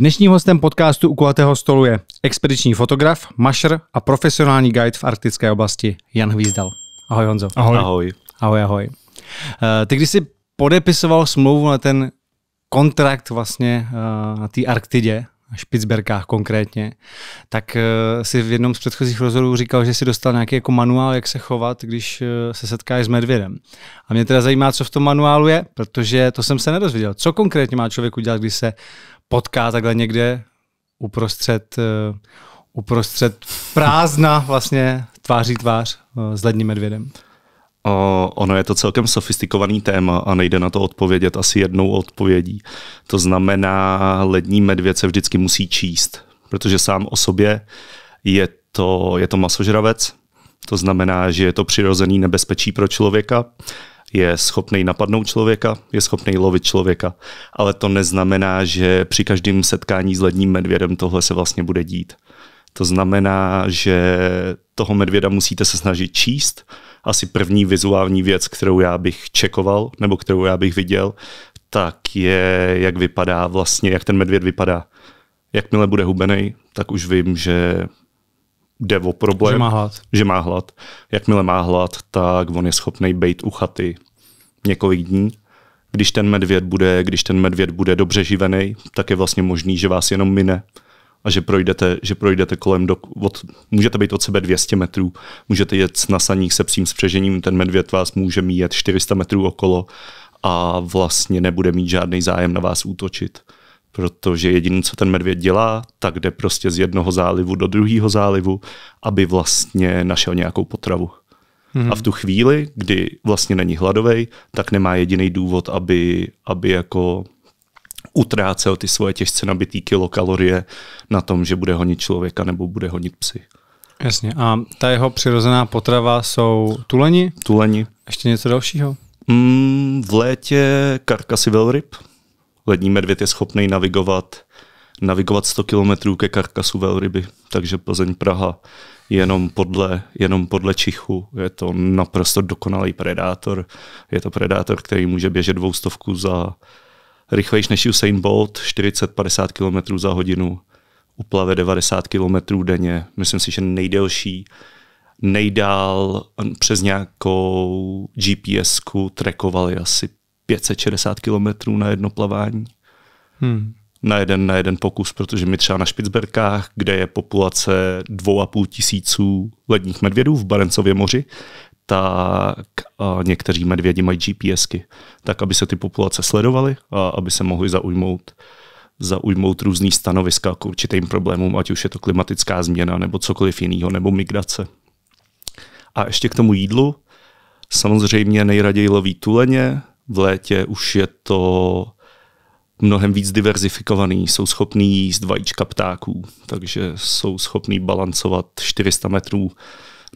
Dnešním hostem podcastu u kulatého stolu je expediční fotograf, mašr a profesionální guide v arktické oblasti Jan Hvízdal. Ahoj Honzo. Ahoj. Ahoj. Ahoj, ahoj. Eh, ty když jsi podepisoval smlouvu na ten kontrakt vlastně eh, na té Arktidě, na Špicberkách konkrétně, tak eh, si v jednom z předchozích rozhovorů říkal, že si dostal nějaký jako manuál, jak se chovat, když se setkáš s medvědem. A mě teda zajímá, co v tom manuálu je, protože to jsem se nedozvěděl. Co konkrétně má člověk udělat, když se potká takhle někde uprostřed, eh, uprostřed prázdna vlastně tváří tvář eh, s ledním medvědem? O, ono je to celkem sofistikovaný téma a nejde na to odpovědět asi jednou odpovědí. To znamená, lední medvěd se vždycky musí číst, protože sám o sobě je to, je to masožravec, to znamená, že je to přirozený nebezpečí pro člověka je schopný napadnout člověka, je schopný lovit člověka, ale to neznamená, že při každém setkání s ledním medvědem tohle se vlastně bude dít. To znamená, že toho medvěda musíte se snažit číst. Asi první vizuální věc, kterou já bych čekoval, nebo kterou já bych viděl, tak je, jak vypadá vlastně, jak ten medvěd vypadá. Jakmile bude hubený, tak už vím, že jde o problém. Že má hlad. Že má hlad. Jakmile má hlad, tak on je schopný být u chaty několik dní. Když ten medvěd bude, když ten medvěd bude dobře živený, tak je vlastně možný, že vás jenom mine a že projdete, že projdete kolem, do, od, můžete být od sebe 200 metrů, můžete jet na saních se psím spřežením, ten medvěd vás může mít 400 metrů okolo a vlastně nebude mít žádný zájem na vás útočit protože jediné, co ten medvěd dělá, tak jde prostě z jednoho zálivu do druhého zálivu, aby vlastně našel nějakou potravu. Mm-hmm. A v tu chvíli, kdy vlastně není hladovej, tak nemá jediný důvod, aby, aby jako utrácel ty svoje těžce nabitý kilokalorie na tom, že bude honit člověka nebo bude honit psy. Jasně. A ta jeho přirozená potrava jsou tuleni? Tuleni. Ještě něco dalšího? Mm, v létě karkasy velryb lední medvěd je schopný navigovat navigovat 100 kilometrů ke karkasu velryby, takže Plzeň Praha jenom podle, jenom podle čichu. Je to naprosto dokonalý predátor. Je to predátor, který může běžet dvoustovku za rychlejší než Usain Bolt, 40-50 km za hodinu, uplave 90 km denně, myslím si, že nejdelší, nejdál přes nějakou gps trekovali asi 560 kilometrů na jedno plavání. Hmm. Na jeden, na jeden pokus, protože my třeba na Špicberkách, kde je populace dvou a půl tisíců ledních medvědů v Barencově moři, tak a někteří medvědi mají GPSky, tak aby se ty populace sledovaly a aby se mohli zaujmout zaujmout různý stanoviska k určitým problémům, ať už je to klimatická změna nebo cokoliv jiného, nebo migrace. A ještě k tomu jídlu. Samozřejmě nejraději loví tuleně, v létě už je to mnohem víc diverzifikovaný, jsou schopní jíst vajíčka ptáků, takže jsou schopní balancovat 400 metrů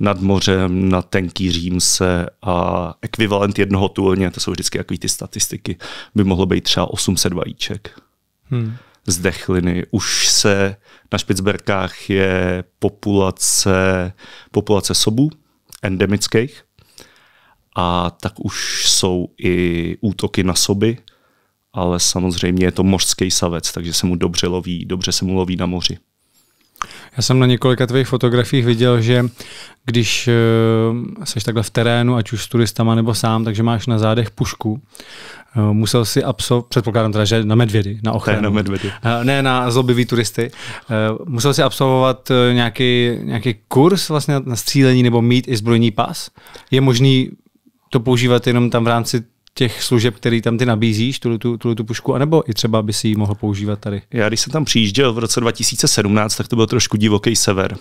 nad mořem, na tenký římse a ekvivalent jednoho tůlně, to jsou vždycky jaký ty statistiky, by mohlo být třeba 800 vajíček. Hmm. Z dechliny. Už se na Špicberkách je populace, populace sobů endemických, a tak už jsou i útoky na soby, ale samozřejmě je to mořský savec, takže se mu dobře loví, dobře se mu loví na moři. Já jsem na několika tvých fotografiích viděl, že když uh, seš takhle v terénu, ať už s turistama nebo sám, takže máš na zádech pušku, uh, musel si absolvovat, předpokládám teda, že na medvědy, na ochranu. Eh, ne, na medvědy. Uh, ne, na zlobivý turisty. Uh, musel si absolvovat uh, nějaký, nějaký kurz vlastně na střílení nebo mít i zbrojní pas. Je možný to používat jenom tam v rámci těch služeb, který tam ty nabízíš, tu, tu, tu, tu pušku, anebo i třeba by si ji mohl používat tady? Já když jsem tam přijížděl v roce 2017, tak to byl trošku divoký sever.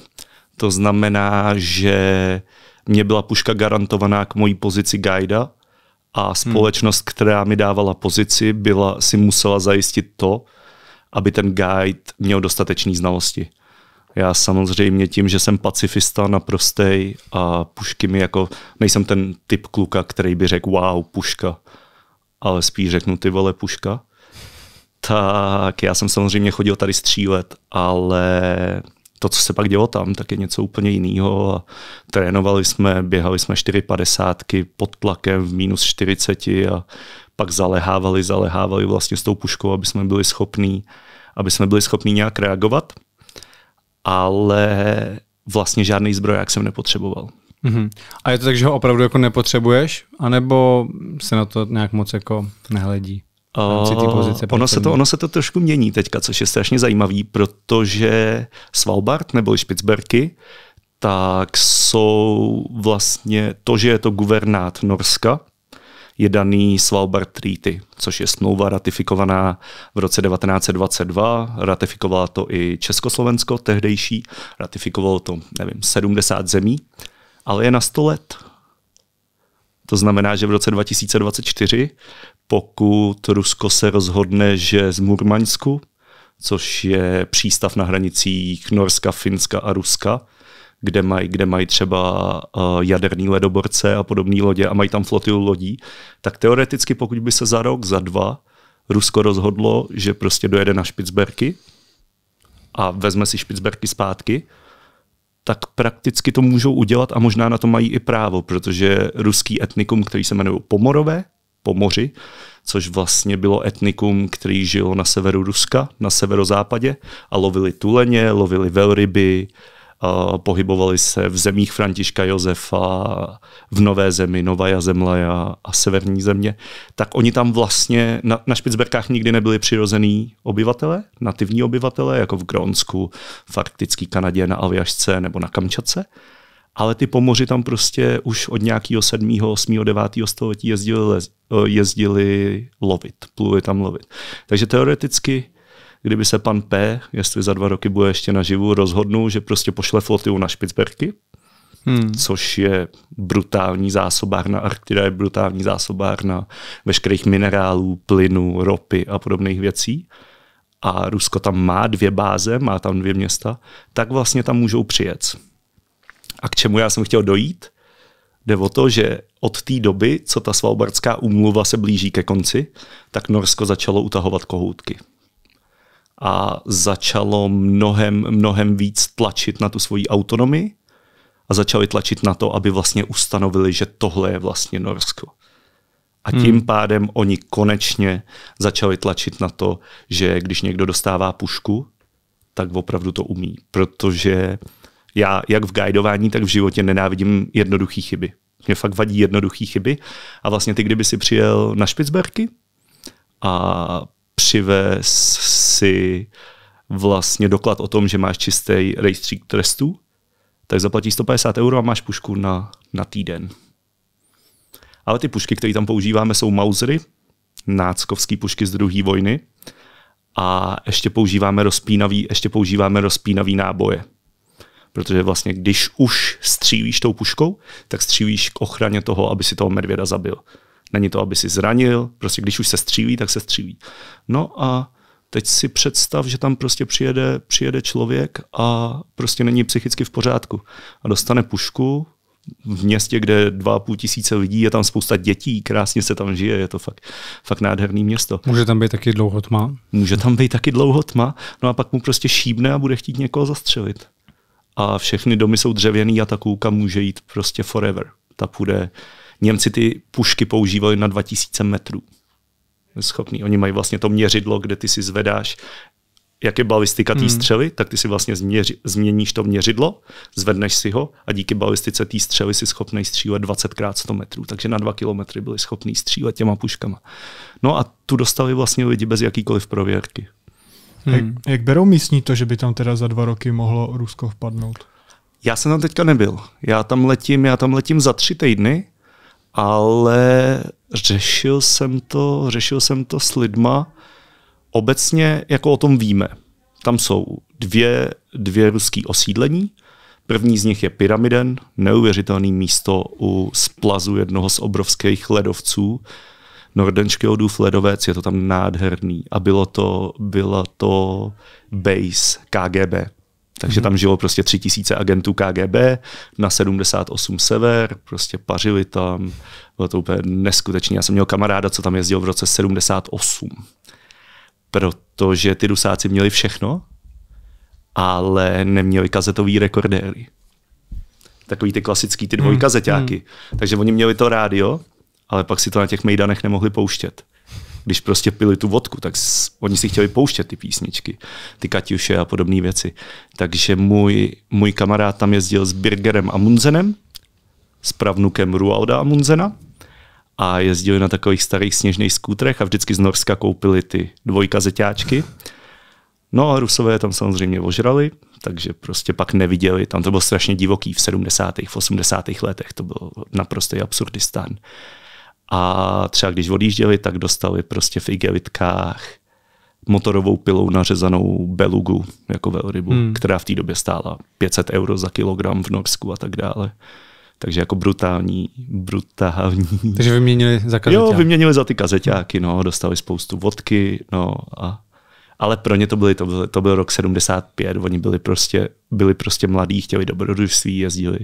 To znamená, že mě byla puška garantovaná k mojí pozici guida a hmm. společnost, hmm. která mi dávala pozici, byla, si musela zajistit to, aby ten guide měl dostatečné znalosti. Já samozřejmě tím, že jsem pacifista naprostej a pušky mi jako, nejsem ten typ kluka, který by řekl wow, puška, ale spíš řeknu ty vole puška. Tak já jsem samozřejmě chodil tady střílet, ale to, co se pak dělo tam, tak je něco úplně jiného. A trénovali jsme, běhali jsme 4,50 pod tlakem v minus 40 a pak zalehávali, zalehávali vlastně s tou puškou, aby jsme byli schopní aby jsme byli schopni nějak reagovat ale vlastně žádný zbroják jsem nepotřeboval. Mm-hmm. A je to tak, že ho opravdu jako nepotřebuješ, anebo se na to nějak moc jako nehledí? Uh, pozice, ono, se to, ono se to trošku mění teďka, což je strašně zajímavý, protože Svalbard nebo Špicberky, tak jsou vlastně to, že je to guvernát Norska, je daný Svalbard Treaty, což je smlouva ratifikovaná v roce 1922. Ratifikovala to i Československo tehdejší, ratifikovalo to, nevím, 70 zemí, ale je na 100 let. To znamená, že v roce 2024, pokud Rusko se rozhodne, že z Murmaňsku, což je přístav na hranicích Norska, Finska a Ruska, kde mají kde maj třeba eh, jaderní ledoborce a podobné lodě a mají tam flotilu lodí, tak teoreticky pokud by se za rok, za dva Rusko rozhodlo, že prostě dojede na Špicberky a vezme si Špicberky zpátky, tak prakticky to můžou udělat a možná na to mají i právo, protože ruský etnikum, který se jmenuje Pomorové, Pomoři, což vlastně bylo etnikum, který žilo na severu Ruska, na severozápadě a lovili tuleně, lovili velryby, Eh, pohybovali se v zemích Františka Josefa, v Nové zemi, Novaja Zemla a Severní země, tak oni tam vlastně na, na Špicberkách nikdy nebyli přirození obyvatele, nativní obyvatele, jako v Grónsku, v arktický Kanadě, na Aljašce nebo na Kamčatce, ale ty pomoři tam prostě už od nějakého 7., 8., 9. století jezdili, eh, jezdili lovit, pluli tam lovit. Takže teoreticky kdyby se pan P, jestli za dva roky bude ještě naživu, rozhodnul, že prostě pošle flotilu na Špicberky, hmm. což je brutální zásobárna. Arktida je brutální zásobárna veškerých minerálů, plynu, ropy a podobných věcí. A Rusko tam má dvě báze, má tam dvě města, tak vlastně tam můžou přijet. A k čemu já jsem chtěl dojít? Jde o to, že od té doby, co ta svalbardská úmluva se blíží ke konci, tak Norsko začalo utahovat kohoutky a začalo mnohem, mnohem víc tlačit na tu svoji autonomii a začali tlačit na to, aby vlastně ustanovili, že tohle je vlastně Norsko. A hmm. tím hmm. pádem oni konečně začali tlačit na to, že když někdo dostává pušku, tak opravdu to umí. Protože já jak v guidování, tak v životě nenávidím jednoduché chyby. Mě fakt vadí jednoduché chyby. A vlastně ty, kdyby si přijel na Špicberky a přivez si vlastně doklad o tom, že máš čistý rejstřík trestů, tak zaplatíš 150 euro a máš pušku na, na týden. Ale ty pušky, které tam používáme, jsou Mausery, náckovský pušky z druhé vojny a ještě používáme rozpínavý, ještě používáme rozpínavý náboje. Protože vlastně, když už střílíš tou puškou, tak střílíš k ochraně toho, aby si toho medvěda zabil. Není to, aby si zranil, prostě když už se střílí, tak se střílí. No a Teď si představ, že tam prostě přijede, přijede člověk a prostě není psychicky v pořádku a dostane pušku, v městě, kde dva půl tisíce lidí, je tam spousta dětí, krásně se tam žije, je to fakt, fakt nádherný město. Může tam být taky dlouho tma? Může tam být taky dlouho tma, no a pak mu prostě šíbne a bude chtít někoho zastřelit. A všechny domy jsou dřevěný a ta kůka může jít prostě forever. Ta půjde, Němci ty pušky používali na 2000 metrů schopný. Oni mají vlastně to měřidlo, kde ty si zvedáš, jak je balistika té hmm. střely, tak ty si vlastně změři, změníš to měřidlo, zvedneš si ho a díky balistice té střely si schopný střílet 20 x 100 metrů. Takže na 2 kilometry byli schopný střílet těma puškama. No a tu dostali vlastně lidi bez jakýkoliv prověrky. Hmm. Jak, jak berou místní to, že by tam teda za dva roky mohlo Rusko vpadnout? Já jsem tam teďka nebyl. Já tam letím, já tam letím za tři týdny ale řešil jsem to, řešil jsem to s lidma. Obecně jako o tom víme. Tam jsou dvě, dvě ruské osídlení. První z nich je Pyramiden, neuvěřitelné místo u splazu jednoho z obrovských ledovců, Nordenský odův ledovec, je to tam nádherný a bylo to, bylo to base KGB. Takže tam žilo prostě tři tisíce agentů KGB na 78 sever, prostě pařili tam, bylo to úplně neskutečné. Já jsem měl kamaráda, co tam jezdil v roce 78, protože ty Rusáci měli všechno, ale neměli kazetový rekordéry. Takový ty klasický, ty dvojkazeťáky. Hmm, hmm. Takže oni měli to rádio, ale pak si to na těch mejdanech nemohli pouštět když prostě pili tu vodku, tak oni si chtěli pouštět ty písničky, ty Katiuše a podobné věci. Takže můj, můj kamarád tam jezdil s Birgerem Amundsenem, s pravnukem Rualda Amundsena a jezdili na takových starých sněžných skútrech a vždycky z Norska koupili ty dvojka zeťáčky. No a Rusové tam samozřejmě ožrali, takže prostě pak neviděli. Tam to bylo strašně divoký v 70. v 80. letech, to byl naprostý absurdistán. A třeba když odjížděli, tak dostali prostě v igelitkách motorovou pilou nařezanou belugu, jako velrybu, hmm. která v té době stála 500 euro za kilogram v Norsku a tak dále. Takže jako brutální, brutální. Takže vyměnili za kazeťáky. Jo, vyměnili za ty kazeťáky, no, dostali spoustu vodky, no a ale pro ně to, byly, to, byl, to byl rok 75, oni byli prostě, byli prostě mladí, chtěli dobrodružství, jezdili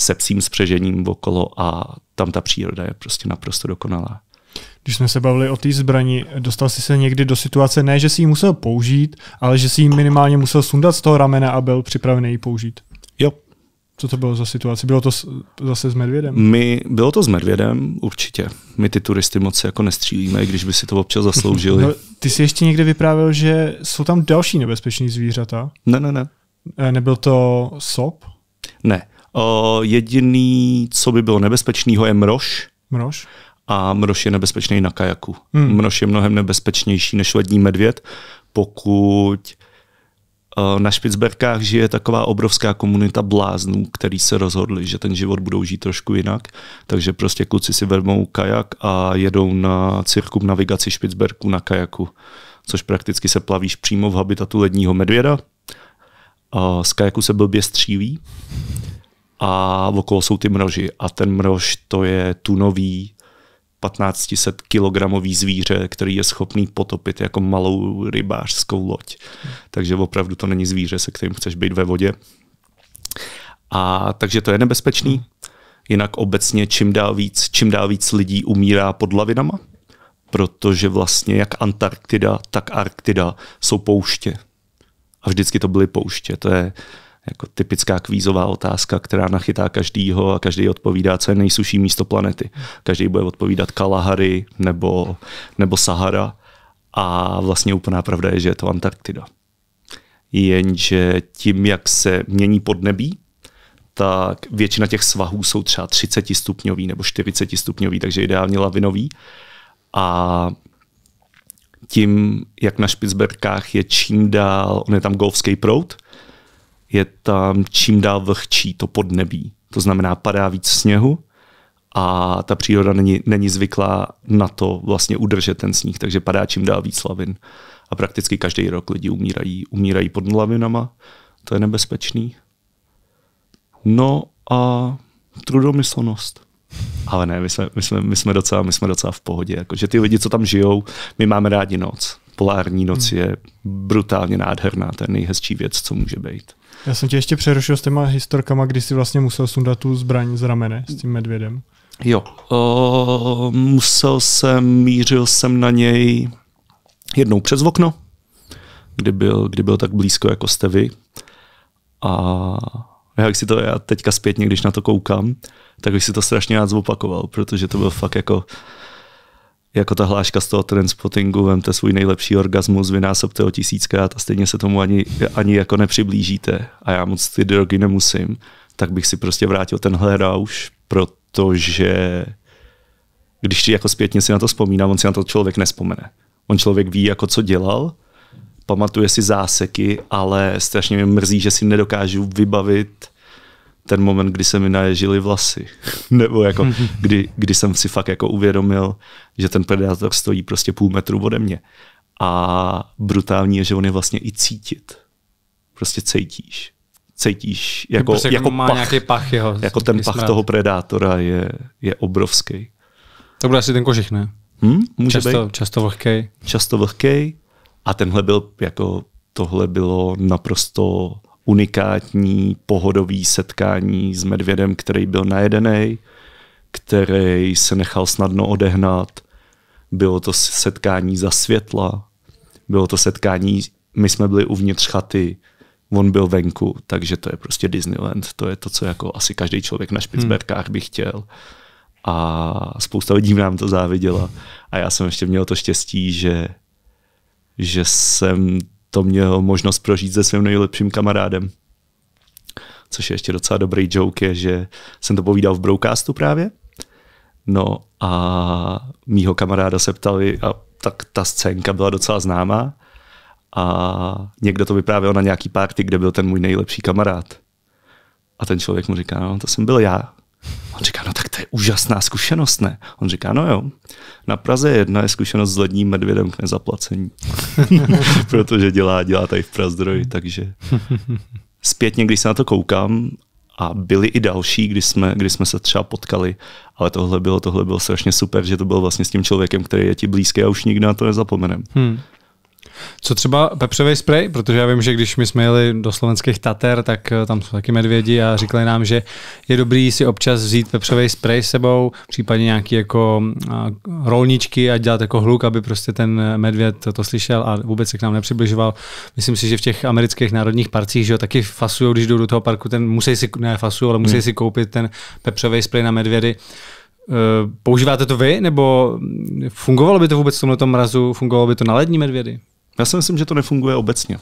se psím spřežením okolo a tam ta příroda je prostě naprosto dokonalá. Když jsme se bavili o té zbrani, dostal jsi se někdy do situace, ne že si ji musel použít, ale že si ji minimálně musel sundat z toho ramena a byl připravený ji použít. Jo, co to bylo za situaci? Bylo to zase s Medvědem? My, bylo to s Medvědem, určitě. My ty turisty moc jako nestřílíme, když by si to občas zasloužili. No, ty jsi ještě někde vyprávěl, že jsou tam další nebezpeční zvířata? Ne, ne, ne. Eh, nebyl to sop? Ne. O, jediný, co by bylo nebezpečného, je mrož. Mrož? A mrož je nebezpečný na kajaku. Hmm. Mrož je mnohem nebezpečnější než lední medvěd, pokud Eh, na Špicberkách žije taková obrovská komunita bláznů, který se rozhodli, že ten život budou žít trošku jinak. Takže prostě kluci si vezmou kajak a jedou na cirkum navigaci Špicberku na kajaku, což prakticky se plavíš přímo v habitatu ledního medvěda. Eh, z kajaku se blbě střílí a okolo jsou ty mroži. A ten mrož to je tunový 1500 kilogramový zvíře, který je schopný potopit jako malou rybářskou loď. Takže opravdu to není zvíře, se kterým chceš být ve vodě. A takže to je nebezpečný. Jinak obecně čím dál víc, čím dál víc lidí umírá pod lavinama, protože vlastně jak Antarktida, tak Arktida jsou pouště. A vždycky to byly pouště. To je jako typická kvízová otázka, která nachytá každýho a každý odpovídá, co je nejsuší místo planety. Každý bude odpovídat Kalahari nebo, nebo Sahara a vlastně úplná pravda je, že je to Antarktida. Jenže tím, jak se mění podnebí, tak většina těch svahů jsou třeba 30 stupňový nebo 40 stupňový, takže ideálně lavinový. A tím, jak na Špicberkách je čím dál, on je tam golfský prout, je tam čím dál vlhčí to podnebí. To znamená, padá víc sněhu a ta příroda není, není zvyklá na to vlastně udržet ten sníh, takže padá čím dál víc lavin. A prakticky každý rok lidi umírají, umírají pod lavinama. To je nebezpečný. No a trudomyslnost. Ale ne, my jsme, my jsme, my jsme, docela, my jsme docela v pohodě. Jako, že ty lidi, co tam žijou, my máme rádi noc. Polární noc hmm. je brutálně nádherná, to je nejhezčí věc, co může být. Já jsem tě ještě přerušil s těma historkama, kdy jsi vlastně musel sundat tu zbraň z ramene s tím medvědem. Jo, uh, musel jsem, mířil jsem na něj jednou přes okno, kdy byl, kdy byl tak blízko, jako jste vy. A jak si to já teďka zpětně, když na to koukám, tak bych si to strašně rád zopakoval, protože to byl fakt jako jako ta hláška z toho transpotingu, vemte svůj nejlepší orgasmus, vynásobte ho tisíckrát a stejně se tomu ani, ani jako nepřiblížíte. A já moc ty drogy nemusím, tak bych si prostě vrátil tenhle rauš, protože když jako zpětně si na to vzpomínám, on si na to člověk nespomene. On člověk ví, jako co dělal, pamatuje si záseky, ale strašně mě mrzí, že si nedokážu vybavit ten moment, kdy se mi naježily vlasy, nebo jako, kdy, kdy jsem si fakt jako uvědomil, že ten predátor stojí prostě půl metru ode mě. A brutální je, že on je vlastně i cítit. Prostě cítíš. Cítíš, no jako, prostě jako, má pach, nějaký pach jeho, jako ten pach smrát. toho predátora je, je obrovský. To bude asi ten kožich, ne? Hmm? Může často, být? často vlhkej. Často vlhkej. A tenhle byl, jako, tohle bylo naprosto unikátní pohodový setkání s medvědem, který byl najedený, který se nechal snadno odehnat. Bylo to setkání za světla, bylo to setkání, my jsme byli uvnitř chaty, on byl venku, takže to je prostě Disneyland. To je to, co jako asi každý člověk na Špicberkách hmm. by chtěl. A spousta lidí nám to záviděla. A já jsem ještě měl to štěstí, že, že jsem to měl možnost prožít se svým nejlepším kamarádem. Což je ještě docela dobrý joke, je, že jsem to povídal v Broadcastu právě. No a mýho kamaráda se ptali, a tak ta scénka byla docela známá. A někdo to vyprávěl na nějaký party, kde byl ten můj nejlepší kamarád. A ten člověk mu říká, no to jsem byl já. On říká, no úžasná zkušenost, ne? On říká, no jo, na Praze jedna je zkušenost s ledním medvědem k nezaplacení, protože dělá, dělá tady v Prazdroji, takže zpětně, když se na to koukám, a byli i další, kdy jsme, kdy jsme se třeba potkali, ale tohle bylo, tohle bylo strašně super, že to bylo vlastně s tím člověkem, který je ti blízký a už nikdy na to nezapomenem. Hmm. Co třeba pepřový sprej? Protože já vím, že když my jsme jeli do slovenských Tater, tak eh, tam jsou taky medvědi a říkali nám, že je dobrý si občas vzít pepřový sprej sebou, případně nějaký jako eh, rolničky a dělat jako hluk, aby prostě ten eh, medvěd to slyšel a vůbec se k nám nepřibližoval. Myslím si, že v těch amerických národních parcích, že jo, taky fasují, když jdou do toho parku, ten musí si, ne fasují, ale musí hmm. si koupit ten pepřový sprej na medvědy. Používáte to vy, nebo fungovalo by to vůbec v tomhle mrazu, fungovalo by to na lední medvědy? Já si myslím, že to nefunguje obecně.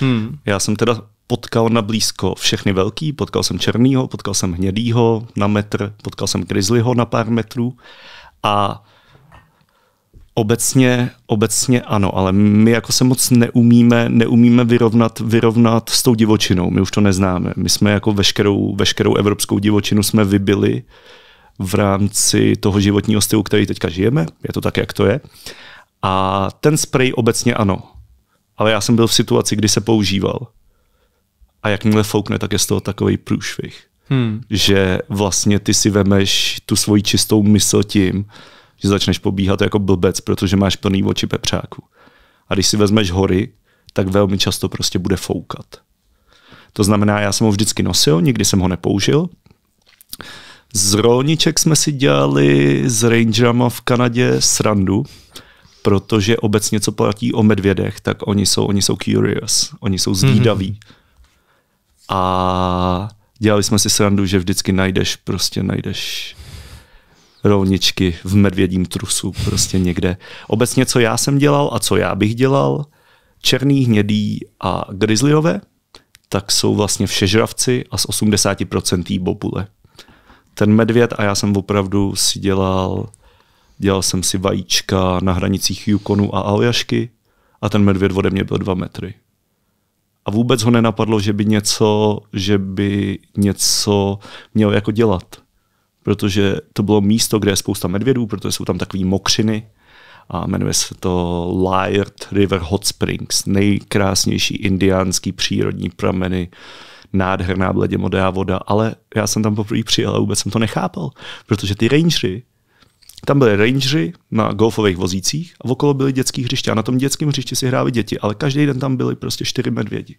Hmm. Já jsem teda potkal na blízko všechny velký, potkal jsem černýho, potkal jsem hnědýho na metr, potkal jsem grizzlyho na pár metrů a Obecně, obecně ano, ale my jako se moc neumíme, neumíme vyrovnat, vyrovnat s tou divočinou. My už to neznáme. My jsme jako veškerou, veškerou evropskou divočinu jsme vybili v rámci toho životního stylu, který teďka žijeme. Je to tak, jak to je. A ten sprej obecně ano. Ale já jsem byl v situaci, kdy se používal. A jakmile foukne, tak je z toho takový průšvih. Hmm. Že vlastně ty si vemeš tu svoji čistou mysl tím, že začneš pobíhat jako blbec, protože máš plný oči pepřáku. A když si vezmeš hory, tak velmi často prostě bude foukat. To znamená, já jsem ho vždycky nosil, nikdy jsem ho nepoužil. Z rolniček jsme si dělali s rangerama v Kanadě srandu, protože obecně co platí o medvědech, tak oni jsou, oni jsou curious, oni jsou mhm. zvídaví. Mm-hmm. A dělali jsme si srandu, že vždycky najdeš, prostě najdeš rovničky v medvědím trusu prostě někde. Obecně, co já jsem dělal a co já bych dělal, černý, hnědý a grizzlyové, tak jsou vlastně všežravci a z 80% bobule. Ten medvěd a já jsem opravdu si dělal dělal jsem si vajíčka na hranicích Yukonu a Aljašky a ten medvěd ode mě byl dva metry. A vůbec ho nenapadlo, že by něco, že by něco měl jako dělat. Protože to bylo místo, kde je spousta medvědů, protože jsou tam takové mokřiny, a jmenuje se to Lyard River Hot Springs, nejkrásnější indiánský přírodní prameny, nádherná bledě modrá voda, ale já jsem tam poprvé přijel a vůbec jsem to nechápal, protože ty rangery tam byly rangeři na golfových vozících a okolo byly dětský hřiště. A na tom dětském hřišti si hráli děti, ale každý den tam byly prostě čtyři medvědi.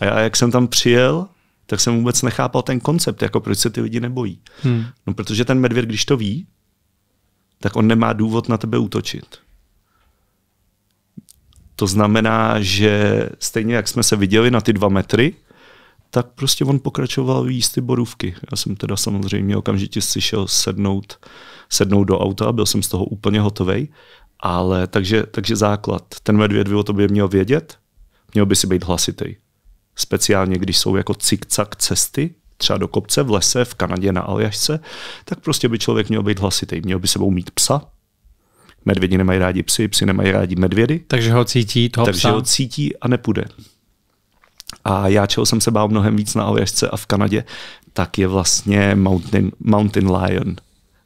A já, jak jsem tam přijel, tak jsem vůbec nechápal ten koncept, jako proč se ty lidi nebojí. Hmm. No, protože ten medvěd, když to ví, tak on nemá důvod na tebe útočit. To znamená, že stejně jak jsme se viděli na ty dva metry, tak prostě on pokračoval jíst ty borůvky. Já jsem teda samozřejmě okamžitě si šel sednout sednout do auta, byl jsem z toho úplně hotový. Ale takže, takže základ. Ten medvěd by o tobě měl vědět, měl by si být hlasitý. Speciálně, když jsou jako cik-cak cesty, třeba do kopce v lese, v Kanadě na Aljašce, tak prostě by člověk měl být hlasitý. Měl by sebou mít psa, Medvědi nemají rádi psy, psy nemají rádi medvědy. Takže ho cítí toho Takže psa. ho cítí a nepůjde. A já, čeho jsem se bál mnohem víc na Aljašce a v Kanadě, tak je vlastně mountain, mountain lion,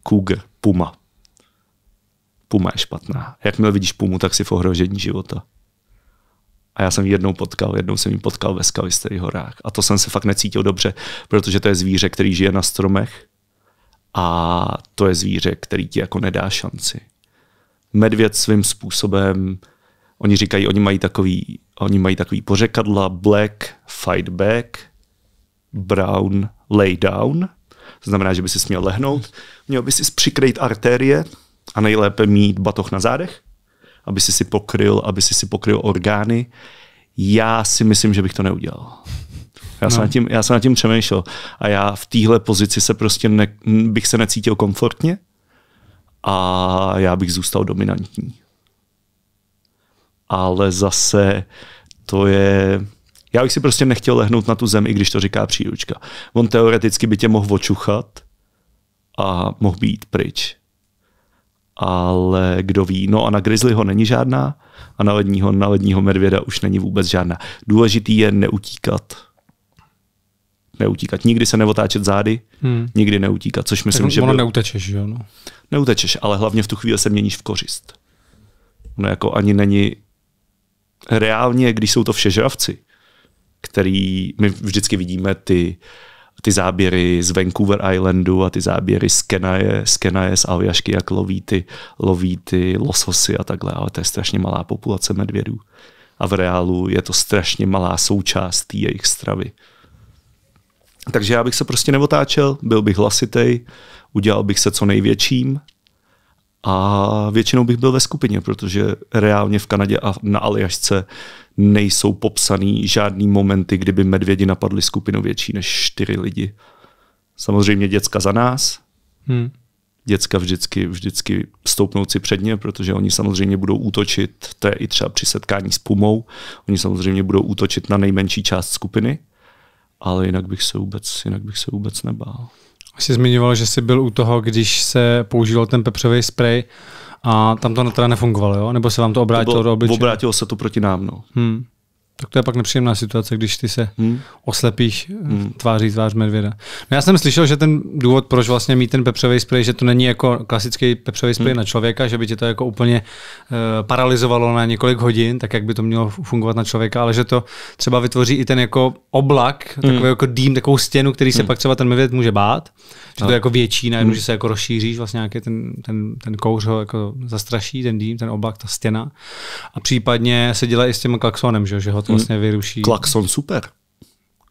cougar. Puma. Puma je špatná. Jakmile vidíš Pumu, tak si v ohrožení života. A já jsem ji jednou potkal, jednou jsem ji potkal ve Skalisterých horách. A to jsem se fakt necítil dobře, protože to je zvíře, který žije na stromech a to je zvíře, který ti jako nedá šanci. Medvěd svým způsobem, oni říkají, oni mají takový, oni mají takový pořekadla black, fight back, brown, lay down – to znamená, že by si měl lehnout, měl by si přikrýt artérie a nejlépe mít batoh na zádech, aby si si pokryl, aby si si pokryl orgány. Já si myslím, že bych to neudělal. Já, no. jsem, nad tím, já jsem nad tím přemýšlel. A já v téhle pozici se prostě ne, bych se necítil komfortně a já bych zůstal dominantní. Ale zase to je já bych si prostě nechtěl lehnout na tu zem, i když to říká příručka. On teoreticky by tě mohl očuchat a mohl být pryč. Ale kdo ví, no a na grizzlyho není žádná a na ledního, na ledního medvěda už není vůbec žádná. Důležitý je neutíkat neutíkat. Nikdy se neotáčet zády, hmm. nikdy neutíkat, což myslím, tak že... Ono byl... neutečeš, jo? No. Neutečeš, ale hlavně v tu chvíli se měníš v kořist. No jako ani není... Reálně, když jsou to všežravci, který my vždycky vidíme ty ty záběry z Vancouver Islandu a ty záběry z Kenaje, z Kenaje, z Aljašky, jak loví ty, loví ty lososy a takhle, ale to je strašně malá populace medvědů. A v reálu je to strašně malá součást té jejich stravy. Takže já bych se prostě neotáčel, byl bych hlasitej, udělal bych se co největším a většinou bych byl ve skupině, protože reálně v Kanadě a na Aljašce nejsou popsaný žádný momenty, kdyby medvědi napadli skupinu větší než čtyři lidi. Samozřejmě děcka za nás, hmm. děcka vždycky, vždycky stoupnout si před ně, protože oni samozřejmě budou útočit, to je i třeba při setkání s Pumou, oni samozřejmě budou útočit na nejmenší část skupiny, ale jinak bych se vůbec, jinak bych se vůbec nebál. Jsi zmiňoval, že jsi byl u toho, když se používal ten pepřový spray, a tam to teda nefungovalo, jo? Nebo se vám to obrátilo to bylo, do obličeje? Obrátilo se to proti nám, no. Hmm. Tak to je pak nepříjemná situace, když ty se hmm. oslepíš eh, hmm. tváří tvář medvěda. No já jsem slyšel, že ten důvod, proč vlastně mít ten pepřový sprej, že to není jako klasický pepřový sprej hmm. na člověka, že by tě to jako úplně uh, paralizovalo na několik hodin, tak jak by to mělo fungovat na člověka, ale že to třeba vytvoří i ten jako oblak, hmm. takový jako dým, takovou stěnu, který se hmm. pak třeba ten medvěd může bát, že no. to je jako větší, najednou, hmm. že se jako rozšíříš, vlastně nějaký ten, ten, ten kouř ho jako zastraší, ten dým, ten oblak, ta stěna. A případně se dělá i s tím klaxonem, že, že ho to vlastně mm. vyruší. Klaxon super.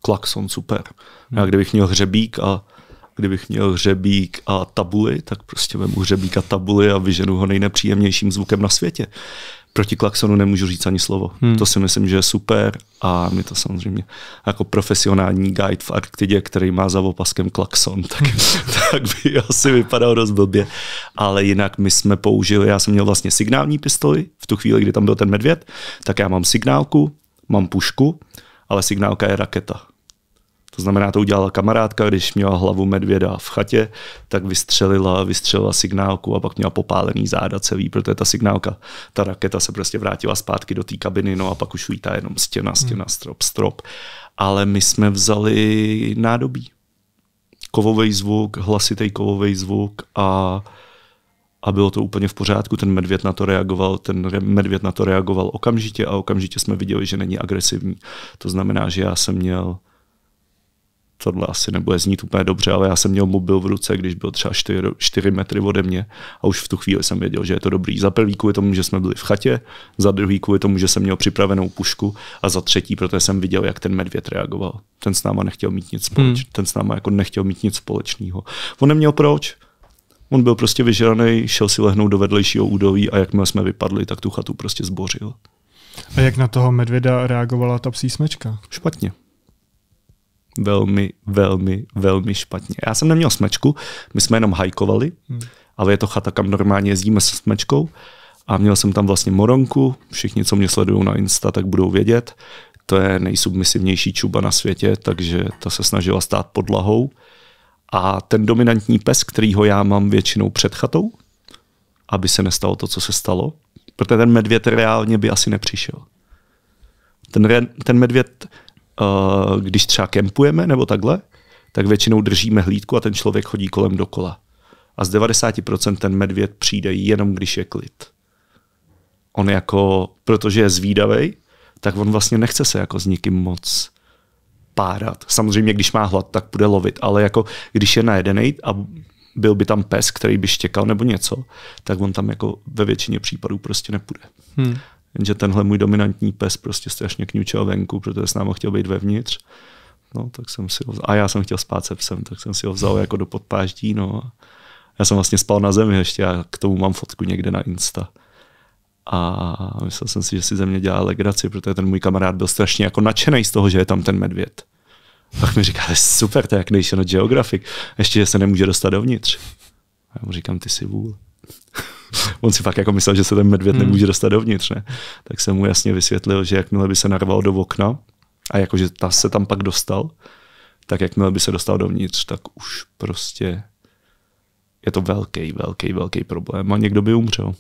Klaxon super. Já hmm. kdybych měl hřebík a kdybych měl hřebík a tabuli, tak prostě vemu hřebík a tabuli a vyženu ho nejnepříjemnějším zvukem na světě. Proti klaxonu nemůžu říct ani slovo. Hmm. To si myslím, že je super a my to samozřejmě jako profesionální guide v Arktidě, který má za opaskem klaxon, tak, tak by asi vypadal dost blbě. Ale jinak my jsme použili, já jsem měl vlastně signální pistoli v tu chvíli, kdy tam byl ten medvěd, tak já mám signálku, mám pušku, ale signálka je raketa. To znamená, to udělala kamarádka, když měla hlavu medvěda v chatě, tak vystřelila, vystřelila signálku a pak měla popálený záda celý, protože ta signálka, ta raketa se prostě vrátila zpátky do té kabiny, no a pak už lítá jenom stěna, hmm. stěna, strop, strop. Ale my jsme vzali nádobí. Kovový zvuk, hlasitý kovový zvuk a a bylo to úplně v pořádku. Ten medvěd na to reagoval, ten medvěd na to reagoval okamžitě a okamžitě jsme viděli, že není agresivní. To znamená, že já jsem měl tohle asi nebude znít úplně dobře, ale já jsem měl mobil v ruce, když byl třeba 4, 4 metry ode mě a už v tu chvíli jsem věděl, že je to dobrý. Za prvý kvůli tomu, že jsme byli v chatě, za druhý kvůli tomu, že jsem měl připravenou pušku a za třetí, protože jsem viděl, jak ten medvěd reagoval. Ten s náma nechtěl mít nic hmm. společného, hmm. ten s náma jako nechtěl mít nic společného. On neměl proč, On byl prostě vyžraný, šel si lehnout do vedlejšího údolí a jakmile jsme vypadli, tak tu chatu prostě zbořil. A jak na toho medvěda reagovala ta psí smečka? Špatně. Velmi, velmi, velmi špatně. Já jsem neměl smečku, my jsme jenom hajkovali, hmm. ale je to chata, kam normálně jezdíme s smečkou. A měl jsem tam vlastně moronku, všichni, co mě sledují na Insta, tak budou vědět. To je nejsubmisivnější čuba na světě, takže ta se snažila stát podlahou a ten dominantní pes, kterýho já mám většinou před chatou, aby se nestalo to, co se stalo, protože ten medvěd reálně by asi nepřišel. Ten, re, ten medvěd, uh, když třeba kempujeme nebo takhle, tak většinou držíme hlídku a ten člověk chodí kolem dokola. A z 90% ten medvěd přijde jenom, když je klid. On jako, protože je zvídavej, tak on vlastně nechce se jako s nikým moc párat. Samozřejmě, když má hlad, tak bude lovit, ale jako když je najedený a byl by tam pes, který by štěkal nebo něco, tak on tam jako ve většině případů prostě nepůjde. Hmm. Jenže tenhle můj dominantní pes prostě strašně kňučil venku, protože s námi chtěl být vevnitř. No, tak jsem si ho vzal. A já jsem chtěl spát se psem, tak jsem si ho vzal jako do podpáždí. No. Já jsem vlastně spal na zemi ještě, a k tomu mám fotku někde na Insta. A myslel jsem si, že si ze mě dělá legraci, protože ten můj kamarád byl strašně jako nadšený z toho, že je tam ten medvěd. Pak mi říká, super, to je jak National Geographic, ještě, že se nemůže dostat dovnitř. A já mu říkám, ty si vůl. On si fakt jako myslel, že se ten medvěd hmm. nemůže dostat dovnitř, ne? Tak jsem mu jasně vysvětlil, že jakmile by se narval do okna a jakože ta se tam pak dostal, tak jakmile by se dostal dovnitř, tak už prostě je to velký, velký, velký problém a někdo by umřel.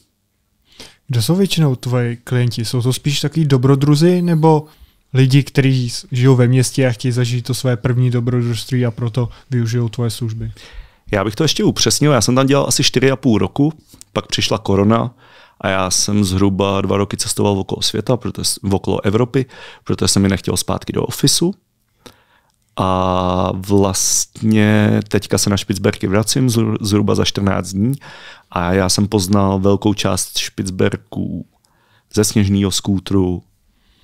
Kdo jsou většinou tvoji klienti? Jsou to spíš takový dobrodruzi nebo lidi, kteří žijou ve městě a chtějí zažít to své první dobrodružství a proto využijou tvoje služby? Já bych to ještě upřesnil. Já jsem tam dělal asi 4,5 roku, pak přišla korona a já jsem zhruba dva roky cestoval okolo světa, protože, okolo Evropy, protože jsem mi nechtěl zpátky do ofisu. A vlastně teďka se na Špicberky vracím zhruba za 14 dní a já jsem poznal velkou část Špicberků ze sněžného skútru,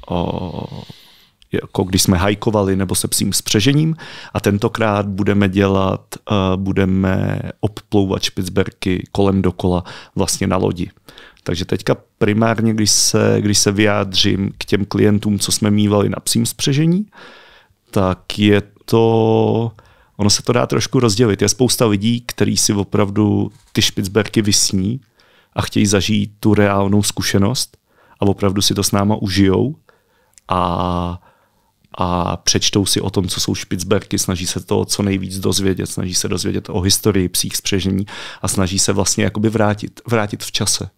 o, jako když jsme hajkovali nebo se psím spřežením. A tentokrát budeme dělat, uh, budeme obplouvat Špicberky kolem dokola vlastně na lodi. Takže teďka primárně, když se, když se vyjádřím k těm klientům, co jsme mývali na psím spřežení, uh, tak je to, ono se to dá trošku rozdělit. Je spousta lidí, kteří si opravdu ty špicberky vysní a chtějí zažít tu reálnou zkušenost a opravdu si to s náma užijou a, a přečtou si o tom, co jsou špicberky, snaží se to co nejvíc dozvědět, snaží se dozvědět o historii psích spřežení a snaží se vlastně jakoby vrátit, vrátit v čase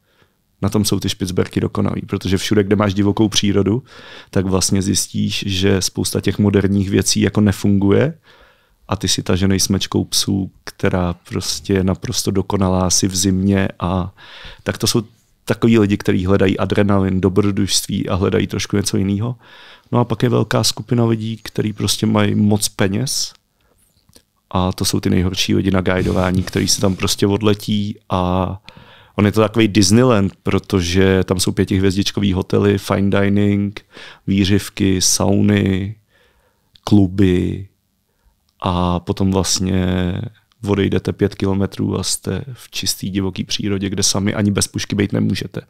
na tom jsou ty Špicberky dokonalý, protože všude, kde máš divokou přírodu, tak vlastně zjistíš, že spousta těch moderních věcí jako nefunguje a ty si taženej smečkou psů, která prostě je naprosto dokonalá si v zimě a tak to jsou takový lidi, kteří hledají adrenalin, dobrodružství a hledají trošku něco jiného. No a pak je velká skupina lidí, kteří prostě mají moc peněz a to jsou ty nejhorší lidi na guidování, kteří se tam prostě odletí a On je to takový Disneyland, protože tam jsou pětihvězdičkový hotely, fine dining, výřivky, sauny, kluby a potom vlastně odejdete pět kilometrů a jste v čistý divoký přírodě, kde sami ani bez pušky být nemůžete.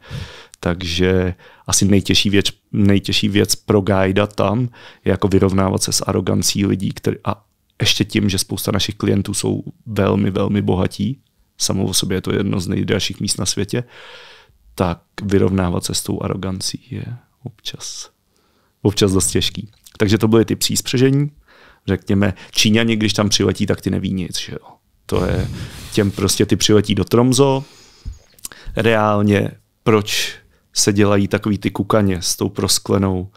Takže asi nejtěžší věc, nejtěžší věc pro guida tam je jako vyrovnávat se s arogancí lidí, který, a ještě tím, že spousta našich klientů jsou velmi, velmi bohatí, samo o sobě je to jedno z nejdražších míst na světě, tak vyrovnávat se s tou arogancí je občas, občas dost těžký. Takže to byly ty příspřežení. Řekněme, Číňani, když tam přiletí, tak ty neví nic. Že jo? To je, těm prostě ty přiletí do Tromzo. Reálně, proč se dělají takový ty kukaně s tou prosklenou,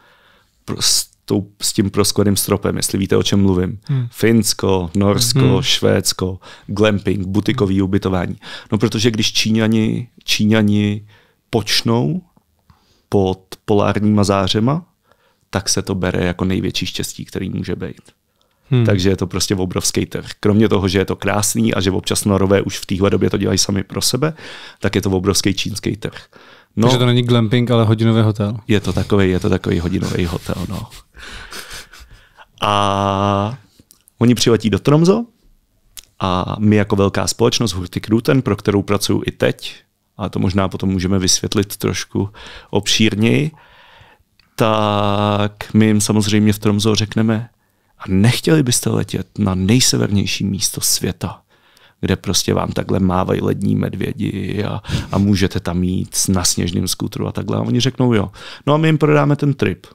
s tou, s tím proskladným stropem, jestli víte, o čem mluvím. Hmm. Finsko, Norsko, hmm. Švédsko, glamping, butikový hmm. ubytování. No protože když Číňani, Číňani počnou pod polárníma zářema, tak se to bere jako největší štěstí, který může být. Hmm. Takže je to prostě obrovský trh. Kromě toho, že je to krásný a že občas norové už v téhle době to dělají sami pro sebe, tak je to obrovský čínský trh. No, Takže to není glamping, ale hodinový hotel. Je to takový, je to takový hodinový hotel, no. A oni přiletí do Tromzo a my jako velká společnost Kruten, pro kterou pracuju i teď, a to možná potom můžeme vysvětlit trošku obšírněji, tak my jim samozřejmě v Tromzo řekneme, a nechtěli byste letět na nejsevernější místo světa, kde prostě vám takhle mávají lední medvědi a, a můžete tam jít na sněžném skutru a takhle. A oni řeknou jo. No a my jim prodáme ten trip.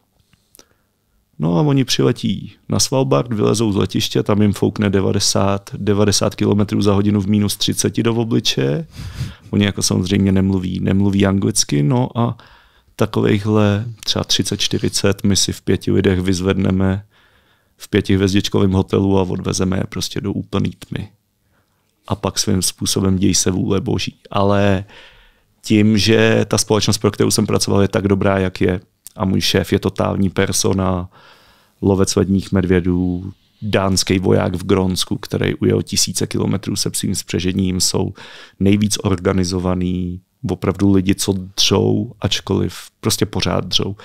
No a oni přiletí na Svalbard, vylezou z letiště, tam jim foukne 90, 90 km za hodinu v minus 30 do obliče. Oni jako samozřejmě nemluví, nemluví anglicky, no a takovýchhle třeba 30-40 my si v pěti lidech vyzvedneme v pětihvězdičkovém hotelu a odvezeme je prostě do úplný tmy. A pak svým způsobem děj se vůle boží. Ale tím, že ta společnost, pro kterou jsem pracoval, je tak dobrá, jak je, a můj šéf je totální persona, lovec ledních medvědů, dánský voják v Gronsku, který ujel tisíce kilometrů se psím spřežením, jsou nejvíc organizovaný, opravdu lidi, co dřou, ačkoliv prostě pořád dřou,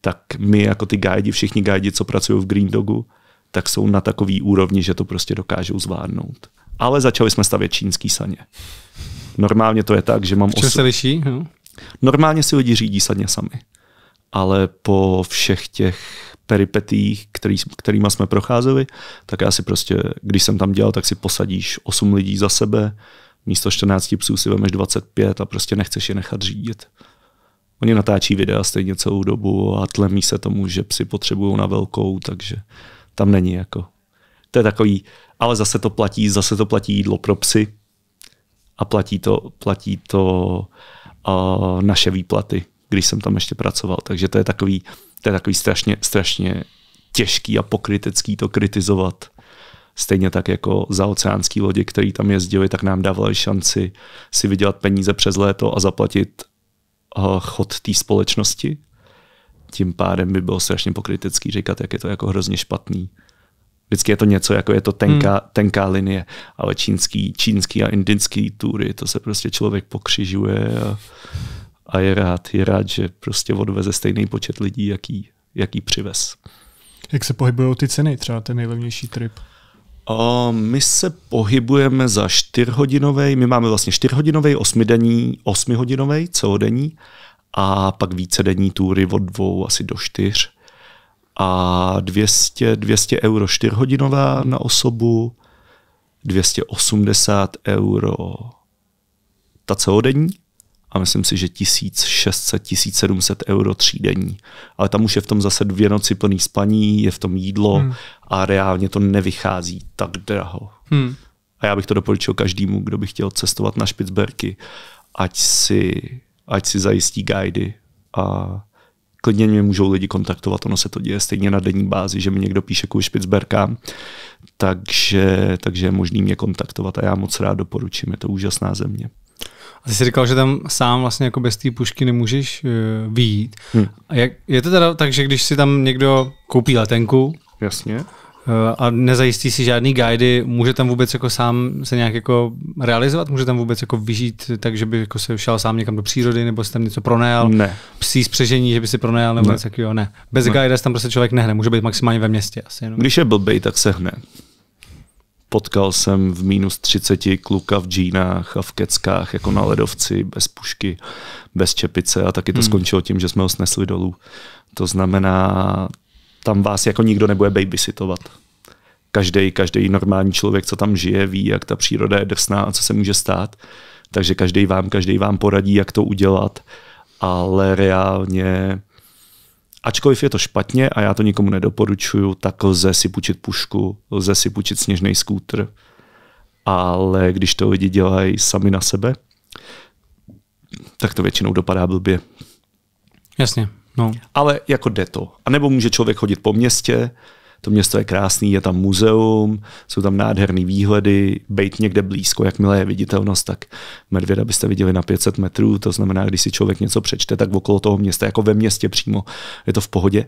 tak my jako ty guidi, všichni guidi, co pracují v Green Dogu, tak jsou na takový úrovni, že to prostě dokážou zvládnout. Ale začali jsme stavět čínský saně. Normálně to je tak, že mám... Čím se liší? No. Normálně si lidi řídí saně sami ale po všech těch peripetích, který, kterýma jsme procházeli, tak já si prostě, když jsem tam dělal, tak si posadíš 8 lidí za sebe, místo 14 psů si vemeš 25 a prostě nechceš je nechat řídit. Oni natáčí videa stejně celou dobu a tlemí se tomu, že psy potřebují na velkou, takže tam není jako. To je takový, ale zase to platí, zase to platí jídlo pro psy a platí to, platí to uh, naše výplaty když jsem tam ještě pracoval. Takže to je takový, to je takový strašně, strašně těžký a pokrytecký to kritizovat. Stejně tak jako za oceánský lodi, který tam jezdili, tak nám dávali šanci si vydělat peníze přes léto a zaplatit eh, chod té společnosti. Tím pádem by bylo strašně pokrytecký říkat, jak je to jako hrozně špatný. Vždycky je to něco, jako je to tenká, hmm. tenká linie, ale čínský, čínský a indický tury, to se prostě člověk pokřižuje a a je rád, je rád, že prostě odveze stejný počet lidí, jaký, jaký přivez. Jak se pohybují ty ceny, třeba ten nejlevnější trip? A my se pohybujeme za 4 my máme vlastně 4-hodinový, 8-denní, 8 celodenní a pak vícedenní túry od dvou asi do čtyř. A 200, 200 euro 4-hodinová na osobu, 280 euro ta celodenní a myslím si, že 1600, 1700 euro třídení. Ale tam už je v tom zase dvě noci plný spaní, je v tom jídlo hmm. a reálně to nevychází tak draho. Hmm. A já bych to doporučil každému, kdo by chtěl cestovat na Špicberky, ať si, ať si zajistí guidy a klidně mě můžou lidi kontaktovat, ono se to děje stejně na denní bázi, že mi někdo píše kvůli Špicberkám, takže, takže je možný mě kontaktovat a já moc rád doporučím, je to úžasná země. A ty jsi říkal, že tam sám vlastně jako bez té pušky nemůžeš uh, eh, výjít. Hmm. A jak, je to teda tak, že když si tam někdo koupí letenku, Jasně eh, a nezajistí si žádný guidy, může tam vůbec jako sám se nějak jako realizovat? Může tam vůbec jako vyžít tak, že by jako se šel sám někam do přírody, nebo si tam něco pronajal? Ne. Psí spřežení, že by si pronajal, nebo ne. něco takového? Ne. Bez ne. guida tam prostě člověk nehne, může být maximálně ve městě asi. No. Když je blbej, tak se hne potkal jsem v minus 30 kluka v džínách a v keckách, jako na ledovci, bez pušky, bez čepice a taky to hmm. skončilo tím, že jsme ho snesli dolů. To znamená, tam vás jako nikdo nebude babysitovat. Každý, každý normální člověk, co tam žije, ví, jak ta příroda je drsná a co se může stát. Takže každý vám, každý vám poradí, jak to udělat, ale reálně Ačkoliv je to špatně a já to nikomu nedoporučuju, tak lze si půjčit pušku, lze si půjčit sněžný skútr, ale když to lidi dělají sami na sebe, tak to většinou dopadá blbě. Jasně. No. Ale jako jde to. A nebo může člověk chodit po městě, to město je krásný, je tam muzeum, jsou tam nádherné výhledy, bejt někde blízko, jakmile je viditelnost, tak medvěda byste viděli na 500 metrů, to znamená, když si člověk něco přečte, tak okolo toho města, jako ve městě přímo, je to v pohodě.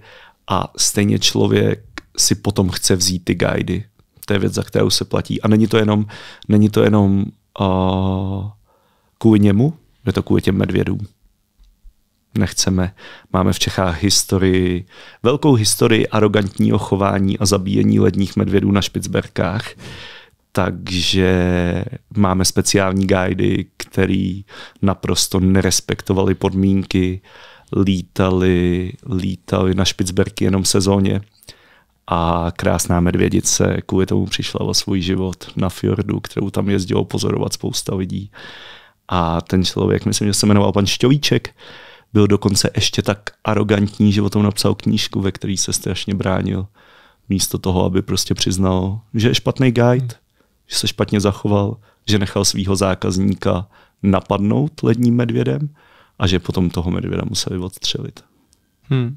A stejně člověk si potom chce vzít ty guidy. To je věc, za kterou se platí. A není to jenom, není to jenom uh, kvůli němu, je to kvůli těm medvědům nechceme. Máme v Čechách historii, velkou historii arrogantního chování a zabíjení ledních medvědů na Špicberkách. Takže máme speciální guidy, který naprosto nerespektovali podmínky, lítali, lítali na Špicberky jenom v sezóně a krásná medvědice kvůli tomu přišla o svůj život na fjordu, kterou tam jezdilo pozorovat spousta lidí. A ten člověk, myslím, že se jmenoval pan Šťovíček, byl dokonce ještě tak arrogantní, že o tom napsal knížku, ve který se strašně bránil. Místo toho, aby prostě přiznal, že je špatný guide, že se špatně zachoval, že nechal svého zákazníka napadnout ledním medvědem a že potom toho medvěda museli odstřelit. Hmm.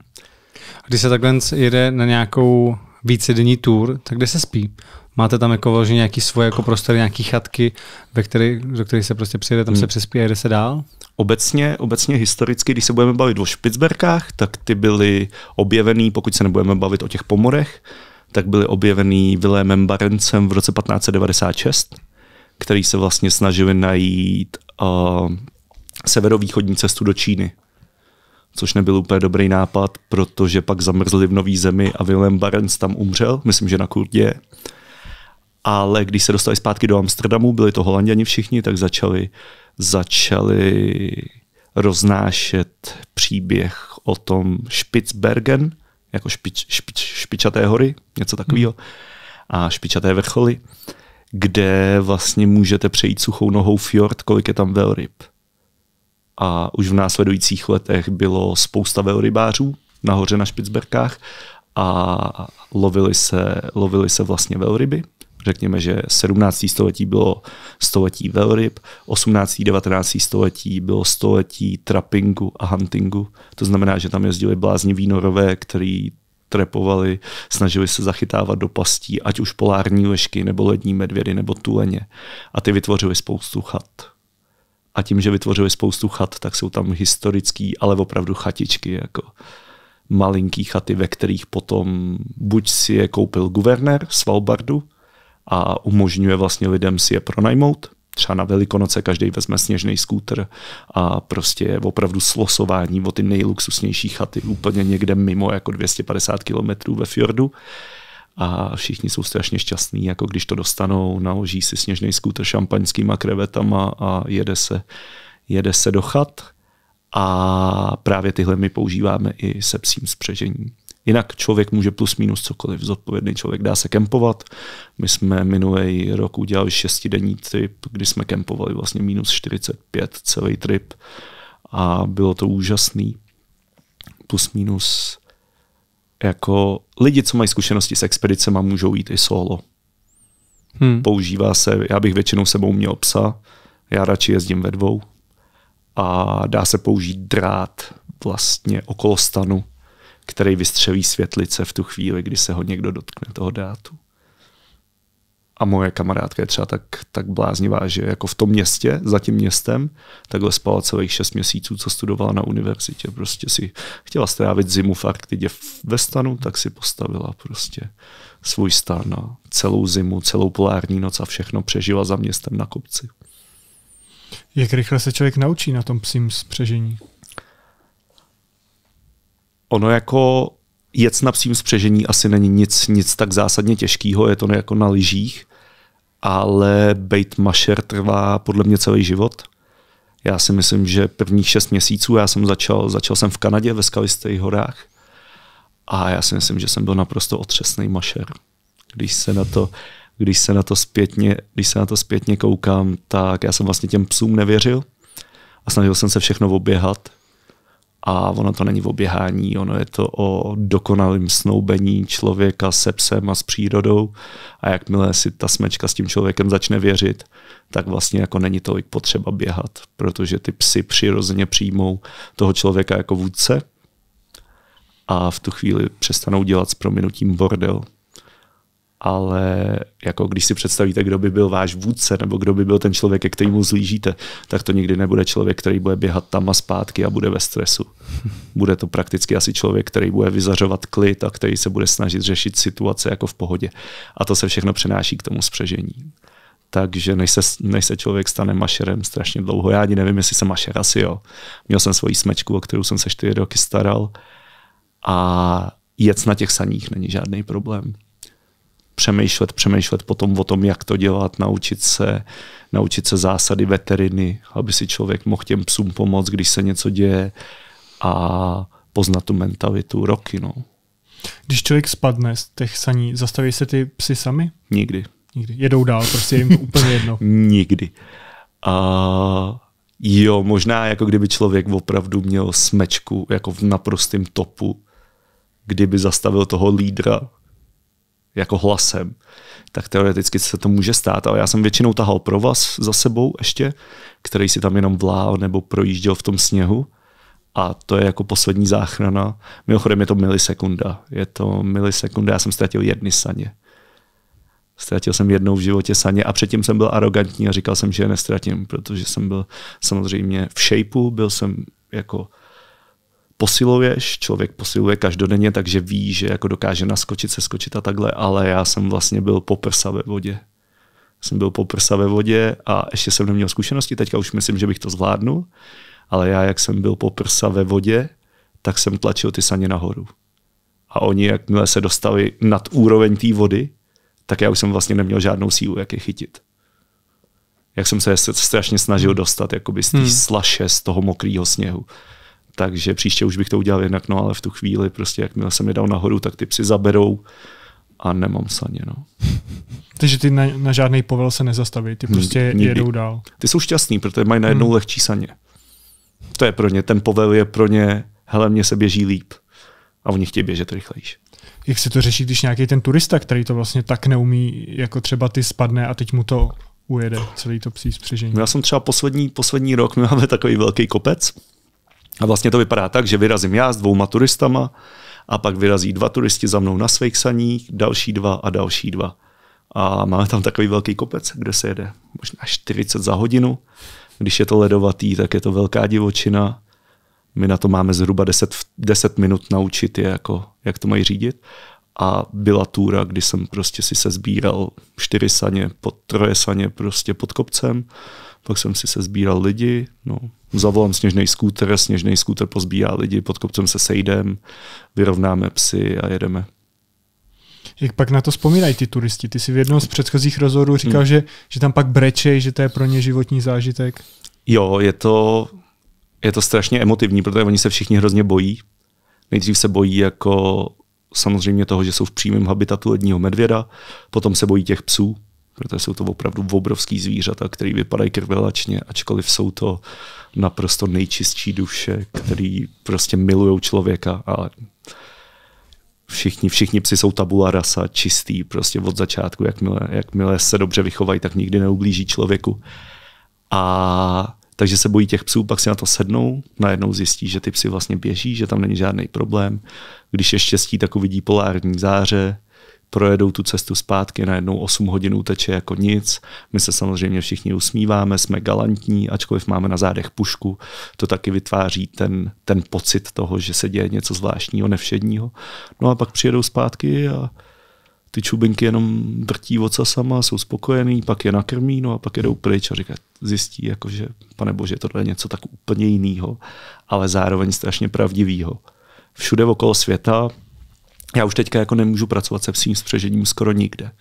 A když se takhle jede na nějakou vícedenní tour, tak kde se spí? Máte tam jako nějaký svoje jako prostory, nějaké chatky, ve který, do kterých se prostě přijede, tam hmm. se přespí a jde se dál? obecně, obecně historicky, když se budeme bavit o Špicberkách, tak ty byly objevený, pokud se nebudeme bavit o těch pomorech, tak byly objevený Vilémem Barencem v roce 1596, který se vlastně snažili najít uh, severovýchodní cestu do Číny. Což nebyl úplně dobrý nápad, protože pak zamrzli v nový zemi a Willem Barents tam umřel, myslím, že na Kurdě. Ale když se dostali zpátky do Amsterdamu, byli to holanděni všichni, tak začali začali roznášet příběh o tom Spitsbergen, jako špič, špič, špičaté hory, něco takového, a špičaté vrcholy, kde vlastně můžete přejít suchou nohou fjord, kolik je tam velryb. A už v následujících letech bylo spousta velrybářů nahoře na Špicberkách a lovili se, lovili se vlastně velryby řekněme, že 17. století bylo století velryb, 18. 19. století bylo století trappingu a huntingu. To znamená, že tam jezdili blázni vínorové, který trepovali, snažili se zachytávat do pastí, ať už polární lešky, nebo lední medvědy, nebo tuleně. A ty vytvořili spoustu chat. A tím, že vytvořili spoustu chat, tak jsou tam historický, ale opravdu chatičky, jako malinký chaty, ve kterých potom buď si je koupil guvernér Svalbardu, a umožňuje vlastně lidem si je pronajmout. Třeba na Velikonoce každý vezme sněžný skútr a prostě je opravdu slosování o ty nejluxusnější chaty úplně někde mimo jako 250 kilometrů ve fjordu a všichni jsou strašně šťastní, jako když to dostanou, naloží si sněžný skútr šampaňskýma krevetama a jede se, jede se do chat. A právě tyhle my používáme i se psím spřežením. Jinak člověk může plus minus cokoliv, zodpovědný člověk dá se kempovat. My jsme minulý rok udělali šestidenní trip, kdy jsme kempovali vlastně minus 45 celý trip a bylo to úžasný. Plus minus jako lidi, co mají zkušenosti s expedicema, můžou jít i solo. Hmm. Používá se, já bych většinou sebou měl psa, já radši jezdím ve dvou a dá se použít drát vlastně okolo stanu který vystřelí světlice v tu chvíli, kdy se ho někdo dotkne toho dátu. A moje kamarádka je třeba tak, tak bláznivá, že jako v tom městě, za tím městem, takhle spala celých šest měsíců, co studovala na univerzitě. Prostě si chtěla strávit zimu v Arktidě ve stanu, tak si postavila prostě svůj stan a celou zimu, celou polární noc a všechno přežila za městem na kopci. Jak rychle se člověk naučí na tom psím spřežení? ono jako jet na psím spřežení asi není nic, nic tak zásadně těžkého, je to jako na lyžích, ale být mašer trvá podle mě celý život. Já si myslím, že prvních šest měsíců, já jsem začal, začal jsem v Kanadě ve skalistých horách a já si myslím, že jsem byl naprosto otřesný mašer. Když se na to, když se na to, zpětně, když se na to zpětně koukám, tak já jsem vlastně těm psům nevěřil a snažil jsem se všechno oběhat a ono to není v oběhání, ono je to o dokonalém snoubení člověka se psem a s přírodou a jakmile si ta smečka s tím člověkem začne věřit, tak vlastně jako není tolik potřeba běhat, protože ty psy přirozeně přijmou toho člověka jako vůdce a v tu chvíli přestanou dělat s prominutím bordel ale jako když si představíte, kdo by byl váš vůdce nebo kdo by byl ten člověk, ke kterému zlížíte, tak to nikdy nebude člověk, který bude běhat tam a zpátky a bude ve stresu. Bude to prakticky asi člověk, který bude vyzařovat klid a který se bude snažit řešit situace jako v pohodě. A to se všechno přenáší k tomu spřežení. Takže než se, než se člověk stane mašerem strašně dlouho, já ani nevím, jestli jsem mašer, asi jo. Měl jsem svoji smečku, o kterou jsem se čtyři roky staral a jet na těch saních není žádný problém přemýšlet, přemýšlet potom o tom, jak to dělat, naučit se, naučit se zásady veteriny, aby si člověk mohl těm psům pomoct, když se něco děje a poznat tu mentalitu roky. No. Když člověk spadne z těch saní, zastaví se ty psy sami? Nikdy. Nikdy. Jedou dál, prostě jim úplně jedno. Nikdy. A jo, možná jako kdyby člověk opravdu měl smečku jako v naprostém topu, kdyby zastavil toho lídra, jako hlasem, tak teoreticky se to může stát. Ale já jsem většinou tahal provaz za sebou ještě, který si tam jenom vlál nebo projížděl v tom sněhu. A to je jako poslední záchrana. Mimochodem je to milisekunda. Je to milisekunda, já jsem ztratil jedny saně. Ztratil jsem jednou v životě saně a předtím jsem byl arrogantní a říkal jsem, že je nestratím, protože jsem byl samozřejmě v shapeu, byl jsem jako posiluješ, člověk posiluje každodenně, takže ví, že jako dokáže naskočit, seskočit a takhle, ale já jsem vlastně byl po prsa ve vodě. Jsem byl po prsa ve vodě a ještě jsem neměl zkušenosti, teďka už myslím, že bych to zvládnul, ale já, jak jsem byl po prsa ve vodě, tak jsem tlačil ty saně nahoru. A oni, jakmile se dostali nad úroveň té vody, tak já už jsem vlastně neměl žádnou sílu, jak je chytit. Jak jsem se strašně snažil dostat jakoby z té hmm. slaše, z toho mokrého sněhu takže příště už bych to udělal jinak, no ale v tu chvíli prostě, jakmile jsem je dal nahoru, tak ty psy zaberou a nemám saně. No. Takže ty na, na žádný povel se nezastaví, ty hm, prostě Nikdy. jedou dál. Ty jsou šťastní, protože mají najednou hmm. lehčí saně. To je pro ně, ten povel je pro ně, hele, mně se běží líp. A oni chtějí běžet rychleji. Jak se to řeší, když nějaký ten turista, který to vlastně tak neumí, jako třeba ty spadne a teď mu to ujede, celý to psí spřežení? já jsem třeba poslední, poslední rok, my máme takový velký kopec, a vlastně to vypadá tak, že vyrazím já s dvouma turistama a pak vyrazí dva turisti za mnou na svých saních, další dva a další dva. A máme tam takový velký kopec, kde se jede možná 40 za hodinu. Když je to ledovatý, tak je to velká divočina. My na to máme zhruba 10, 10 minut naučit je, jako, jak to mají řídit. A byla túra, kdy jsem prostě si se sbíral čtyři saně pod troje saně prostě pod kopcem pak jsem si se sbíral lidi, no, zavolám sněžný skútr, sněžný skútr pozbírá lidi, pod kopcem se sejdem, vyrovnáme psy a jedeme. Jak pak na to vzpomínají ty turisti? Ty si v jednom z předchozích rozhodů říkal, hmm. že, že tam pak brečej, že to je pro ně životní zážitek. Jo, je to, je to strašně emotivní, protože oni se všichni hrozně bojí. Nejdřív se bojí jako samozřejmě toho, že jsou v přímém habitatu jedního medvěda, potom se bojí těch psů, protože jsou to opravdu obrovský zvířata, který vypadají krvelačně, ačkoliv jsou to naprosto nejčistší duše, který prostě milují člověka a všichni, všichni psi jsou tabula rasa, čistý prostě od začátku, jakmile, jakmile se dobře vychovají, tak nikdy neublíží člověku. A takže se bojí těch psů, pak si na to sednou, najednou zjistí, že ty psy vlastně běží, že tam není žádný problém. Když je štěstí, tak uvidí polární záře, projedou tu cestu zpátky, najednou 8 hodin uteče jako nic. My se samozřejmě všichni usmíváme, jsme galantní, ačkoliv máme na zádech pušku, to taky vytváří ten, ten pocit toho, že se děje něco zvláštního, nevšedního. No a pak přijedou zpátky a ty čubinky jenom drtí sama, jsou spokojený, pak je nakrmí, no a pak jedou pryč a říká, zjistí, jako, že pane bože, tohle je něco tak úplně jiného, ale zároveň strašně pravdivého. Všude okolo světa já už teďka jako nemůžu pracovat se psím spřežením skoro nikde.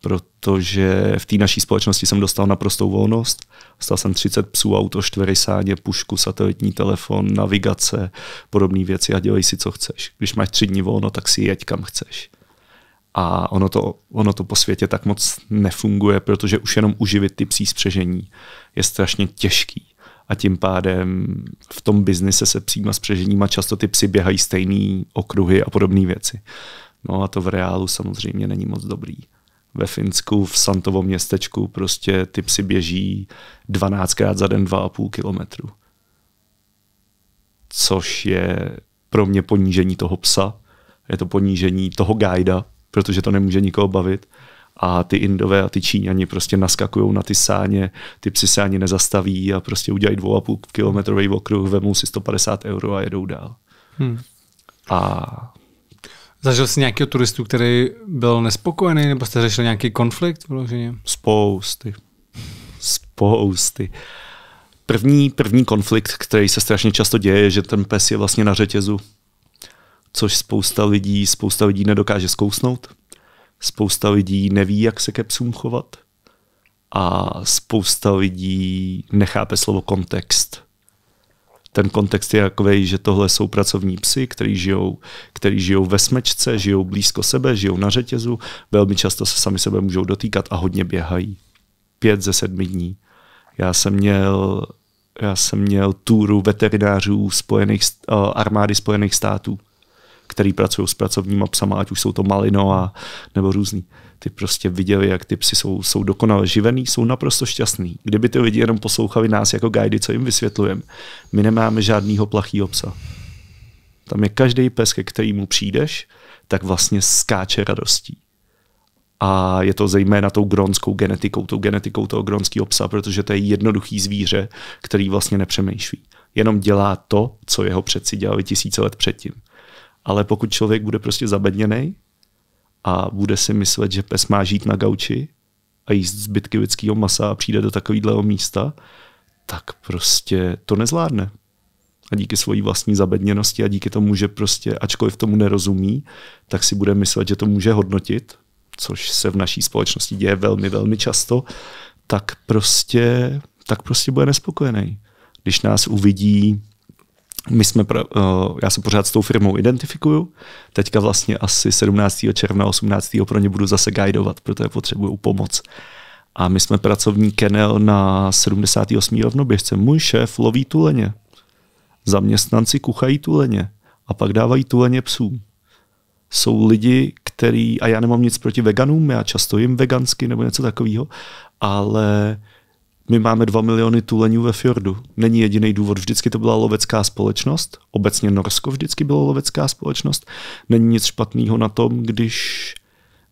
Protože v té naší společnosti jsem dostal naprostou volnost. Stal jsem 30 psů, auto, sáně, pušku, satelitní telefon, navigace, podobné věci a dělej si, co chceš. Když máš tři dní volno, tak si jeď kam chceš. A ono to, ono to po světě tak moc nefunguje, protože už jenom uživit ty psí spřežení je strašně těžký a tím pádem v tom biznise se přímo přežením a často ty psy běhají stejný okruhy a podobné věci. No a to v reálu samozřejmě není moc dobrý. Ve Finsku, v Santovom městečku, prostě ty psy běží 12krát za den 2,5 kilometru. Což je pro mě ponížení toho psa, je to ponížení toho guida, protože to nemůže nikoho bavit a ty Indové a ty Číňani prostě naskakují na ty sáně, ty psi se ani nezastaví a prostě udělají 2,5 kilometrový okruh, vemou si 150 euro a jedou dál. Hmm. A Zažil jsi nějakého turistu, který byl nespokojený, nebo jste řešil nějaký konflikt Vloženě? Spousty. Spousty. První, první konflikt, který se strašně často děje, je, že ten pes je vlastně na řetězu, což spousta lidí, spousta lidí nedokáže zkousnout spousta lidí neví, jak se ke psům chovat a spousta lidí nechápe slovo kontext. Ten kontext je takový, že tohle jsou pracovní psy, který žijou, který žijou ve smečce, žijou blízko sebe, žijou na řetězu, velmi často se sami sebe můžou dotýkat a hodně běhají. Pět ze sedmi dní. Já jsem měl, já jsem měl túru veterinářů spojených, eh, armády Spojených států který pracují s pracovníma psama, ať už jsou to malino a nebo různý. Ty prostě viděli, jak ty psy jsou, jsou dokonale živený, jsou naprosto šťastný. Kdyby ty lidi jenom poslouchali nás jako guidy, co jim vysvětlujeme, my nemáme žádného plachýho psa. Tam je každý pes, ke kterému přijdeš, tak vlastně skáče radostí. A je to zejména tou gronskou genetikou, tou genetikou toho gronského psa, protože to je jednoduchý zvíře, který vlastně nepřemýšlí. Jenom dělá to, co jeho předci dělali tisíce let předtím. Ale pokud člověk bude prostě zabedněný a bude si myslet, že pes má žít na gauči a jíst zbytky lidského masa a přijde do takového místa, tak prostě to nezvládne. A díky své vlastní zabedněnosti a díky tomu, že prostě, ačkoliv tomu nerozumí, tak si bude myslet, že to může hodnotit, což se v naší společnosti děje velmi, velmi často, tak prostě, tak prostě bude nespokojený. Když nás uvidí my jsme, pro, eh, já se pořád s tou firmou identifikuju, teďka vlastně asi 17. června, 18. pro ně budu zase guidovat, protože potřebuju pomoc. A my jsme pracovní kennel na 78. rovnoběžce. Můj šéf loví tuleně. Zaměstnanci kuchají tuleně a pak dávají tuleně psům. Jsou lidi, který, a já nemám nic proti veganům, já často jim vegansky nebo něco takového, ale my máme 2 miliony tuleňů ve fjordu. Není jediný důvod, vždycky to byla lovecká společnost. Obecně Norsko vždycky bylo lovecká společnost. Není nic špatného na tom, když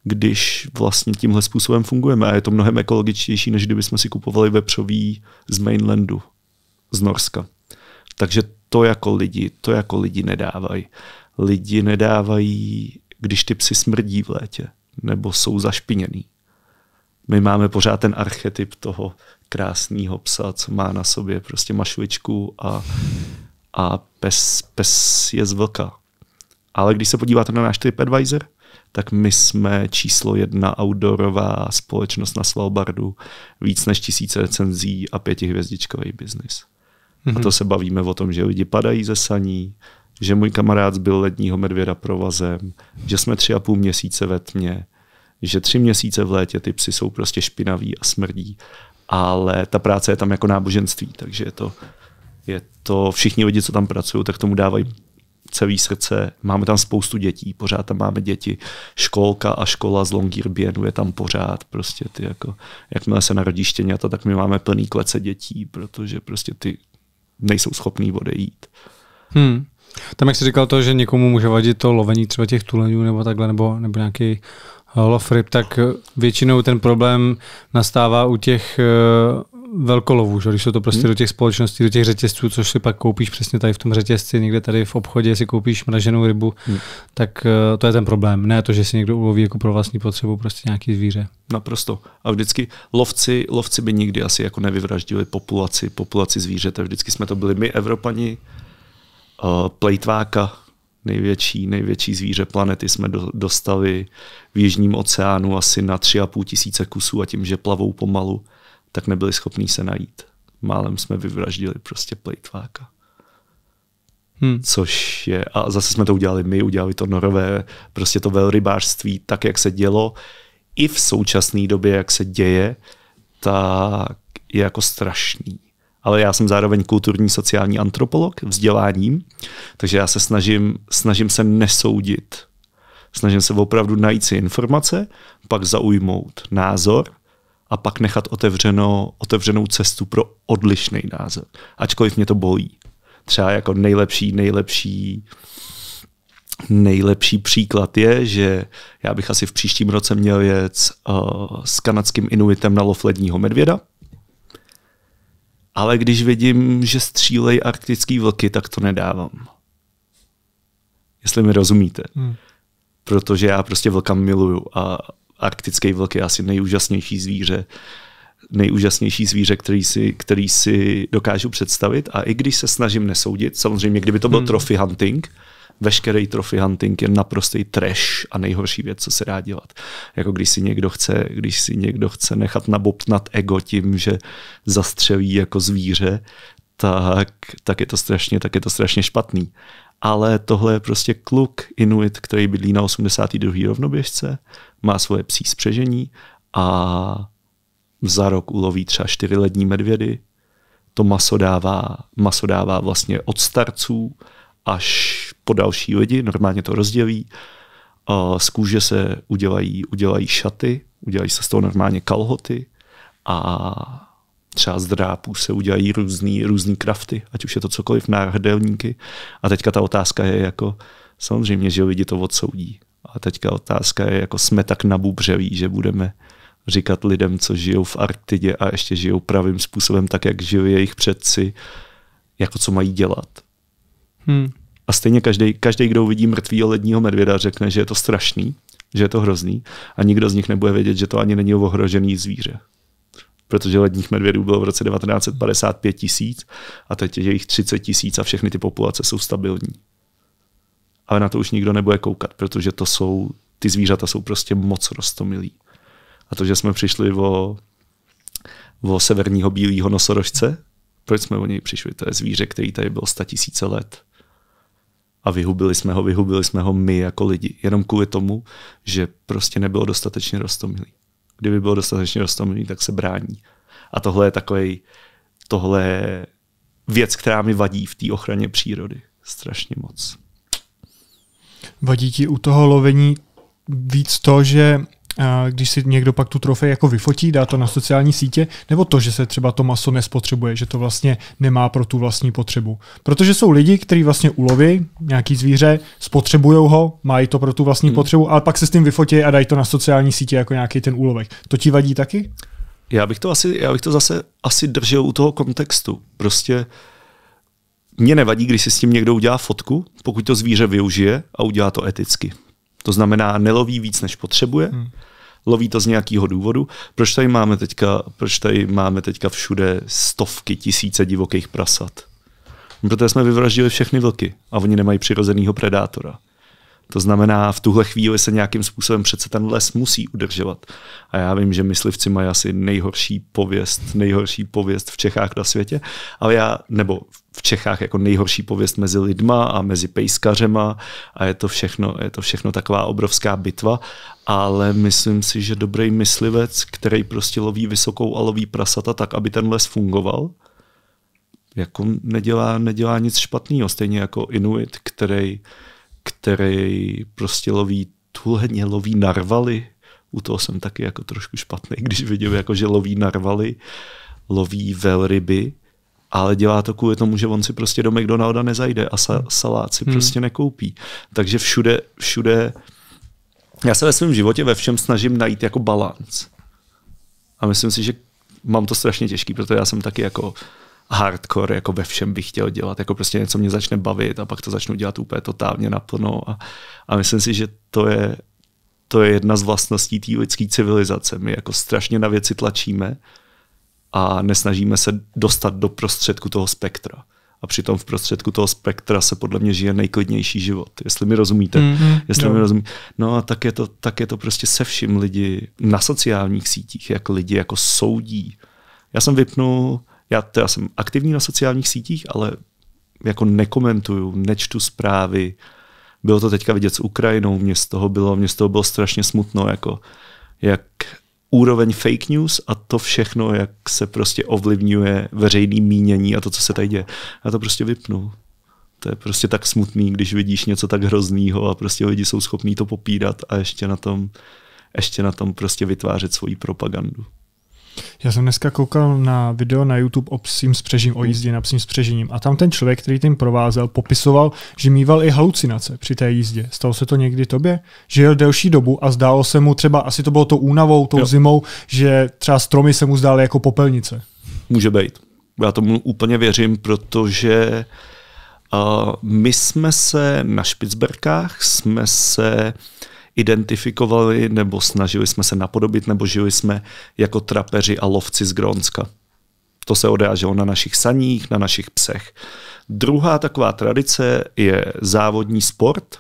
když vlastně tímhle způsobem fungujeme a je to mnohem ekologičtější, než kdyby jsme si kupovali vepřový z mainlandu, z Norska. Takže to jako lidi, to jako lidi nedávají. Lidi nedávají, když ty psy smrdí v létě, nebo jsou zašpiněný. My máme pořád ten archetyp toho krásného psa, co má na sobě prostě mašličku a, a pes, pes je z vlka. Ale když se podíváte na náš TripAdvisor, tak my jsme číslo jedna outdoorová společnost na Svalbardu, víc než tisíce recenzí a pětihvězdičkový biznis. Mm-hmm. A mhm. to se bavíme o tom, že lidi padají ze saní, že můj kamarád byl ledního medvěda provazem, že jsme tři a půl měsíce ve tmě, že tři měsíce v létě ty psy jsou prostě špinaví a smrdí ale ta práce je tam jako náboženství, takže je to, je to všichni lidi, co tam pracují, tak tomu dávají celý srdce. Máme tam spoustu dětí, pořád tam máme děti. Školka a škola z Longyearbyenu je tam pořád. Prostě ty jako, jakmile se narodí štěňata, tak my máme plný klece dětí, protože prostě ty nejsou schopný odejít. Hmm. Tam, jak jsi říkal to, že někomu může vadit to lovení třeba těch tuleňů nebo takhle, nebo, nebo nějaký lofrib, tak eh, většinou ten problém nastává u těch eh, velkolovů, že? když jsou to prostě hmm. do těch společností, do těch řetězců, což si pak koupíš přesně tady v tom řetězci, někde tady v obchodě si koupíš mraženou rybu, hmm. tak eh, to je ten problém. Ne to, že si někdo uloví jako pro vlastní potřebu prostě nějaký zvíře. Naprosto. A vždycky lovci, lovci by nikdy asi jako nevyvraždili populaci, populaci zvířete. Vždycky jsme to byli my, Evropani, uh, plejtváka, největší, největší zvíře planety jsme do, dostali v Jižním oceánu asi na tři a půl tisíce kusů a tím, že plavou pomalu, tak nebyli schopní se najít. Málem jsme vyvraždili prostě plejtváka. Hmm. Což je, a zase jsme to udělali my, udělali to norové, prostě to velrybářství, tak jak se dělo, i v současné době, jak se děje, tak je jako strašný ale já jsem zároveň kulturní sociální antropolog vzděláním, takže já se snažím, snažím se nesoudit. Snažím se opravdu najít si informace, pak zaujmout názor a pak nechat otevřeno, otevřenou cestu pro odlišný názor. Ačkoliv mě to bolí. Třeba jako nejlepší, nejlepší Nejlepší příklad je, že já bych asi v příštím roce měl jet uh, s kanadským inuitem na lov ledního medvěda ale když vidím, že střílej arktický vlky, tak to nedávám. Jestli mi rozumíte. Hmm. Protože já prostě vlka miluju a arktický vlk je asi nejúžasnější zvíře, nejúžasnější zvíře, který si, který si dokážu představit. A i když se snažím nesoudit, samozřejmě, kdyby to byl hmm. trophy hunting, veškerý trophy hunting je naprostý trash a nejhorší věc, co se dá dělat. Jako když si někdo chce, když si někdo chce nechat nabobtnat ego tím, že zastřelí jako zvíře, tak, tak, je to strašně, tak je to strašně špatný. Ale tohle je prostě kluk Inuit, který bydlí na 82. rovnoběžce, má svoje psí spřežení a za rok uloví třeba čtyři lední medvědy. To maso dává, maso dává vlastně od starců až po další lidi, normálně to rozdělí. A z kůže se udělají, udělají šaty, udělají se z toho normálně kalhoty a třeba z drápů se udělají různý, různý krafty, ať už je to cokoliv, náhrdelníky. A teďka ta otázka je jako, samozřejmě, že lidi to odsoudí. A teďka otázka je, jako jsme tak nabubřeví, že budeme říkat lidem, co žijou v Arktidě a ještě žijou pravým způsobem, tak jak žili jejich předci, jako co mají dělat. Hmm. A stejně každý, každý, kdo uvidí mrtvýho ledního medvěda, řekne, že je to strašný, že je to hrozný a nikdo z nich nebude vědět, že to ani není ohrožený zvíře. Protože ledních medvědů bylo v roce 1955 tisíc a teď je jich 30 tisíc a všechny ty populace jsou stabilní. Ale na to už nikdo nebude koukat, protože to jsou, ty zvířata jsou prostě moc rostomilí. A to, že jsme přišli o, o severního bílého nosorožce, proč jsme o něj přišli? To je zvíře, který tady byl 100 tisíce let a vyhubili jsme ho, vyhubili jsme ho my jako lidi, jenom kvůli tomu, že prostě nebylo dostatečně roztomilý. Kdyby bylo dostatečně roztomilý, tak se brání. A tohle je takový, tohle je věc, která mi vadí v té ochraně přírody strašně moc. Vadí ti u toho lovení víc to, že když si někdo pak tu trofej jako vyfotí, dá to na sociální sítě, nebo to, že se třeba to maso nespotřebuje, že to vlastně nemá pro tu vlastní potřebu. Protože jsou lidi, kteří vlastně uloví nějaký zvíře, spotřebují ho, mají to pro tu vlastní hmm. potřebu, ale pak se s tím vyfotí a dají to na sociální sítě jako nějaký ten úlovek. To ti vadí taky? Já bych to, asi, já bych to zase asi držel u toho kontextu. Prostě mně nevadí, když si s tím někdo udělá fotku, pokud to zvíře využije a udělá to eticky. To znamená, neloví víc, než potřebuje, hmm. loví to z nějakého důvodu. Proč tady, máme teďka, proč tady máme teďka všude stovky, tisíce divokých prasat? Protože jsme vyvraždili všechny vlky a oni nemají přirozeného predátora. To znamená, v tuhle chvíli se nějakým způsobem přece ten les musí udržovat. A já vím, že myslivci mají asi nejhorší pověst, nejhorší pověst v Čechách na světě, ale já, nebo v Čechách jako nejhorší pověst mezi lidma a mezi pejskařema a je to všechno, je to všechno taková obrovská bitva, ale myslím si, že dobrý myslivec, který prostě loví vysokou a loví prasata tak, aby ten les fungoval, jako nedělá, nedělá nic špatného. Stejně jako Inuit, který který prostě loví tuhle loví narvaly. U toho jsem taky jako trošku špatný, když vidím, jako, že loví narvaly, loví velryby, ale dělá to kvůli tomu, že on si prostě do McDonalda nezajde a sa- hmm. salát si hmm. prostě nekoupí. Takže všude, všude, já se ve svém životě ve všem snažím najít jako balanc. A myslím si, že mám to strašně těžký, protože já jsem taky jako hardcore jako ve všem bych chtěl dělat, jako prostě něco mě začne bavit a pak to začnu dělat úplně totálně naplno a, a myslím si, že to je, to je jedna z vlastností té lidské civilizace. My jako strašně na věci tlačíme a nesnažíme se dostat do prostředku toho spektra. A přitom v prostředku toho spektra se podle mě žije nejklidnější život. Jestli mi rozumíte. Mm-hmm, jestli mi rozumí. No a tak je, to, tak je to prostě se vším lidi na sociálních sítích, jak lidi jako soudí. Já jsem vypnul já, to, já jsem aktivní na sociálních sítích, ale jako nekomentuju, nečtu zprávy. Bylo to teďka vidět s Ukrajinou, mě z toho bylo, mě z toho bylo strašně smutno, jako jak úroveň fake news a to všechno, jak se prostě ovlivňuje veřejný mínění a to, co se tady děje. Já to prostě vypnu. To je prostě tak smutný, když vidíš něco tak hroznýho a prostě lidi jsou schopní to popírat a ještě na tom, ještě na tom prostě vytvářet svoji propagandu. Já jsem dneska koukal na video na YouTube o psím spřežím, o hmm. jízdě na psím spřežením a tam ten člověk, který tím provázel, popisoval, že mýval i halucinace při té jízdě. Stalo se to někdy tobě? Že jel delší dobu a zdálo se mu třeba, asi to bylo tou únavou, tou jo. zimou, že třeba stromy se mu zdály jako popelnice. Může být. Já tomu úplně věřím, protože uh, my jsme se na Špicberkách, jsme se uh, identifikovali nebo snažili jsme se napodobit, nebo žili jsme jako trapeři a lovci z Grónska. To se odráželo na našich saních, na našich psech. Druhá taková tradice je závodní sport,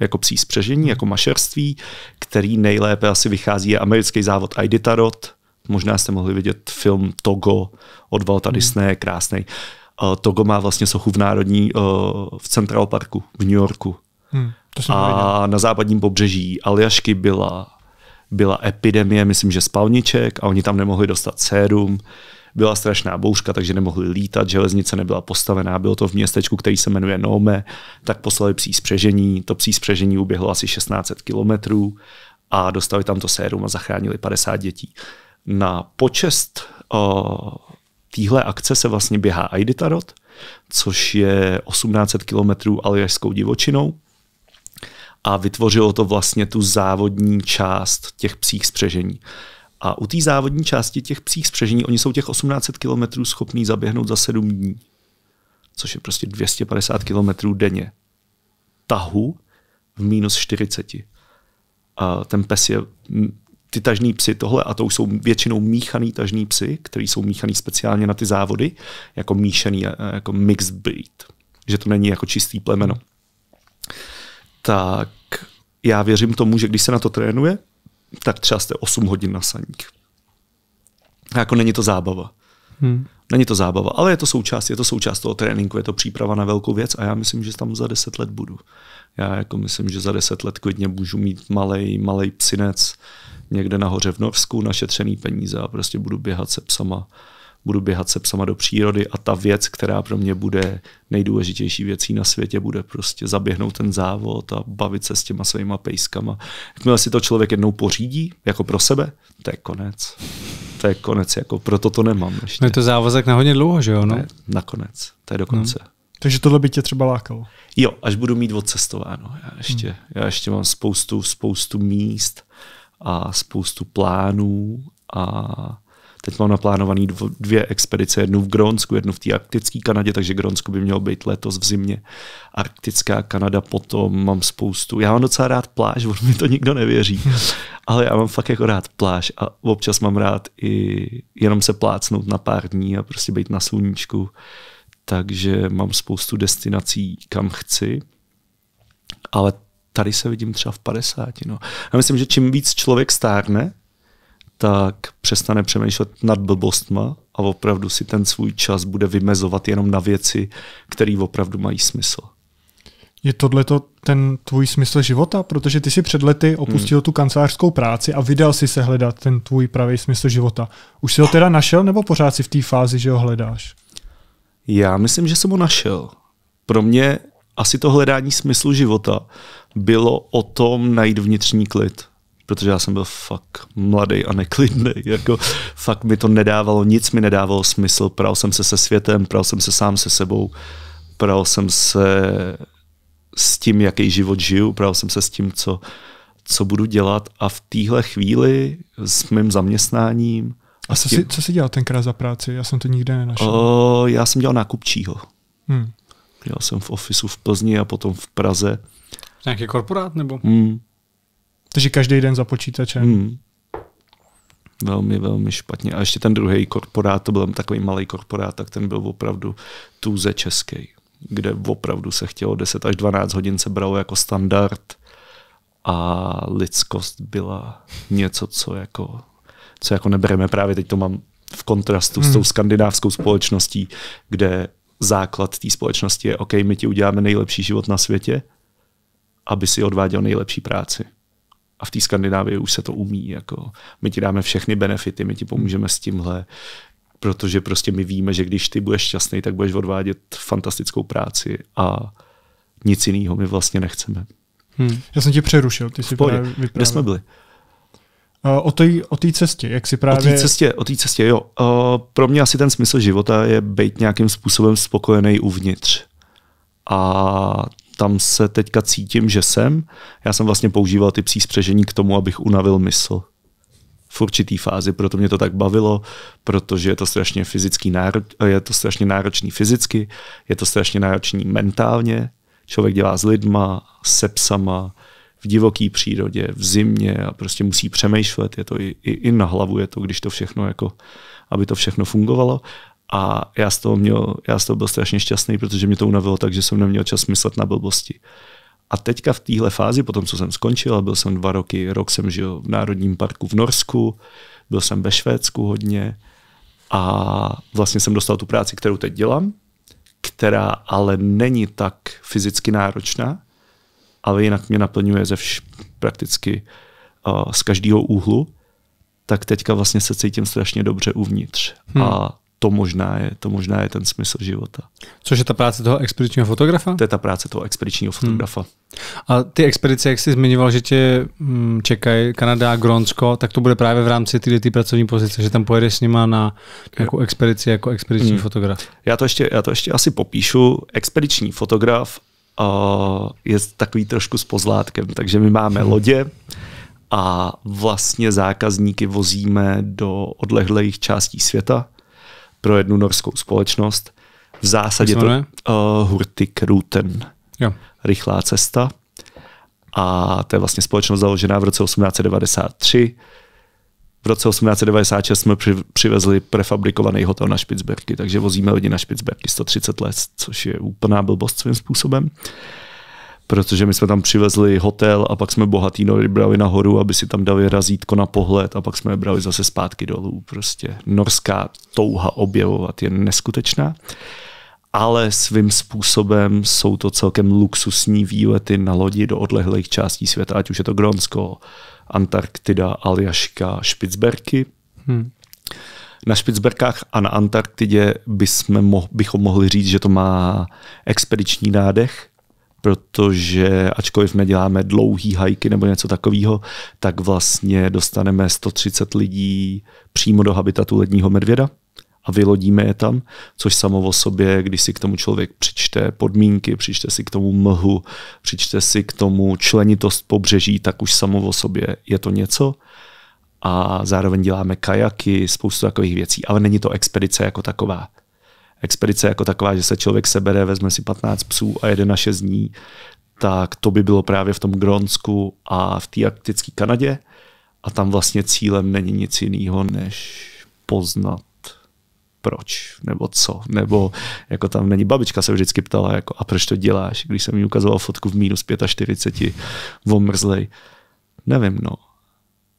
jako psí spřežení, jako mašerství, který nejlépe asi vychází je americký závod Iditarod. Možná jste mohli vidět film Togo od Walta Disney, hmm. mm. krásný. Eh, Togo má vlastně sochu v Národní eh, v Central Parku v New Yorku. Mm. To a na západním pobřeží Aljašky byla, byla epidemie, myslím, že spalniček a oni tam nemohli dostat sérum. Byla strašná bouřka, takže nemohli lítat, železnice nebyla postavená, bylo to v městečku, který se jmenuje Nome, tak poslali psí spřežení, to psí spřežení uběhlo asi 1600 kilometrů a dostali tam to sérum a zachránili 50 dětí. Na počest uh, téhle akce se vlastně běhá Aiditarod, což je 1800 kilometrů aljašskou divočinou a vytvořilo to vlastně tu závodní část těch psích spřežení. A u té závodní části těch psích spřežení, oni jsou těch 1800 kilometrů schopní zaběhnout za 7 dní, což je prostě 250 kilometrů denně. Tahu v minus 40. A ten pes je ty tažní psy tohle, a to už jsou většinou míchaný tažní psy, který jsou míchaný speciálně na ty závody, jako míšený, jako mixed breed. Že to není jako čistý plemeno tak já věřím tomu, že když se na to trénuje, tak třeba jste 8 hodin na saník. jako není to zábava. Hmm. Není to zábava, ale je to součást, je to součást toho tréninku, je to příprava na velkou věc a já myslím, že tam za 10 let budu. Já jako myslím, že za 10 let klidně můžu mít malej, malej psinec někde nahoře v Norsku, našetřený peníze a prostě budu běhat se psama budu běhat se psama do přírody a ta věc, která pro mě bude nejdůležitější věcí na světě, bude prostě zaběhnout ten závod a bavit se s těma svýma pejskama. Jakmile si to člověk jednou pořídí, jako pro sebe, to je konec. To je konec, jako proto to nemám ještě. No je to závazek na hodně dlouho, že jo? No? na nakonec, to je dokonce. No. Takže tohle by tě třeba lákalo. Jo, až budu mít odcestováno. Já ještě, hmm. já ještě mám spoustu, spoustu míst a spoustu plánů a Teď bylo naplánované dvě expedice, jednu v Grónsku, jednu v té arktické Kanadě, takže Grónsko by mělo být letos v zimě. Arktická Kanada potom mám spoustu. Já mám docela rád pláž, on mi to nikdo nevěří, ale já mám fakt jako rád pláž a občas mám rád i jenom se plácnout na pár dní a prostě být na sluníčku. Takže mám spoustu destinací, kam chci. Ale tady se vidím třeba v 50. No. Já myslím, že čím víc člověk stárne, tak přestane přemýšlet nad blbostma a opravdu si ten svůj čas bude vymezovat jenom na věci, které opravdu mají smysl. Je tohle ten tvůj smysl života? Protože ty si před lety opustil hmm. tu kancelářskou práci a vydal si se hledat ten tvůj pravý smysl života. Už si ho teda našel nebo pořád si v té fázi, že ho hledáš? Já myslím, že jsem ho našel. Pro mě asi to hledání smyslu života bylo o tom najít vnitřní klid protože já jsem byl fakt mladý a neklidný. Jako, fakt mi to nedávalo, nic mi nedávalo smysl. Pral jsem se se světem, pral jsem se sám se sebou, pral jsem se s tím, jaký život žiju, pral jsem se s tím, co, co budu dělat a v téhle chvíli s mým zaměstnáním. A, a co, tím, jsi, co jsi dělal tenkrát za práci? Já jsem to nikde nenašel. O, já jsem dělal nákupčího. Hmm. Dělal jsem v ofisu v Plzni a potom v Praze. Nějaký korporát nebo? Hmm. Takže každý den za počítačem. Hmm. Velmi, velmi špatně. A ještě ten druhý korporát, to byl takový malý korporát, tak ten byl opravdu tuze český, kde opravdu se chtělo 10 až 12 hodin se bralo jako standard a lidskost byla něco, co jako, co jako nebereme. Právě teď to mám v kontrastu hmm. s tou skandinávskou společností, kde základ té společnosti je, OK, my ti uděláme nejlepší život na světě, aby si odváděl nejlepší práci. A v té Skandinávii už se to umí. Jako. My ti dáme všechny benefity, my ti pomůžeme s tímhle, protože prostě my víme, že když ty budeš šťastný, tak budeš odvádět fantastickou práci a nic jiného my vlastně nechceme. Hmm. Já jsem tě přerušil, ty jsi právě vyprávěl. Kde jsme byli? Eh, o té o cestě, jak si právě... O té cestě, o té cestě, jo. Eh, pro mě asi ten smysl života je být nějakým způsobem spokojený uvnitř. A tam se teďka cítím, že jsem. Já jsem vlastně používal ty psí spřežení k tomu, abych unavil mysl v určitý fázi, proto mě to tak bavilo, protože je to strašně fyzický nároč, je to strašně náročný fyzicky, je to strašně náročný mentálně, člověk dělá s lidma, se psama, v divoké přírodě, v zimě a prostě musí přemýšlet, je to i, i, i na hlavu, je to, když to všechno jako, aby to všechno fungovalo. A já z toho, měl, já z toho byl strašně šťastný, protože mě to unavilo tak, že jsem neměl čas myslet na blbosti. A teďka v téhle fázi, potom co jsem skončil, a byl jsem dva roky, rok jsem žil v Národním parku v Norsku, byl jsem ve Švédsku hodně a vlastně jsem dostal tu práci, kterou teď dělám, která ale není tak fyzicky náročná, ale jinak mě naplňuje ze vš- prakticky uh, z každého úhlu, tak teďka vlastně se cítím strašně dobře uvnitř. Hmm. A to možná je, to možná je ten smysl života. Což je ta práce toho expedičního fotografa? To je ta práce toho expedičního hmm. fotografa. Hmm. A ty expedice, jak jsi zmiňoval, že tě mm, čekají Kanada Gronsko, tak to bude právě v rámci tyhle ty pracovní pozice, že tam pojedeš s nima na nějakou expedici jako expediční hmm. fotograf. Já to, ještě, já to ještě asi popíšu. Expediční fotograf uh, je takový trošku s pozlátkem, takže my máme hmm. lodě, a vlastně zákazníky vozíme do odlehlých částí světa pro jednu norskou společnost. V zásadě to uh, eh, Hurtig Ruten. Jo. Rychlá cesta. A to je vlastně společnost založená v roce 1893. V roce 1896 jsme přivezli prefabrikovaný hotel na Špicberky, takže vozíme lidi na Špicberky 130 let, což je úplná blbost svým způsobem. Uh, protože my jsme tam přivezli hotel a pak jsme bohatý nory brali nahoru, aby si tam dali razítko na pohled a pak jsme je brali zase zpátky dolů. Prostě norská touha objevovat je neskutečná ale svým způsobem jsou to celkem luxusní výlety na lodi do odlehlých částí světa, ať už je to Grónsko, Antarktida, Aljaška, Špicberky. Hmm. Na Špicberkách a na Antarktidě bychom mohli říct, že to má expediční nádech, protože ačkoliv děláme dlouhý hajky nebo něco takového, tak vlastně dostaneme 130 lidí přímo do habitatu ledního medvěda a vylodíme je tam, což samo o sobě, když si k tomu člověk přičte podmínky, přičte si k tomu mlhu, přičte si k tomu členitost pobřeží, tak už samo o sobě je to něco. A zároveň děláme kajaky, spoustu takových věcí, ale není to expedice jako taková expedice jako taková, že se člověk sebere, vezme si 15 psů a jede na 6 dní, tak to by bylo právě v tom Gronsku a v té arktické Kanadě. A tam vlastně cílem není nic jiného, než poznat proč, nebo co, nebo jako tam není babička se vždycky ptala, jako a proč to děláš, když jsem mi ukazoval fotku v minus 45, omrzlej. Nevím, no.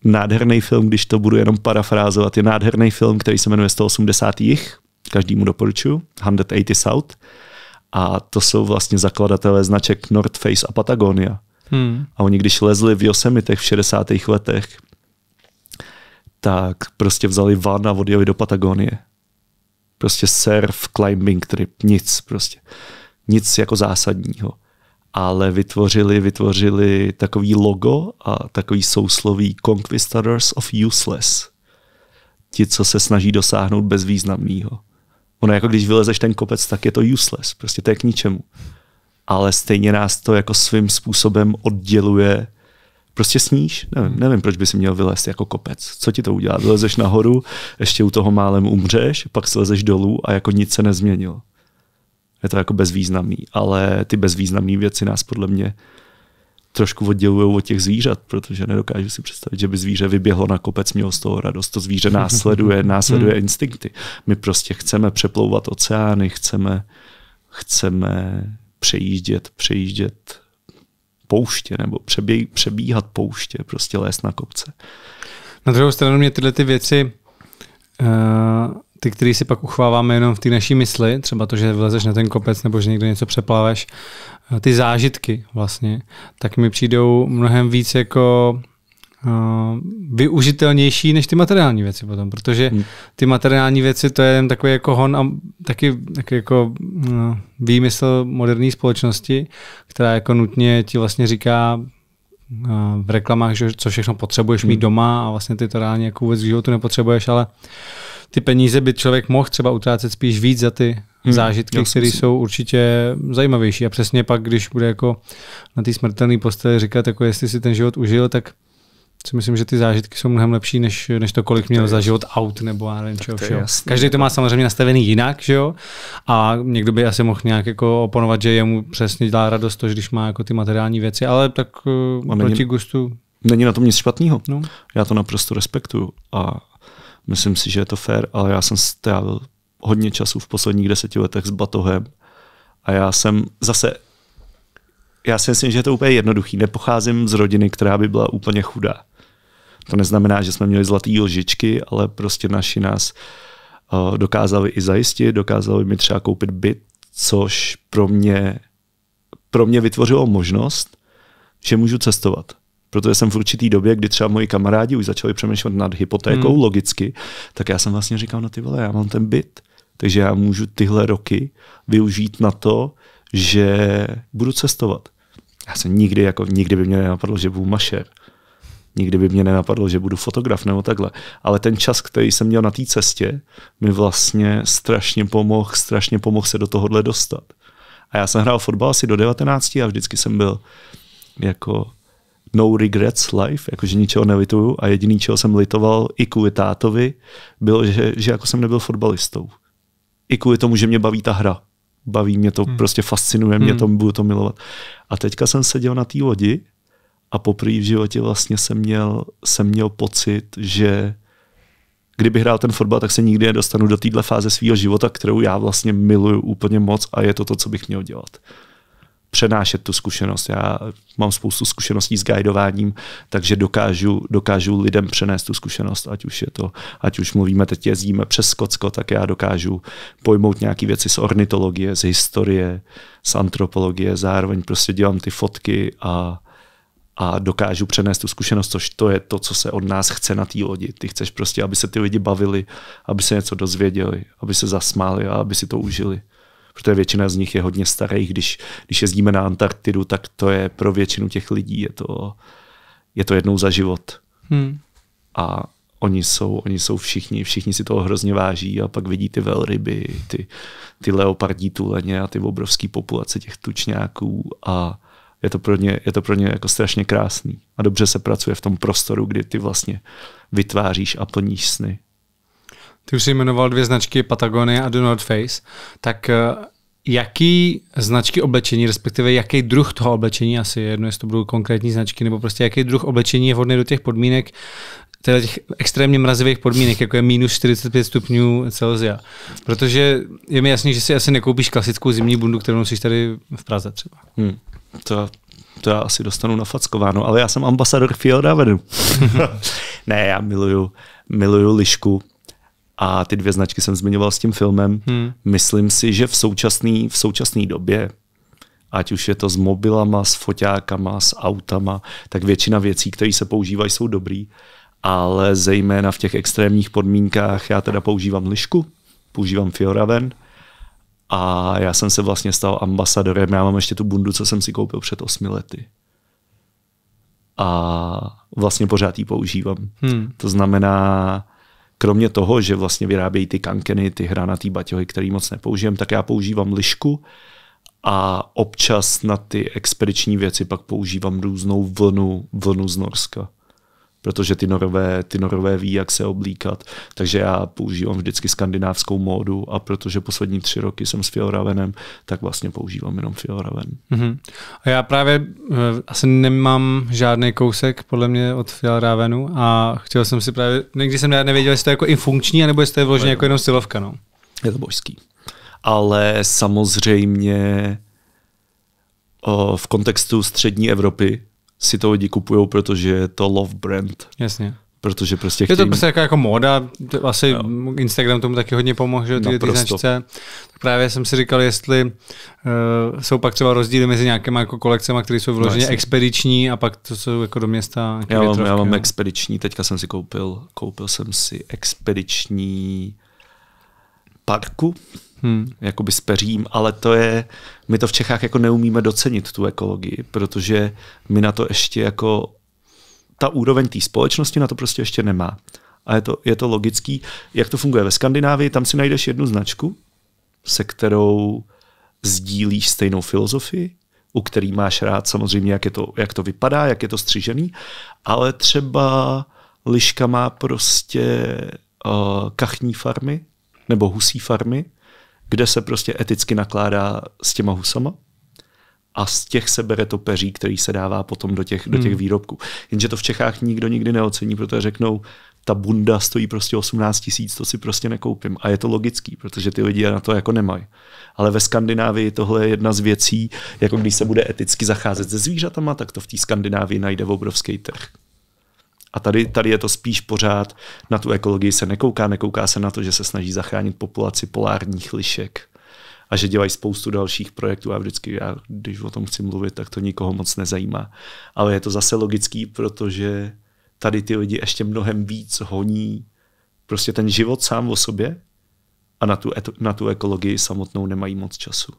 Nádherný film, když to budu jenom parafrázovat, je nádherný film, který se jmenuje 180 jich, každému doporučuju, 180 South. A to jsou vlastně zakladatelé značek North Face a Patagonia. Hmm. A oni když lezli v Yosemitech v 60. letech, tak prostě vzali van a odjeli do Patagonie. Prostě surf, climbing trip, nic prostě. Nic jako zásadního. Ale vytvořili, vytvořili takový logo a takový sousloví Conquistadors of Useless. Ti, co se snaží dosáhnout bezvýznamného ono jako když vylezeš ten kopec, tak je to useless, prostě to je k ničemu. Ale stejně nás to jako svým způsobem odděluje prostě sníš. Nevím, nevím, proč by si měl vylézt jako kopec. Co ti to udělá? Vylezeš nahoru, ještě u toho málem umřeš, pak slezeš dolů a jako nic se nezměnilo. Je to jako bezvýznamný, ale ty bezvýznamné věci nás podle mě trošku oddělují od těch zvířat, protože nedokážu si představit, že by zvíře vyběhlo na kopec, mělo z toho radost. To zvíře následuje, následuje hmm. instinkty. My prostě chceme přeplouvat oceány, chceme, chceme přejíždět, přejíždět pouště nebo přeběj, přebíhat pouště, prostě lézt na kopce. Na druhou stranu mě tyhle ty věci uh ty, který si pak uchváváme jenom v té naší mysli, třeba to, že vlezeš na ten kopec nebo že někde něco přeplaveš, eh, ty zážitky vlastně, tak mi přijdou mnohem víc jako uh, využitelnější než ty materiální věci potom, protože hmm. ty materiální věci to je jen takový jako hon a taky, taky jako uh, výmysl moderní společnosti, která jako nutně ti vlastně říká, v reklamách, že co všechno potřebuješ mít hmm. doma a vlastně ty to reálně jako vůbec v životu nepotřebuješ, ale ty peníze by člověk mohl třeba utrácet spíš víc za ty hmm. zážitky, které jsou určitě zajímavější. A přesně pak, když bude jako na té smrtelné posteli říkat, jako jestli si ten život užil, tak si myslím, že ty zážitky jsou mnohem lepší, než, než to, kolik měl to za život aut nebo já nevím čeho všeho. Každý to má samozřejmě nastavený jinak, že jo? A někdo by asi mohl nějak jako oponovat, že jemu přesně dělá radost to, když má jako ty materiální věci, ale tak eh, A není, proti gustu. Není na tom nic špatného. No. Já to naprosto respektuju a myslím si, že je to fair, ale já jsem strávil hodně času v posledních deseti letech s batohem a já jsem zase já si myslím, že je to úplně jednoduchý. Nepocházím z rodiny, která by byla úplně chudá. To neznamená, že jsme měli zlatý lžičky, ale prostě naši nás eh, dokázali i zajistit, dokázali mi třeba koupit byt, což pro mě, pro mě vytvořilo možnost, že můžu cestovat protože jsem v určitý době, kdy třeba moji kamarádi už začali přemýšlet nad hypotékou hmm. logicky, tak já jsem vlastně říkal, no ty vole, já mám ten byt, takže já můžu tyhle roky využít na to, že budu cestovat. Já jsem nikdy, jako nikdy by mě nenapadlo, že budu mašer. Nikdy by mě nenapadlo, že budu fotograf nebo takhle. Ale ten čas, který jsem měl na té cestě, mi vlastně strašně pomohl, strašně pomohl se do tohohle dostat. A já jsem hrál fotbal asi do 19 a vždycky jsem byl jako no regrets life, jakože ničeho nelituju a jediný, čeho jsem litoval i kvůli tátovi, bylo, že, že jako jsem nebyl fotbalistou. I kvůli tomu, že mě baví ta hra. Baví mě to, hmm. prostě fascinuje mě hmm. to, budu to milovat. A teďka jsem seděl na té lodi a poprvé v životě vlastně jsem měl, jsem měl pocit, že kdyby hrál ten fotbal, tak se nikdy nedostanu do téhle fáze svého života, kterou já vlastně miluju úplně moc a je to to, co bych měl dělat. Přenášet tu zkušenost. Já mám spoustu zkušeností s guidováním, takže dokážu, dokážu lidem přenést tu zkušenost, ať už je to, ať už mluvíme, teď jezdíme přes Skocko, tak já dokážu pojmout nějaké věci z ornitologie, z historie, z antropologie, zároveň prostě dělám ty fotky a a dokážu přenést tu zkušenost, což to je to, co se od nás chce na té lodi. Ty chceš prostě, aby se ty lidi bavili, aby se něco dozvěděli, aby se zasmáli a aby si to užili. Protože většina z nich je hodně starých. Když, když jezdíme na Antarktidu, tak to je pro většinu těch lidí, je to, je to jednou za život. Hmm. A oni jsou, oni jsou všichni, všichni si toho hrozně váží a pak vidí ty velryby, ty, ty leopardí tuleně a ty obrovské populace těch tučňáků a je to pro ně, je to pro ně jako strašně krásný. A dobře se pracuje v tom prostoru, kdy ty vlastně vytváříš a plníš sny. Ty už jsi jmenoval dvě značky Patagonie a The North Face. Tak eh, jaký značky oblečení, respektive jaký druh toho oblečení, asi jedno, jestli to budou konkrétní značky, nebo prostě jaký druh oblečení je vhodný do těch podmínek, teda těch extrémně mrazivých podmínek, jako je minus 45 stupňů Celsia. Protože je mi jasný, že si asi nekoupíš klasickou zimní bundu, kterou nosíš tady v Praze třeba. Hmm. To, to já asi dostanu na fackováno, ale já jsem ambasador Field vedu. ne, já miluju, miluju lišku a ty dvě značky jsem zmiňoval s tím filmem. Hmm. Myslím si, že v současné v současný době, ať už je to s mobilama, s foťákama, s autama, tak většina věcí, které se používají, jsou dobrý ale zejména v těch extrémních podmínkách já teda používám lišku, používám Fioraven a já jsem se vlastně stal ambasadorem. Já mám ještě tu bundu, co jsem si koupil před osmi lety. A vlastně pořád ji používám. Hmm. To znamená, kromě toho, že vlastně vyrábějí ty kankeny, ty hranatý baťohy, který moc nepoužijem, tak já používám lišku a občas na ty expediční věci pak používám různou vlnu, vlnu z Norska protože ty norové, ty norové ví, jak se oblíkat, takže já používám vždycky skandinávskou módu a protože poslední tři roky jsem s Fioravenem, tak vlastně používám jenom Fioraven. Mm-hmm. A já právě uh, asi nemám žádný kousek podle mě od Fioravenu a chtěl jsem si právě, někdy jsem nevěděl, jestli to je jako i funkční, nebo jestli to je vloženě jako jenom stylovka. No. Je to božský. Ale samozřejmě uh, v kontextu střední Evropy si to lidi kupují, protože je to love brand. Jasně. Protože prostě chtějí... Je to prostě jako, jako móda, asi no. Instagram tomu taky hodně pomohl, že ty, ty značce. Právě jsem si říkal, jestli uh, jsou pak třeba rozdíly mezi nějakýma jako kolekcemi, které jsou no, vyloženě no, expediční a pak to jsou jako do města. Já mám, větrovky, já mám no. expediční, teďka jsem si koupil, koupil jsem si expediční parku hmm. jakoby s peřím, ale to je, my to v Čechách jako neumíme docenit tu ekologii, protože my na to ještě jako, ta úroveň té společnosti na to prostě ještě nemá. A je to, je to logický. Jak to funguje ve Skandinávii, tam si najdeš jednu značku, se kterou sdílíš stejnou filozofii, u který máš rád samozřejmě, jak, je to, jak to vypadá, jak je to střižený, ale třeba liška má prostě uh, kachní farmy nebo husí farmy, kde se prostě eticky nakládá s těma husama a z těch se bere to peří, který se dává potom do těch, hmm. do těch hmm. výrobků. Jenže to v Čechách nikdo nikdy neocení, protože řeknou, ta bunda stojí prostě 18 tisíc, to si prostě nekoupím. A je to logický, protože ty lidi na to jako nemají. Ale ve Skandinávii tohle je jedna z věcí, jako když se bude eticky zacházet se zvířatama, tak to v té Skandinávii najde v obrovský trh. A tady, tady je to spíš pořád, na tu ekologii se nekouká, nekouká se na to, že se snaží zachránit populaci polárních lišek a že dělají spoustu dalších projektů a vždycky já, když o tom chci mluvit, tak to nikoho moc nezajímá. Ale je to zase logický, protože tady ty lidi ještě mnohem víc honí prostě ten život sám o sobě a na tu, na tu ekologii samotnou nemají moc času.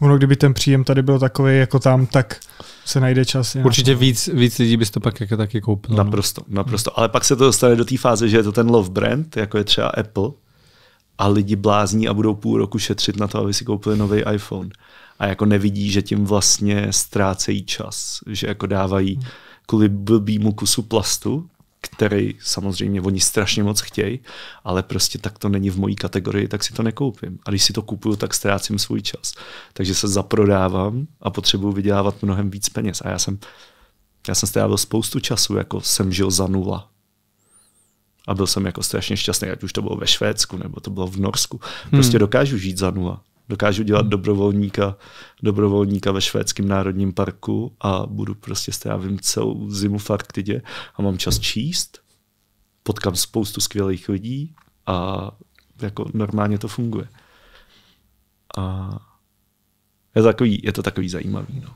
Ono, kdyby ten příjem tady byl takový jako tam, tak se najde čas. Určitě víc, víc lidí bys to pak jako taky koupil. No. Naprosto, naprosto. Ale pak se to dostane do té fáze, že je to ten love brand, jako je třeba Apple, a lidi blázní a budou půl roku šetřit na to, aby si koupili nový iPhone. A jako nevidí, že tím vlastně ztrácejí čas, že jako dávají hmm. kvůli blbýmu kusu plastu který samozřejmě oni strašně moc chtějí, ale prostě tak to není v mojí kategorii, tak si to nekoupím. A když si to kupuju, tak ztrácím svůj čas. Takže se zaprodávám a potřebuju vydělávat mnohem víc peněz. A já jsem, já jsem strávil spoustu času, jako jsem žil za nula. A byl jsem jako strašně šťastný, ať už to bylo ve Švédsku, nebo to bylo v Norsku. Prostě hmm. dokážu žít za nula dokážu dělat dobrovolníka, dobrovolníka ve švédském národním parku a budu prostě strávím celou zimu v Arktidě a mám čas číst, potkám spoustu skvělých lidí a jako normálně to funguje. A je, to takový, je to takový zajímavý. No.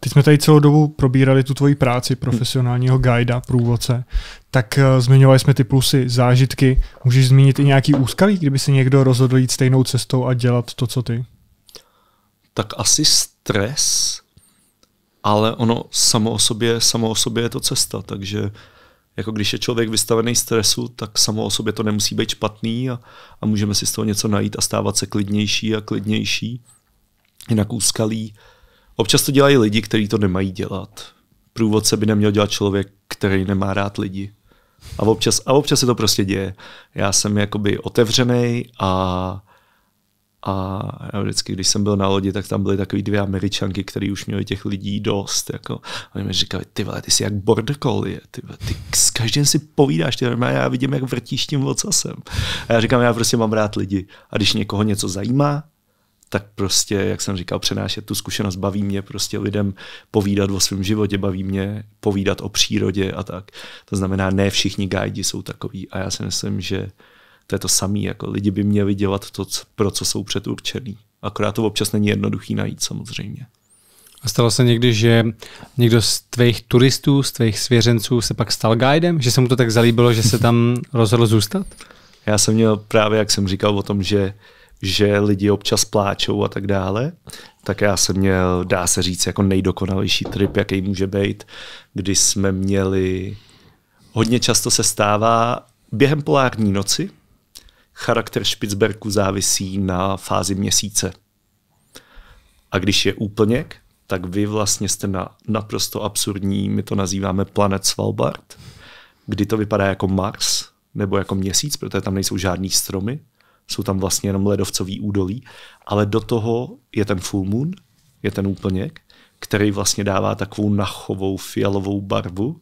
Teď jsme tady celou dobu probírali tu tvoji práci profesionálního guida, průvodce, tak eh, zmiňovali jsme ty plusy, zážitky. Můžeš zmínit i nějaký úskalí, kdyby se někdo rozhodl jít stejnou cestou a dělat to, co ty? Tak asi stres, ale ono samo o sobě, samo o sobě je to cesta, takže jako když je člověk vystavený stresu, tak samo o sobě to nemusí být špatný a, a můžeme si z toho něco najít a stávat se klidnější a klidnější. Jinak úskalí, uh, Občas to dělají lidi, kteří to nemají dělat. Průvodce by neměl dělat člověk, který nemá rád lidi. A občas, a občas se to prostě děje. Já jsem jakoby otevřený a, a já vždycky, když jsem byl na lodi, tak tam byly takové dvě američanky, které už měly těch lidí dost. Jako. Oni mi říkali, ty vole, ty jsi jak border collie, ty, vole, ty s každým si povídáš, ty a já vidím, jak vrtíš tím ocasem. A já říkám, já prostě mám rád lidi. A když někoho něco zajímá, tak prostě, jak jsem říkal, přenášet tu zkušenost. Baví mě prostě lidem povídat o svém životě, baví mě povídat o přírodě a tak. To znamená, ne všichni guidi jsou takový a já si myslím, že to je to samé. Jako lidi by měli dělat to, pro co jsou předurčený. Akorát to občas není jednoduchý najít samozřejmě. A stalo se někdy, že někdo z tvých turistů, z tvých svěřenců se pak stal guidem? Že se mu to tak zalíbilo, že se tam rozhodl zůstat? Já jsem měl právě, jak jsem říkal o tom, že že lidi občas pláčou a tak dále, tak já jsem měl, dá se říct, jako nejdokonalejší trip, jaký může být, kdy jsme měli, hodně často se stává během polární noci, charakter Špicberku závisí na fázi měsíce. A když je úplněk, tak vy vlastně jste na naprosto absurdní, my to nazýváme planet Svalbard, kdy to vypadá jako Mars, nebo jako měsíc, protože tam nejsou žádný stromy, jsou tam vlastně jenom ledovcový údolí, ale do toho je ten full moon, je ten úplněk, který vlastně dává takovou nachovou fialovou barvu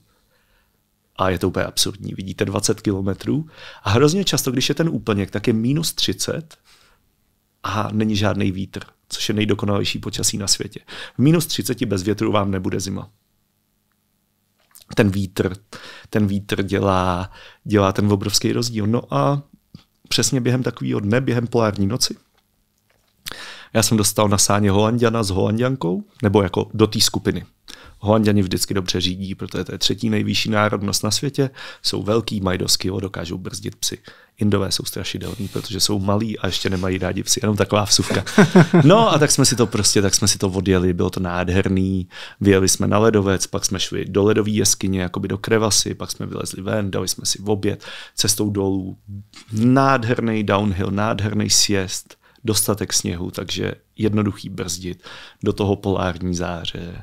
a je to úplně absurdní. Vidíte 20 kilometrů a hrozně často, když je ten úplněk, tak je minus 30 a není žádný vítr, což je nejdokonalejší počasí na světě. V minus 30 bez větru vám nebude zima ten vítr, ten vítr dělá, dělá ten obrovský rozdíl. No a přesně během takového dne, během polární noci, já jsem dostal na sáně Holandiana s Holandiankou, nebo jako do té skupiny. Holandiani vždycky dobře řídí, protože to je třetí nejvyšší národnost na světě, jsou velký, mají dokážou brzdit psy. Indové jsou strašidelní, protože jsou malí a ještě nemají rádi psy, jenom taková vsuvka. No a tak jsme si to prostě, tak jsme si to odjeli, bylo to nádherný. Vyjeli jsme na ledovec, pak jsme šli do ledové jeskyně, by do krevasy, pak jsme vylezli ven, dali jsme si oběd, cestou dolů. Nádherný downhill, nádherný sjezd, dostatek sněhu, takže jednoduchý brzdit, do toho polární záře,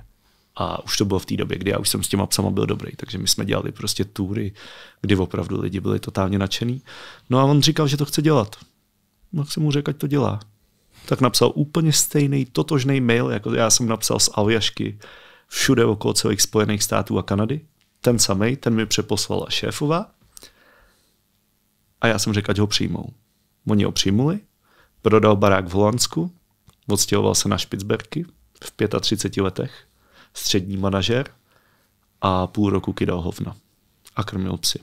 a už to bylo v té době, kdy já už jsem s těma psama byl dobrý, takže my jsme dělali prostě tury, kdy opravdu lidi byli totálně nadšený. No a on říkal, že to chce dělat. No tak jsem mu řekl, ať to dělá. Tak napsal úplně stejný, totožný mail, jako já jsem napsal z Aljašky všude okolo celých Spojených států a Kanady. Ten samý, ten mi přeposlala šéfova a já jsem řekl, ať ho přijmou. Oni ho přijmuli, prodal barák v Holandsku, odstěhoval se na Špicberky v 35 letech střední manažer a půl roku kydal hovna a krmil psy.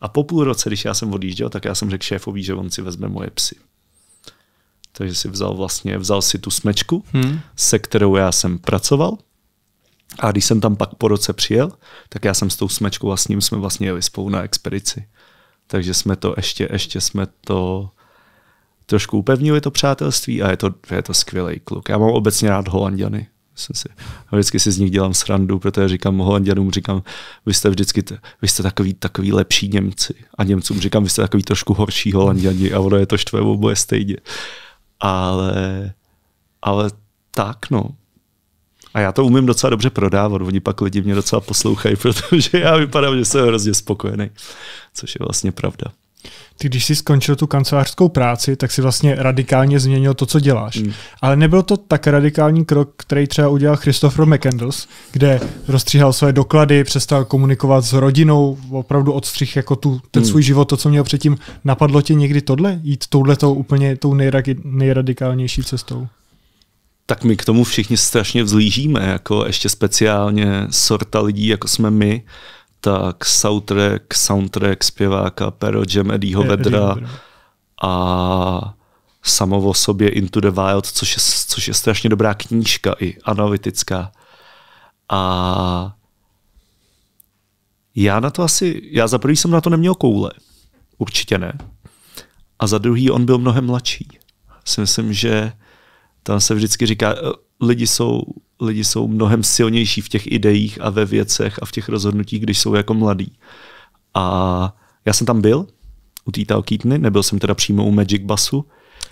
A po půl roce, když já jsem odjížděl, tak já jsem řekl šéfovi, že on si vezme moje psy. Takže si vzal vlastně, vzal si tu smečku, hmm. se kterou já jsem pracoval. A když jsem tam pak po roce přijel, tak já jsem s tou smečkou a s ním jsme vlastně jeli spolu na expedici. Takže jsme to ještě, ještě jsme to trošku upevnili to přátelství a je to, je to skvělý kluk. Já mám obecně rád Holandiany. Jsem si, a vždycky si z nich dělám srandu, protože říkám Holandianům, říkám, vy jste vždycky, vy jste takový, takový lepší Němci. A Němcům říkám, vy jste takový trošku horší Holandiani a ono je to štve oboje stejně. Ale, ale tak no. A já to umím docela dobře prodávat, oni pak lidi mě docela poslouchají, protože já vypadám, že jsem hrozně spokojený, což je vlastně pravda ty když si skončil tu kancelářskou práci, tak si vlastně radikálně změnil to, co děláš. Mm. Ale nebyl to tak radikální krok, který třeba udělal Christopher McCandles, kde rozstříhal své doklady, přestal komunikovat s rodinou, opravdu odstřih jako tu, ten mm. svůj život, to, co měl předtím. Napadlo tě někdy tohle? Jít touhletou úplně tou nejradikálnější cestou? tak my k tomu všichni strašně vzlížíme, jako ještě speciálně sorta lidí, jako jsme my, tak soundtrack, soundtrack zpěváka Pero Jam Eddieho Vedra a samo o sobě Into the Wild, což je, což je strašně dobrá knížka i analytická. A já na to asi, já za prvý jsem na to neměl koule, určitě ne. A za druhý on byl mnohem mladší. Si myslím, že tam se vždycky říká, lidi jsou, lidi jsou mnohem silnější v těch ideích a ve věcech a v těch rozhodnutích, když jsou jako mladí. A já jsem tam byl u té O'Keatney, nebyl jsem teda přímo u Magic Busu.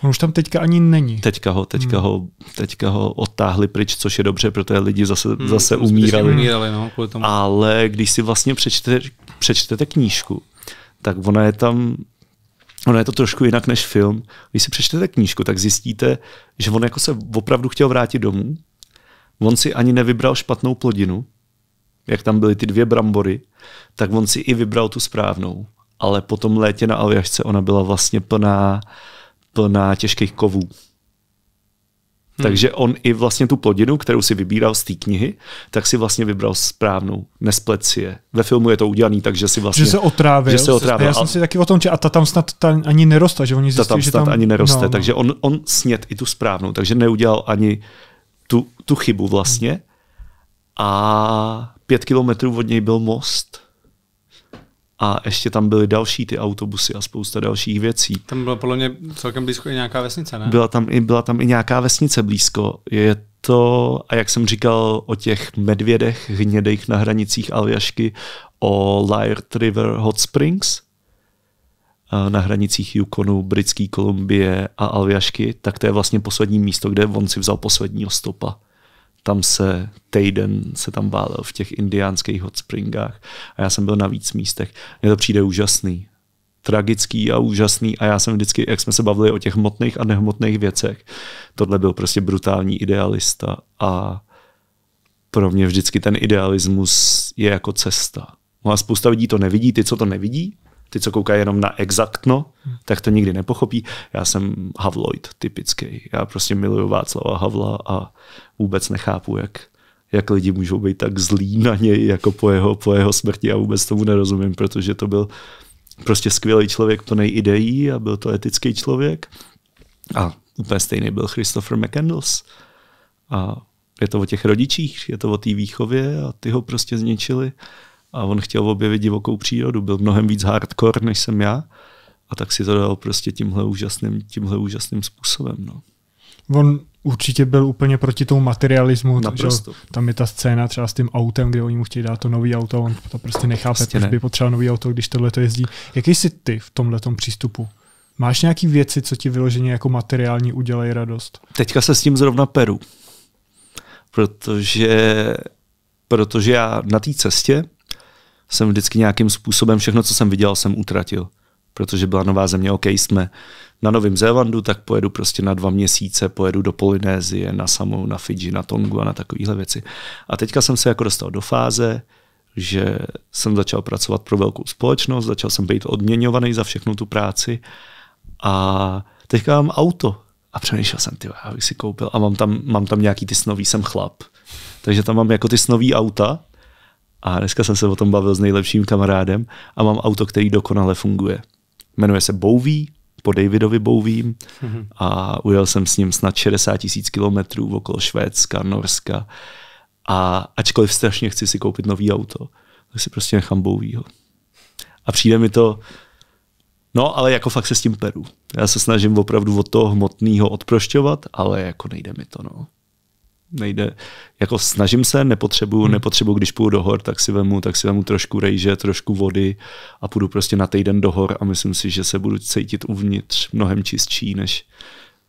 On už tam teďka ani není. Teďka ho, teďka, hmm. ho, teďka ho odtáhli pryč, což je dobře, protože lidi zase, hmm, zase umírali. umírali no, tomu. Ale když si vlastně přečtete, přečtete knížku, tak ona je tam ono je to trošku jinak než film. Když si přečtete knížku, tak zjistíte, že on jako se opravdu chtěl vrátit domů. On si ani nevybral špatnou plodinu, jak tam byly ty dvě brambory, tak on si i vybral tu správnou. Ale po tom létě na Aljašce ona byla vlastně plná, plná těžkých kovů. Hmm. Takže on i vlastně tu plodinu, kterou si vybíral z té knihy, tak si vlastně vybral správnou, nesplet si je. Ve filmu je to udělané, tak, že si vlastně... Že se otrávil. Že se otrávil. Já jsem si taky o tom, že a ta tam snad ta ani neroste, že oni zjistili, ta tam že tam... ani neroste, no, no. takže on, on snět i tu správnou, takže neudělal ani tu, tu chybu vlastně. A pět kilometrů od něj byl most a ještě tam byly další ty autobusy a spousta dalších věcí. Tam byla podle mě celkem blízko i nějaká vesnice, ne? Byla tam i, byla tam i nějaká vesnice blízko. Je to, a jak jsem říkal o těch medvědech hnědejch na hranicích Aljašky, o Lyre River Hot Springs, na hranicích Yukonu, Britské Kolumbie a Aljašky, tak to je vlastně poslední místo, kde on si vzal posledního stopa tam se týden se tam válel v těch indiánských hot springách a já jsem byl na víc místech. Mně to přijde úžasný. Tragický a úžasný a já jsem vždycky, jak jsme se bavili o těch hmotných a nehmotných věcech, tohle byl prostě brutální idealista a pro mě vždycky ten idealismus je jako cesta. No a spousta lidí to nevidí, ty, co to nevidí, ty, co koukají jenom na exaktno, tak to nikdy nepochopí. Já jsem Havloid typický. Já prostě miluju Václava Havla a vůbec nechápu, jak, jak lidi můžou být tak zlí na něj jako po jeho, po jeho smrti. Já vůbec tomu nerozumím, protože to byl prostě skvělý člověk plný ideí a byl to etický člověk. A úplně stejný byl Christopher McCandles. A je to o těch rodičích, je to o té výchově a ty ho prostě zničili a on chtěl objevit divokou přírodu, byl mnohem víc hardcore, než jsem já a tak si to dal prostě tímhle úžasným, tímhle úžasným způsobem. No. On určitě byl úplně proti tomu materialismu, že tam je ta scéna třeba s tím autem, kde oni mu chtějí dát to nový auto, on to prostě nechápe, prostě proč ne. by potřeboval nový auto, když tohle to jezdí. Jaký jsi ty v tomhle přístupu? Máš nějaké věci, co ti vyloženě jako materiální udělají radost? Teďka se s tím zrovna peru. Protože, protože já na té cestě jsem vždycky nějakým způsobem všechno, co jsem viděl, jsem utratil. Protože byla nová země, OK, jsme na Novém Zélandu, tak pojedu prostě na dva měsíce, pojedu do Polynézie, na Samou, na Fidži, na Tongu a na takovéhle věci. A teďka jsem se jako dostal do fáze, že jsem začal pracovat pro velkou společnost, začal jsem být odměňovaný za všechnu tu práci a teďka mám auto a přemýšlel jsem, ty, já bych si koupil a mám tam, mám tam nějaký ty snový, jsem chlap. Takže tam mám jako ty snový auta, a dneska jsem se o tom bavil s nejlepším kamarádem a mám auto, který dokonale funguje. Jmenuje se Bouví, po Davidovi Bouvím mm-hmm. a ujel jsem s ním snad 60 tisíc kilometrů okolo Švédska, Norska a ačkoliv strašně chci si koupit nový auto, tak si prostě nechám Bouvího. A přijde mi to, no ale jako fakt se s tím peru. Já se snažím opravdu od toho hmotného odprošťovat, ale jako nejde mi to. No nejde, jako snažím se, nepotřebuju, hmm. nepotřebuju, když půjdu do hor, tak si vemu, tak si vemu trošku rejže, trošku vody a půjdu prostě na týden do hor a myslím si, že se budu cítit uvnitř mnohem čistší, než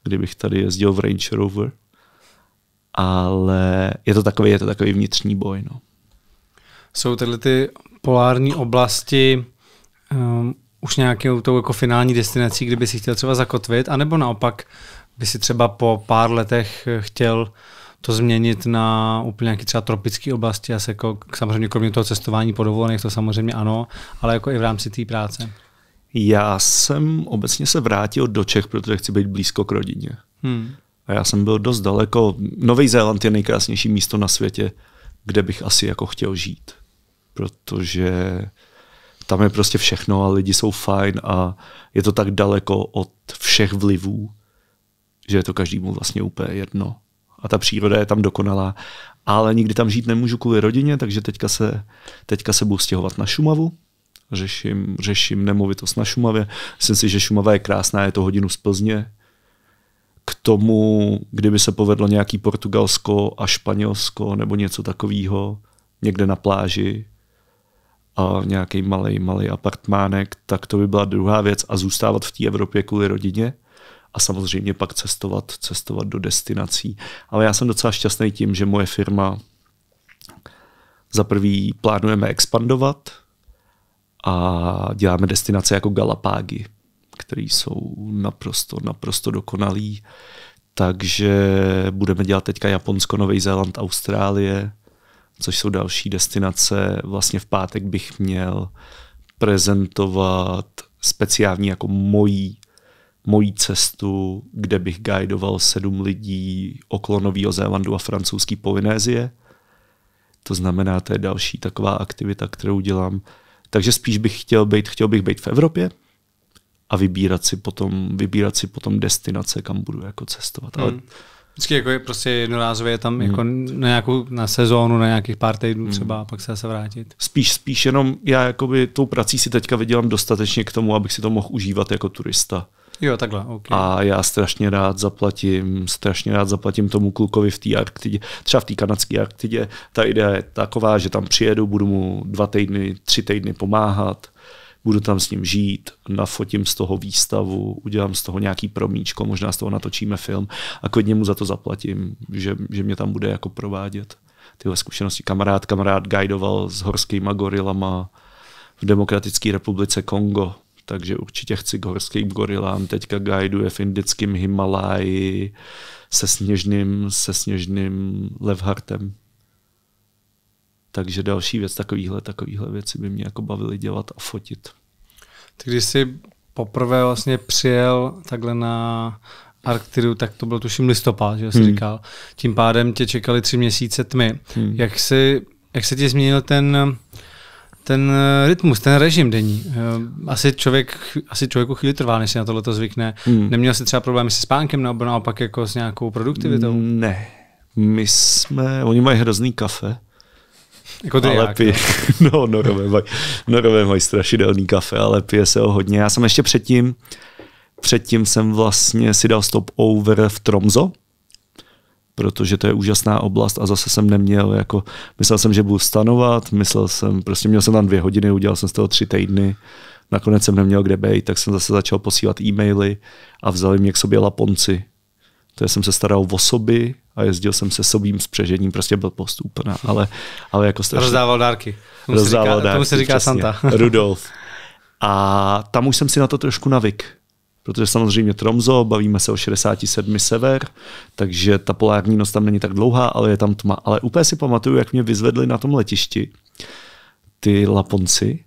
kdybych tady jezdil v Range Rover. Ale je to takový, je to takový vnitřní boj, no. Jsou tyhle ty polární oblasti um, už nějakou tou jako finální destinací, kdyby si chtěl třeba zakotvit, anebo naopak by si třeba po pár letech eh, chtěl to změnit na úplně nějaký třeba tropické oblasti, asi jako samozřejmě kromě toho cestování po dovolených, to samozřejmě ano, ale jako i v rámci té práce. Já jsem obecně se vrátil do Čech, protože chci být blízko k rodině. Hmm. A já jsem byl dost daleko. Nový Zéland je nejkrásnější místo na světě, kde bych asi jako chtěl žít. Protože tam je prostě všechno a lidi jsou fajn a je to tak daleko od všech vlivů, že je to každému vlastně úplně jedno a ta příroda je tam dokonalá. Ale nikdy tam žít nemůžu kvůli rodině, takže teďka se, teďka se budu stěhovat na Šumavu. Řeším, řeším nemovitost na Šumavě. Myslím si, že Šumava je krásná, je to hodinu z Plzně. K tomu, kdyby se povedlo nějaký Portugalsko a Španělsko nebo něco takového, někde na pláži, a nějaký malý malý apartmánek, tak to by byla druhá věc a zůstávat v té Evropě kvůli rodině a samozřejmě pak cestovat, cestovat do destinací. Ale já jsem docela šťastný tím, že moje firma za prvý plánujeme expandovat a děláme destinace jako Galapágy, které jsou naprosto, naprosto dokonalý. Takže budeme dělat teďka Japonsko, Nový Zéland, Austrálie, což jsou další destinace. Vlastně v pátek bych měl prezentovat speciální jako mojí mojí cestu, kde bych guidoval sedm lidí okolo Nového Zélandu a francouzské Polynézie. To znamená, to je další taková aktivita, kterou dělám. Takže spíš bych chtěl být, chtěl bych být v Evropě a vybírat si potom, vybírat si potom destinace, kam budu jako cestovat. Hmm. Vždycky jako je prostě jednorázově je tam hmm. jako na nějakou na sezónu, na nějakých pár týdnů hmm. třeba, a pak se zase vrátit. Spíš, spíš jenom já jakoby tou prací si teďka vydělám dostatečně k tomu, abych si to mohl užívat jako turista. Jo, takhle, okay. A já strašně rád zaplatím, strašně rád zaplatím tomu klukovi v té Arktidě, třeba v té kanadské Arktidě. Ta idea je taková, že tam přijedu, budu mu dva týdny, tři týdny pomáhat, budu tam s ním žít, nafotím z toho výstavu, udělám z toho nějaký promíčko, možná z toho natočíme film a klidně mu za to zaplatím, že, že mě tam bude jako provádět tyhle zkušenosti. Kamarád, kamarád guidoval s horskýma gorilama v Demokratické republice Kongo takže určitě chci k horským gorilám, teďka guiduje v indickém Himalaji se sněžným, se sněžným levhartem. Takže další věc, takovýhle, takovýhle věci by mě jako bavily dělat a fotit. Tak když jsi poprvé vlastně přijel takhle na Arktidu, tak to byl tuším listopad, že jsi hmm. říkal. Tím pádem tě čekali tři měsíce tmy. Hmm. Jak, jsi, jak se ti změnil ten ten eh, rytmus, ten režim denní. Eh, asi, člověk, asi člověku chvíli trvá, než si na tohle zvykne. Hmm. Neměl jsi třeba problémy se spánkem nebo naopak jako s nějakou produktivitou? Mm, ne. My jsme, oni mají hrozný kafe. Jako ty ale pije, no, no norové, mají, norové mají strašidelný kafe, ale pije se ho hodně. Já jsem ještě předtím, předtím jsem vlastně si dal stop over v Tromzo, protože to je úžasná oblast a zase jsem neměl, jako, myslel jsem, že budu stanovat, myslel jsem, prostě měl jsem tam dvě hodiny, udělal jsem z toho tři týdny, nakonec jsem neměl kde být, tak jsem zase začal posílat e-maily a vzali mě k sobě Laponci. To jsem se staral o soby a jezdil jsem se sobým spřežením, prostě byl postupná ale, ale jako strašně. Rozdával dárky. rozdával říká, dárky, tomu se říká přesně. Santa. Rudolf. A tam už jsem si na to trošku navik protože samozřejmě Tromzo, bavíme se o 67 sever, takže ta polární noc tam není tak dlouhá, ale je tam tma. Ale úplně si pamatuju, jak mě vyzvedli na tom letišti ty Laponci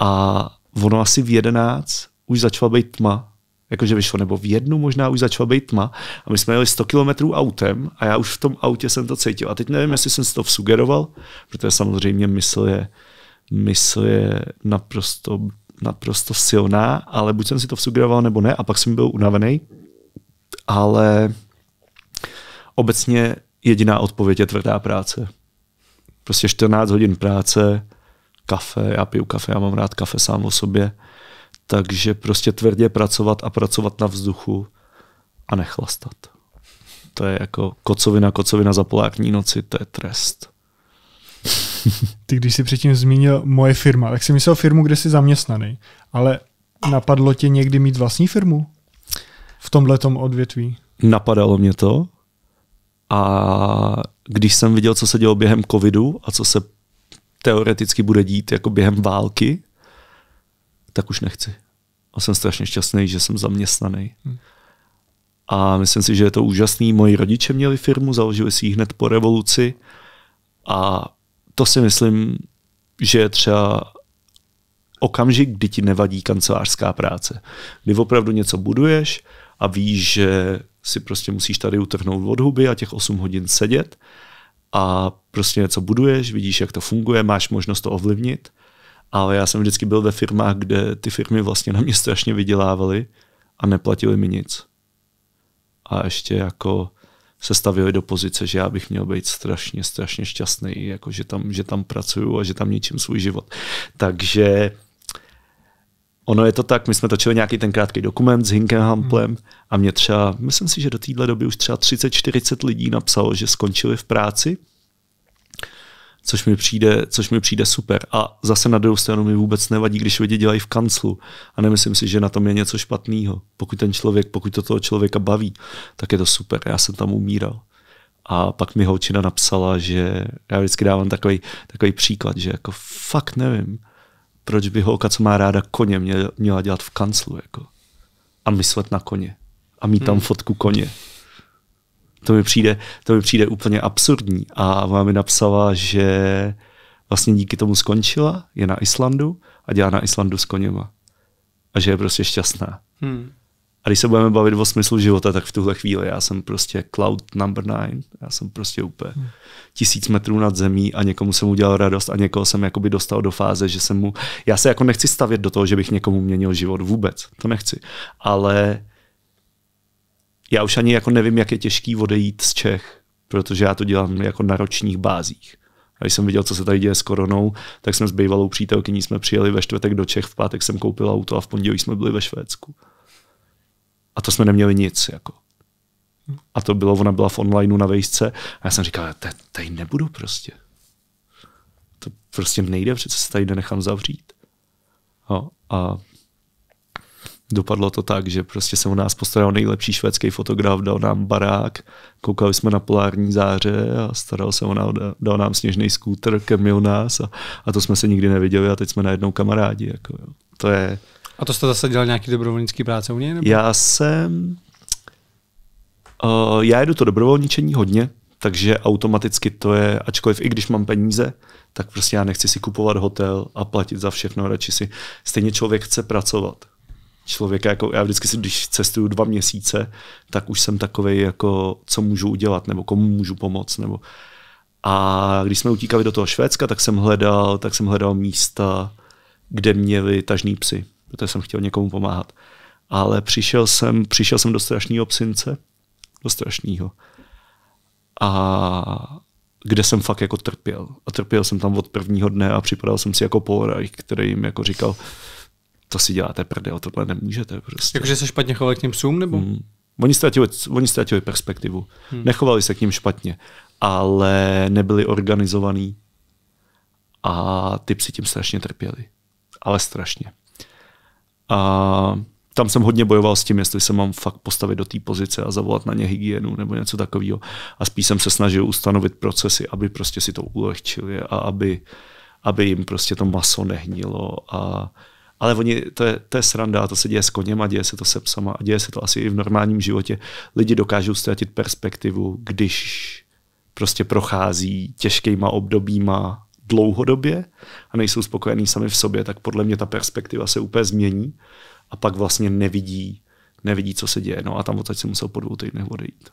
a ono asi v 11 už začala být tma, jakože vyšlo, nebo v jednu možná už začala být tma a my jsme jeli 100 kilometrů autem a já už v tom autě jsem to cítil. A teď nevím, jestli jsem si to sugeroval, protože samozřejmě mysl je, mysl je naprosto naprosto silná, ale buď jsem si to vsugeroval, nebo ne, a pak jsem byl unavený. Ale obecně jediná odpověď je tvrdá práce. Prostě 14 hodin práce, kafe, já piju kafe, já mám rád kafe sám o sobě, takže prostě tvrdě pracovat a pracovat na vzduchu a nechlastat. To je jako kocovina, kocovina za polární noci, to je trest. Ty, když si předtím zmínil moje firma, tak si myslel firmu, kde jsi zaměstnaný, ale napadlo tě někdy mít vlastní firmu v tomhletom odvětví? Napadalo mě to a když jsem viděl, co se dělo během covidu a co se teoreticky bude dít jako během války, tak už nechci. A jsem strašně šťastný, že jsem zaměstnaný. Hmm. A myslím si, že je to úžasný. Moji rodiče měli firmu, založili si ji hned po revoluci a to si myslím, že je třeba okamžik, kdy ti nevadí kancelářská práce. Kdy opravdu něco buduješ a víš, že si prostě musíš tady utrhnout od huby a těch 8 hodin sedět a prostě něco buduješ, vidíš, jak to funguje, máš možnost to ovlivnit, ale já jsem vždycky byl ve firmách, kde ty firmy vlastně na mě strašně vydělávaly a neplatili mi nic. A ještě jako se stavili do pozice, že já bych měl být strašně, strašně šťastný, jako že tam, že tam pracuju a že tam něčím svůj život. Takže ono je to tak, my jsme točili nějaký ten krátký dokument s Hinkem Hamplem hmm. a mě třeba, myslím si, že do téhle doby už třeba 30-40 lidí napsalo, že skončili v práci, což mi přijde, což mi přijde super. A zase na druhou stranu mi vůbec nevadí, když lidi dělají v kanclu. A nemyslím si, že na tom je něco špatného. Pokud ten člověk, pokud to toho člověka baví, tak je to super. Já jsem tam umíral. A pak mi holčina napsala, že já vždycky dávám takový, takový příklad, že jako fakt nevím, proč by holka, co má ráda koně, měla dělat v kanclu jako. a myslet na koně a mít tam hmm. fotku koně. To mi přijde, to mi přijde úplně absurdní. A ona mi napsala, že vlastně díky tomu skončila, je na Islandu a dělá na Islandu s koněma. A že je prostě šťastná. Hmm. A když se budeme bavit o smyslu života, tak v tuhle chvíli já jsem prostě cloud number nine. Já jsem prostě úplně hmm. tisíc metrů nad zemí a někomu jsem udělal radost a někoho jsem jakoby dostal do fáze, že jsem mu... Já se jako nechci stavět do toho, že bych někomu měnil život vůbec. To nechci. Ale já už ani jako nevím, jak je těžký odejít z Čech, protože já to dělám jako na ročních bázích. A když jsem viděl, co se tady děje s koronou, tak jsem s bývalou přítelkyní jsme přijeli ve čtvrtek do Čech, v pátek jsem koupil auto a v pondělí jsme byli ve Švédsku. A to jsme neměli nic. Jako. A to bylo, ona byla v onlineu na vejsce a já jsem říkal, tady nebudu prostě. To prostě nejde, přece se tady nenechám zavřít. No, a dopadlo to tak, že prostě se u nás postaral nejlepší švédský fotograf, dal nám barák, koukali jsme na polární záře a staral se o nás, dal nám sněžný skútr, u nás a, a to jsme se nikdy neviděli a teď jsme najednou kamarádi. Jako, jo. To je... A to jste zase dělal nějaký dobrovolnický práce u něj? Nebo? Já jsem... Uh, já jedu to dobrovolničení hodně, takže automaticky to je, ačkoliv i když mám peníze, tak prostě já nechci si kupovat hotel a platit za všechno, radši si stejně člověk chce pracovat člověka, jako já vždycky si, když cestuju dva měsíce, tak už jsem takový jako co můžu udělat, nebo komu můžu pomoct, nebo a když jsme utíkali do toho Švédska, tak jsem hledal, tak jsem hledal místa, kde měli tažný psy, protože jsem chtěl někomu pomáhat. Ale přišel jsem, přišel jsem do strašného psince, do strašného. A kde jsem fakt jako trpěl. A trpěl jsem tam od prvního dne a připadal jsem si jako pooraj, který jim jako říkal, to si děláte o tohle nemůžete prostě. Jakože se špatně chovali k těm psům, nebo? Hmm. Oni ztratili, oni ztratili perspektivu. Hmm. Nechovali se k ním špatně, ale nebyli organizovaní a ty psi tím strašně trpěli. Ale strašně. A tam jsem hodně bojoval s tím, jestli se mám fakt postavit do té pozice a zavolat na ně hygienu nebo něco takového. A spíš jsem se snažil ustanovit procesy, aby prostě si to ulehčili a aby, aby jim prostě to maso nehnilo a ale oni, to je, to je sranda, to se děje s koněma, děje se to se psama a děje se to asi i v normálním životě. Lidi dokážou ztratit perspektivu, když prostě prochází těžkýma obdobíma dlouhodobě a nejsou spokojení sami v sobě, tak podle mě ta perspektiva se úplně změní a pak vlastně nevidí, nevidí, co se děje. No a tam odsaď se musel po dvou týdnech odejít.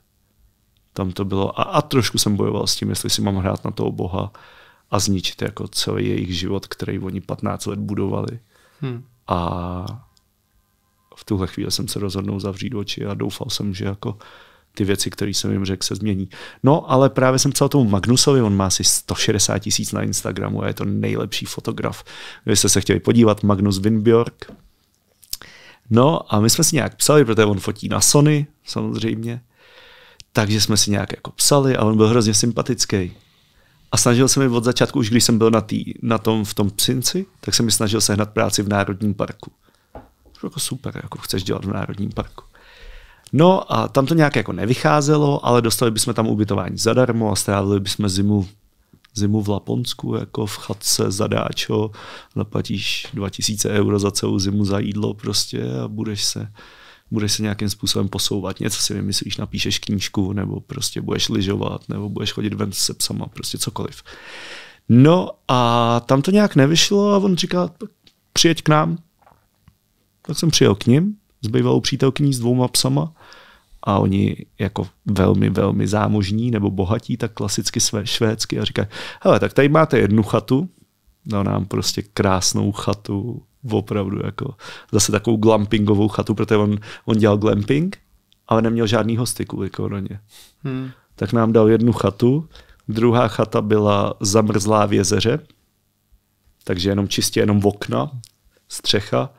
Tam to bylo a, a trošku jsem bojoval s tím, jestli si mám hrát na toho boha a zničit jako celý jejich život, který oni 15 let budovali Hmm. A v tuhle chvíli jsem se rozhodnul zavřít oči a doufal jsem, že jako ty věci, které jsem jim řekl, se změní. No, ale právě jsem psal tomu Magnusovi, on má asi 160 tisíc na Instagramu a je to nejlepší fotograf. jste se chtěli podívat, Magnus Winbjörk. No a my jsme si nějak psali, protože on fotí na Sony, samozřejmě. Takže jsme si nějak jako psali a on byl hrozně sympatický. A snažil jsem mi od začátku, už když jsem byl na, tý, na tom v tom Psinci, tak jsem mi snažil sehnat práci v Národním parku. Jako super, jako chceš dělat v Národním parku. No a tam to nějak jako nevycházelo, ale dostali bychom tam ubytování zadarmo a strávili bychom zimu, zimu v Laponsku, jako v chatce zadáčo, zaplatíš 2000 euro za celou zimu za jídlo prostě a budeš se budeš se nějakým způsobem posouvat, něco si vymyslíš, napíšeš knížku, nebo prostě budeš lyžovat, nebo budeš chodit ven se psama, prostě cokoliv. No a tam to nějak nevyšlo a on říká, přijeď k nám. Tak jsem přijel k ním, s bývalou přítelkyní s dvouma psama a oni jako velmi, velmi zámožní nebo bohatí, tak klasicky své, švédsky a říkají, hele, tak tady máte jednu chatu, dal no, nám prostě krásnou chatu, opravdu jako zase takovou glampingovou chatu, protože on, on dělal glamping, ale neměl žádný styku jako na Hmm. Tak nám dal jednu chatu, druhá chata byla zamrzlá v jezeře, takže jenom čistě jenom okna, střecha,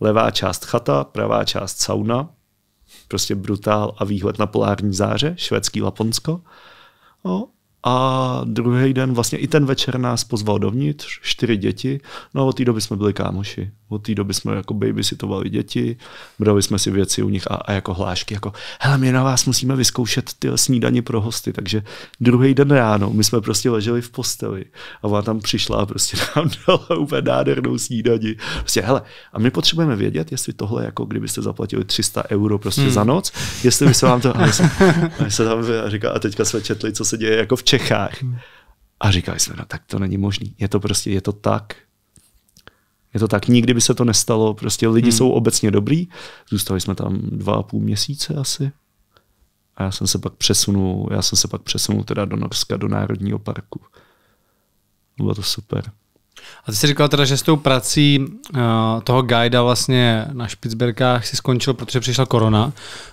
levá část chata, pravá část sauna, prostě brutál a výhled na polární záře, švédský Laponsko. No, a druhý den, vlastně i ten večer nás pozval dovnitř, čtyři děti. No a od té doby jsme byli kámoši. Od té doby jsme jako babysitovali děti, brali jsme si věci u nich a, a jako hlášky, jako hele, my na vás musíme vyzkoušet ty snídani pro hosty. Takže druhý den ráno my jsme prostě leželi v posteli a ona tam přišla a prostě nám dala úplně nádhernou snídani. Prostě hele, a my potřebujeme vědět, jestli tohle, jako kdybyste zaplatili 300 euro prostě hmm. za noc, jestli by se vám to... A my jsme, a my se tam a a teďka jsme četli, co se děje jako v Čechách. Hmm. A říkali jsme, no tak to není možný. Je to prostě, je to tak. Je to tak, nikdy by se to nestalo. Prostě lidi hmm. jsou obecně dobrý. Zůstali jsme tam dva a půl měsíce asi. A já jsem se pak přesunul, já jsem se pak přesunul teda do Norska, do Národního parku. Bylo to super. A ty jsi říkal teda, že s tou prací uh, toho guida vlastně na Špicberkách si skončil, protože přišla korona.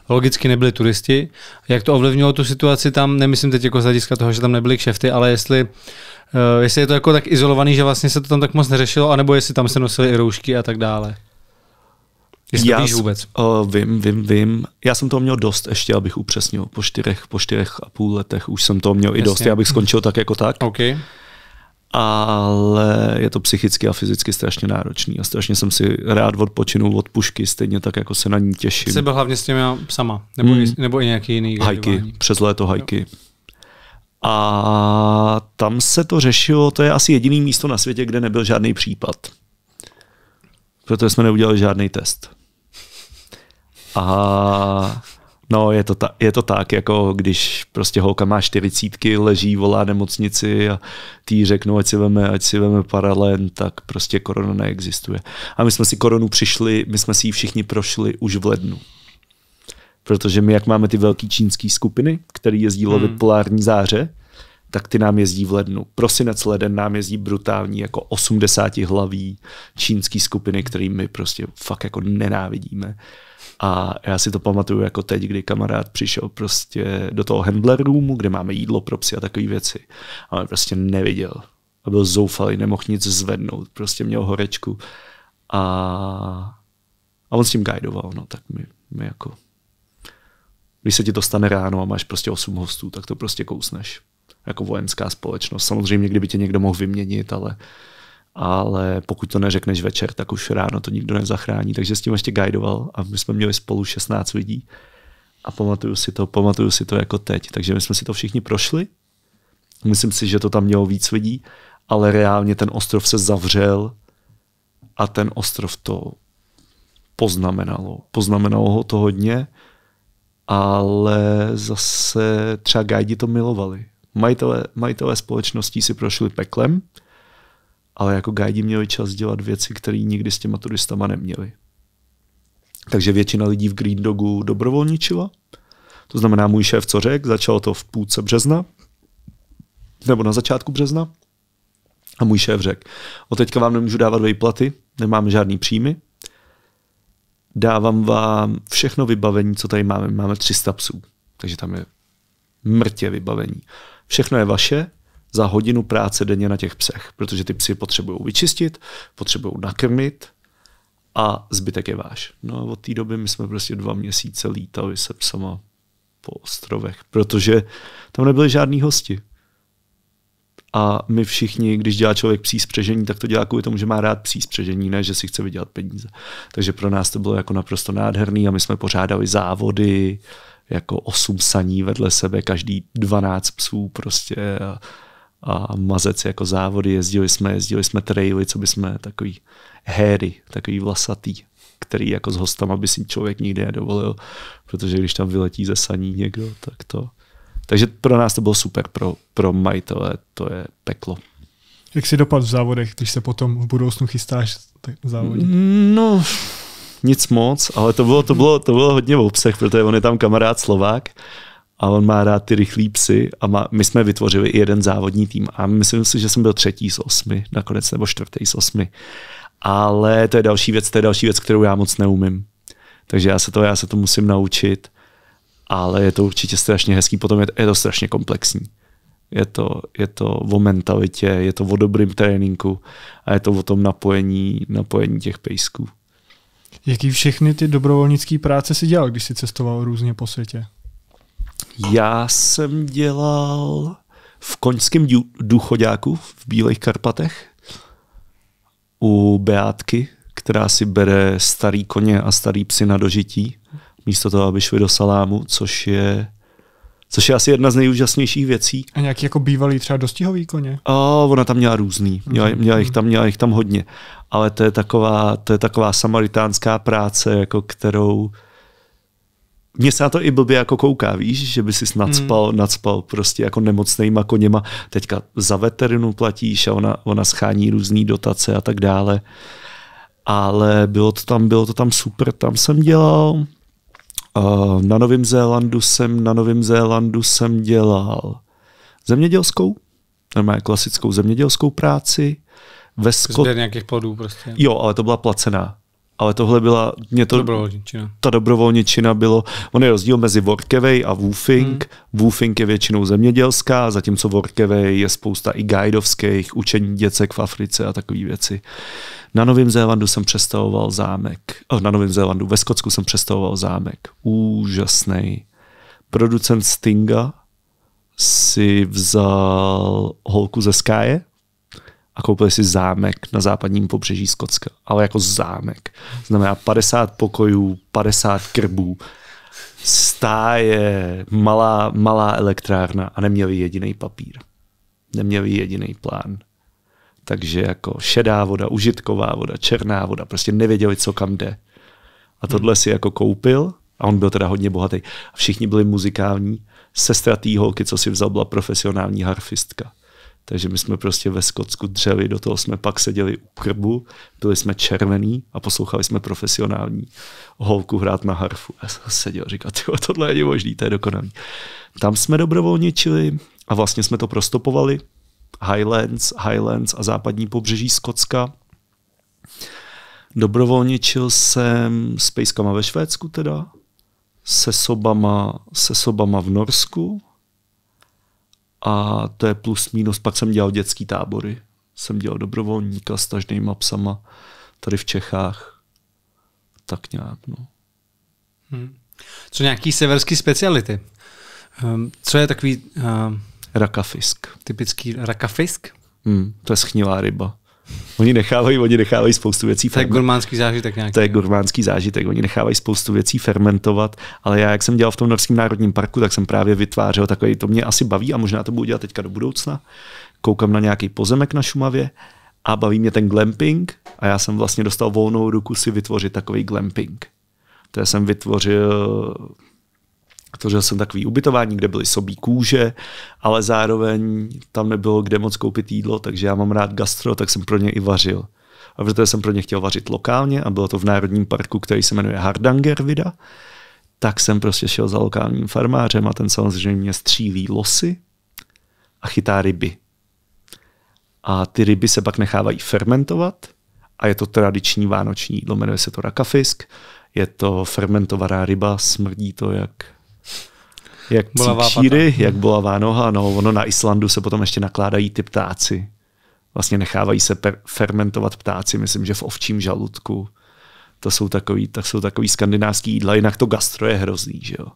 Logicky nebyli turisti. Jak to ovlivnilo tu situaci tam, nemyslím teď jako z hlediska toho, že tam nebyly kšefty, ale jestli, uh, jestli je to jako tak izolovaný, že vlastně se to tam tak moc neřešilo, anebo jestli tam se nosily i roušky a tak dále. Jestli já to víš vůbec. Uh, vím, vím, vím. Já jsem toho měl dost ještě, abych upřesnil. Po čtyřech, po čtyřech a půl letech už jsem toho měl Jasně. i dost, abych bych skončil tak jako tak. Okay ale je to psychicky a fyzicky strašně náročný a strašně jsem si rád odpočinul od pušky, stejně tak jako se na ní těším. Jsi byl hlavně s těmi sama, nebo, hmm. i, nebo i nějaký jiný? Hajky, přes léto hajky. A tam se to řešilo, to je asi jediný místo na světě, kde nebyl žádný případ. Protože jsme neudělali žádný test. A No, je to, ta, je to tak, jako když prostě holka má 40, leží, volá nemocnici a ty řeknou, ať si veme, ať si veme paralen, tak prostě korona neexistuje. A my jsme si koronu přišli, my jsme si ji všichni prošli už v lednu. Protože my, jak máme ty velké čínské skupiny, které jezdí hmm. lovit polární záře, tak ty nám jezdí v lednu. Prosinec, leden nám jezdí brutální jako 80 hlaví čínský skupiny, který my prostě fakt jako nenávidíme a já si to pamatuju jako teď, kdy kamarád přišel prostě do toho handler roomu, kde máme jídlo pro psy a takové věci. A on prostě neviděl. A byl zoufalý, nemohl nic zvednout, prostě měl horečku. A, a on s tím guidoval, no tak my, my jako... Když se ti to stane ráno a máš prostě 8 hostů, tak to prostě kousneš. Jako vojenská společnost. Samozřejmě, kdyby tě někdo mohl vyměnit, ale ale pokud to neřekneš večer, tak už ráno to nikdo nezachrání. Takže s tím ještě guidoval a my jsme měli spolu 16 lidí. A pamatuju si to, pamatuju si to jako teď. Takže my jsme si to všichni prošli. Myslím si, že to tam mělo víc lidí, ale reálně ten ostrov se zavřel a ten ostrov to poznamenalo. Poznamenalo ho to hodně, ale zase třeba guidi to milovali. Majitelé, majitelé společností si prošli peklem, ale jako guidi měli čas dělat věci, které nikdy s těma turistama neměli. Takže většina lidí v Green Dogu dobrovolničila. To znamená, můj šéf co řekl, začalo to v půlce března, nebo na začátku března. A můj šéf řekl, o teďka vám nemůžu dávat vejplaty, nemám žádný příjmy, dávám vám všechno vybavení, co tady máme. Máme 300 psů, takže tam je mrtě vybavení. Všechno je vaše, za hodinu práce denně na těch psech, protože ty psy potřebují vyčistit, potřebují nakrmit a zbytek je váš. No a od té doby my jsme prostě dva měsíce lítali se psama po ostrovech, protože tam nebyly žádní hosti. A my všichni, když dělá člověk psí spřežení, tak to dělá kvůli tomu, že má rád psí spřežení, ne že si chce vydělat peníze. Takže pro nás to bylo jako naprosto nádherný a my jsme pořádali závody, jako osm saní vedle sebe, každý 12 psů prostě. A a mazec jako závody, jezdili jsme, jezdili jsme traily, co by jsme takový héry, takový vlasatý, který jako s hostama by si člověk nikdy nedovolil, protože když tam vyletí ze saní někdo, tak to... Takže pro nás to bylo super, pro, pro majitele to je peklo. Jak si dopad v závodech, když se potom v budoucnu chystáš závodit? No, nic moc, ale to bylo, to bylo, to bylo hodně v obsah, protože on je tam kamarád Slovák, a on má rád ty rychlí psy a má, my jsme vytvořili i jeden závodní tým a myslím si, že jsem byl třetí z osmi nakonec nebo čtvrtý z osmi. Ale to je další věc, to je další věc, kterou já moc neumím. Takže já se to, já se to musím naučit, ale je to určitě strašně hezký, potom je, je to strašně komplexní. Je to, je to o mentalitě, je to o dobrým tréninku a je to o tom napojení, napojení těch pejsků. Jaký všechny ty dobrovolnické práce si dělal, když si cestoval různě po světě? Já jsem dělal v koňském důchodáku v Bílých Karpatech u Beátky, která si bere starý koně a starý psy na dožití, místo toho, aby šli do salámu, což je Což je asi jedna z nejúžasnějších věcí. A nějaký jako bývalý třeba dostihový koně? A ona tam měla různý, měla, mhm. měla, jich tam, měla jich tam hodně. Ale to je taková, to je taková samaritánská práce, jako kterou mně se na to i blbě jako kouká, víš, že by si nadspal, hmm. nadspal prostě jako nemocnýma koněma. Teďka za veterinu platíš a ona, ona schání různé dotace a tak dále. Ale bylo to tam, bylo to tam super, tam jsem dělal. Uh, na Novém Zélandu jsem, na Novém Zélandu jsem dělal zemědělskou, normálně klasickou zemědělskou práci. Ve Skot... Sběr nějakých plodů prostě. Jo, ale to byla placená ale tohle byla mě to, dobrovolničina. ta dobrovolničina bylo, on je rozdíl mezi Workaway a Woofing. Hmm. Woofing je většinou zemědělská, zatímco Workaway je spousta i guidovských, učení děcek v Africe a takové věci. Na Novém Zélandu jsem přestavoval zámek. Oh, na Novém Zélandu, ve Skotsku jsem přestavoval zámek. Úžasný. Producent Stinga si vzal holku ze Skye, a koupili si zámek na západním pobřeží Skotska. Ale jako zámek. Znamená 50 pokojů, 50 krbů, stáje, malá, malá elektrárna a neměli jediný papír. Neměli jediný plán. Takže jako šedá voda, užitková voda, černá voda, prostě nevěděli, co kam jde. A tohle si jako koupil a on byl teda hodně bohatý. A všichni byli muzikální. Sestra té holky, co si vzal, byla profesionální harfistka. Takže my jsme prostě ve Skotsku dřeli, do toho jsme pak seděli u krbu, byli jsme červený a poslouchali jsme profesionální holku hrát na harfu. Já jsem seděl a říkal, tohle je možný, to je dokonalý. Tam jsme dobrovolničili a vlastně jsme to prostopovali. Highlands, Highlands a západní pobřeží Skotska. Dobrovolničil jsem s pejskama ve Švédsku teda, se sobama, se sobama v Norsku, a to je plus minus. Pak jsem dělal dětský tábory. Jsem dělal dobrovolníka s tažnýma psama tady v Čechách. Tak nějak, no. Hmm. Co nějaký severský speciality? Um, co je takový... Uh, ehm, rakafisk. Typický rakafisk? Hmm, to je schnilá ryba. Oni nechávají, oni nechávají spoustu věcí. To je gurmánský zážitek nějaký. To je gurmánský zážitek. Oni nechávají spoustu věcí fermentovat, ale já, jak jsem dělal v tom Norském národním parku, tak jsem právě vytvářel takový, to mě asi baví a možná to budu dělat teďka do budoucna. Koukám na nějaký pozemek na Šumavě a baví mě ten glamping a já jsem vlastně dostal volnou ruku si vytvořit takový glamping. To jsem vytvořil Tvořil jsem takový ubytování, kde byly sobí kůže, ale zároveň tam nebylo kde moc koupit jídlo, takže já mám rád gastro, tak jsem pro ně i vařil. A protože jsem pro ně chtěl vařit lokálně a bylo to v Národním parku, který se jmenuje Hardanger Vida, tak jsem prostě šel za lokálním farmářem a ten samozřejmě střílí losy a chytá ryby. A ty ryby se pak nechávají fermentovat a je to tradiční vánoční jídlo, jmenuje se to rakafisk. Je to fermentovaná ryba, smrdí to jak jak bolavá příry, jak bolavá noha. No, ono na Islandu se potom ještě nakládají ty ptáci. Vlastně nechávají se per- fermentovat ptáci, myslím, že v ovčím žaludku. To jsou takový, tak jsou takový skandinávský jídla, jinak to gastro je hrozný, že jo.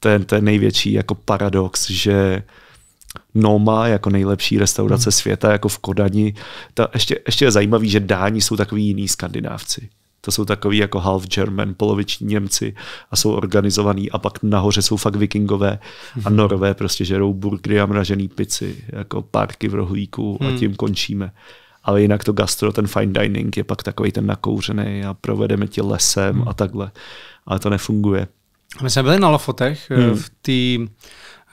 To je, to je největší jako paradox, že Noma jako nejlepší restaurace hmm. světa, jako v Kodani. Ta, ještě, ještě je zajímavý, že Dáni jsou takový jiný skandinávci to jsou takový jako half German, poloviční Němci a jsou organizovaný a pak nahoře jsou fakt vikingové a mhm. norové prostě žerou burgery a mražený pici, jako párky v rohlíku a hmm. tím končíme. Ale jinak to gastro, ten fine dining je pak takový ten nakouřený a provedeme ti lesem hmm. a takhle. Ale to nefunguje. My jsme byli na Lofotech eh, hmm. v té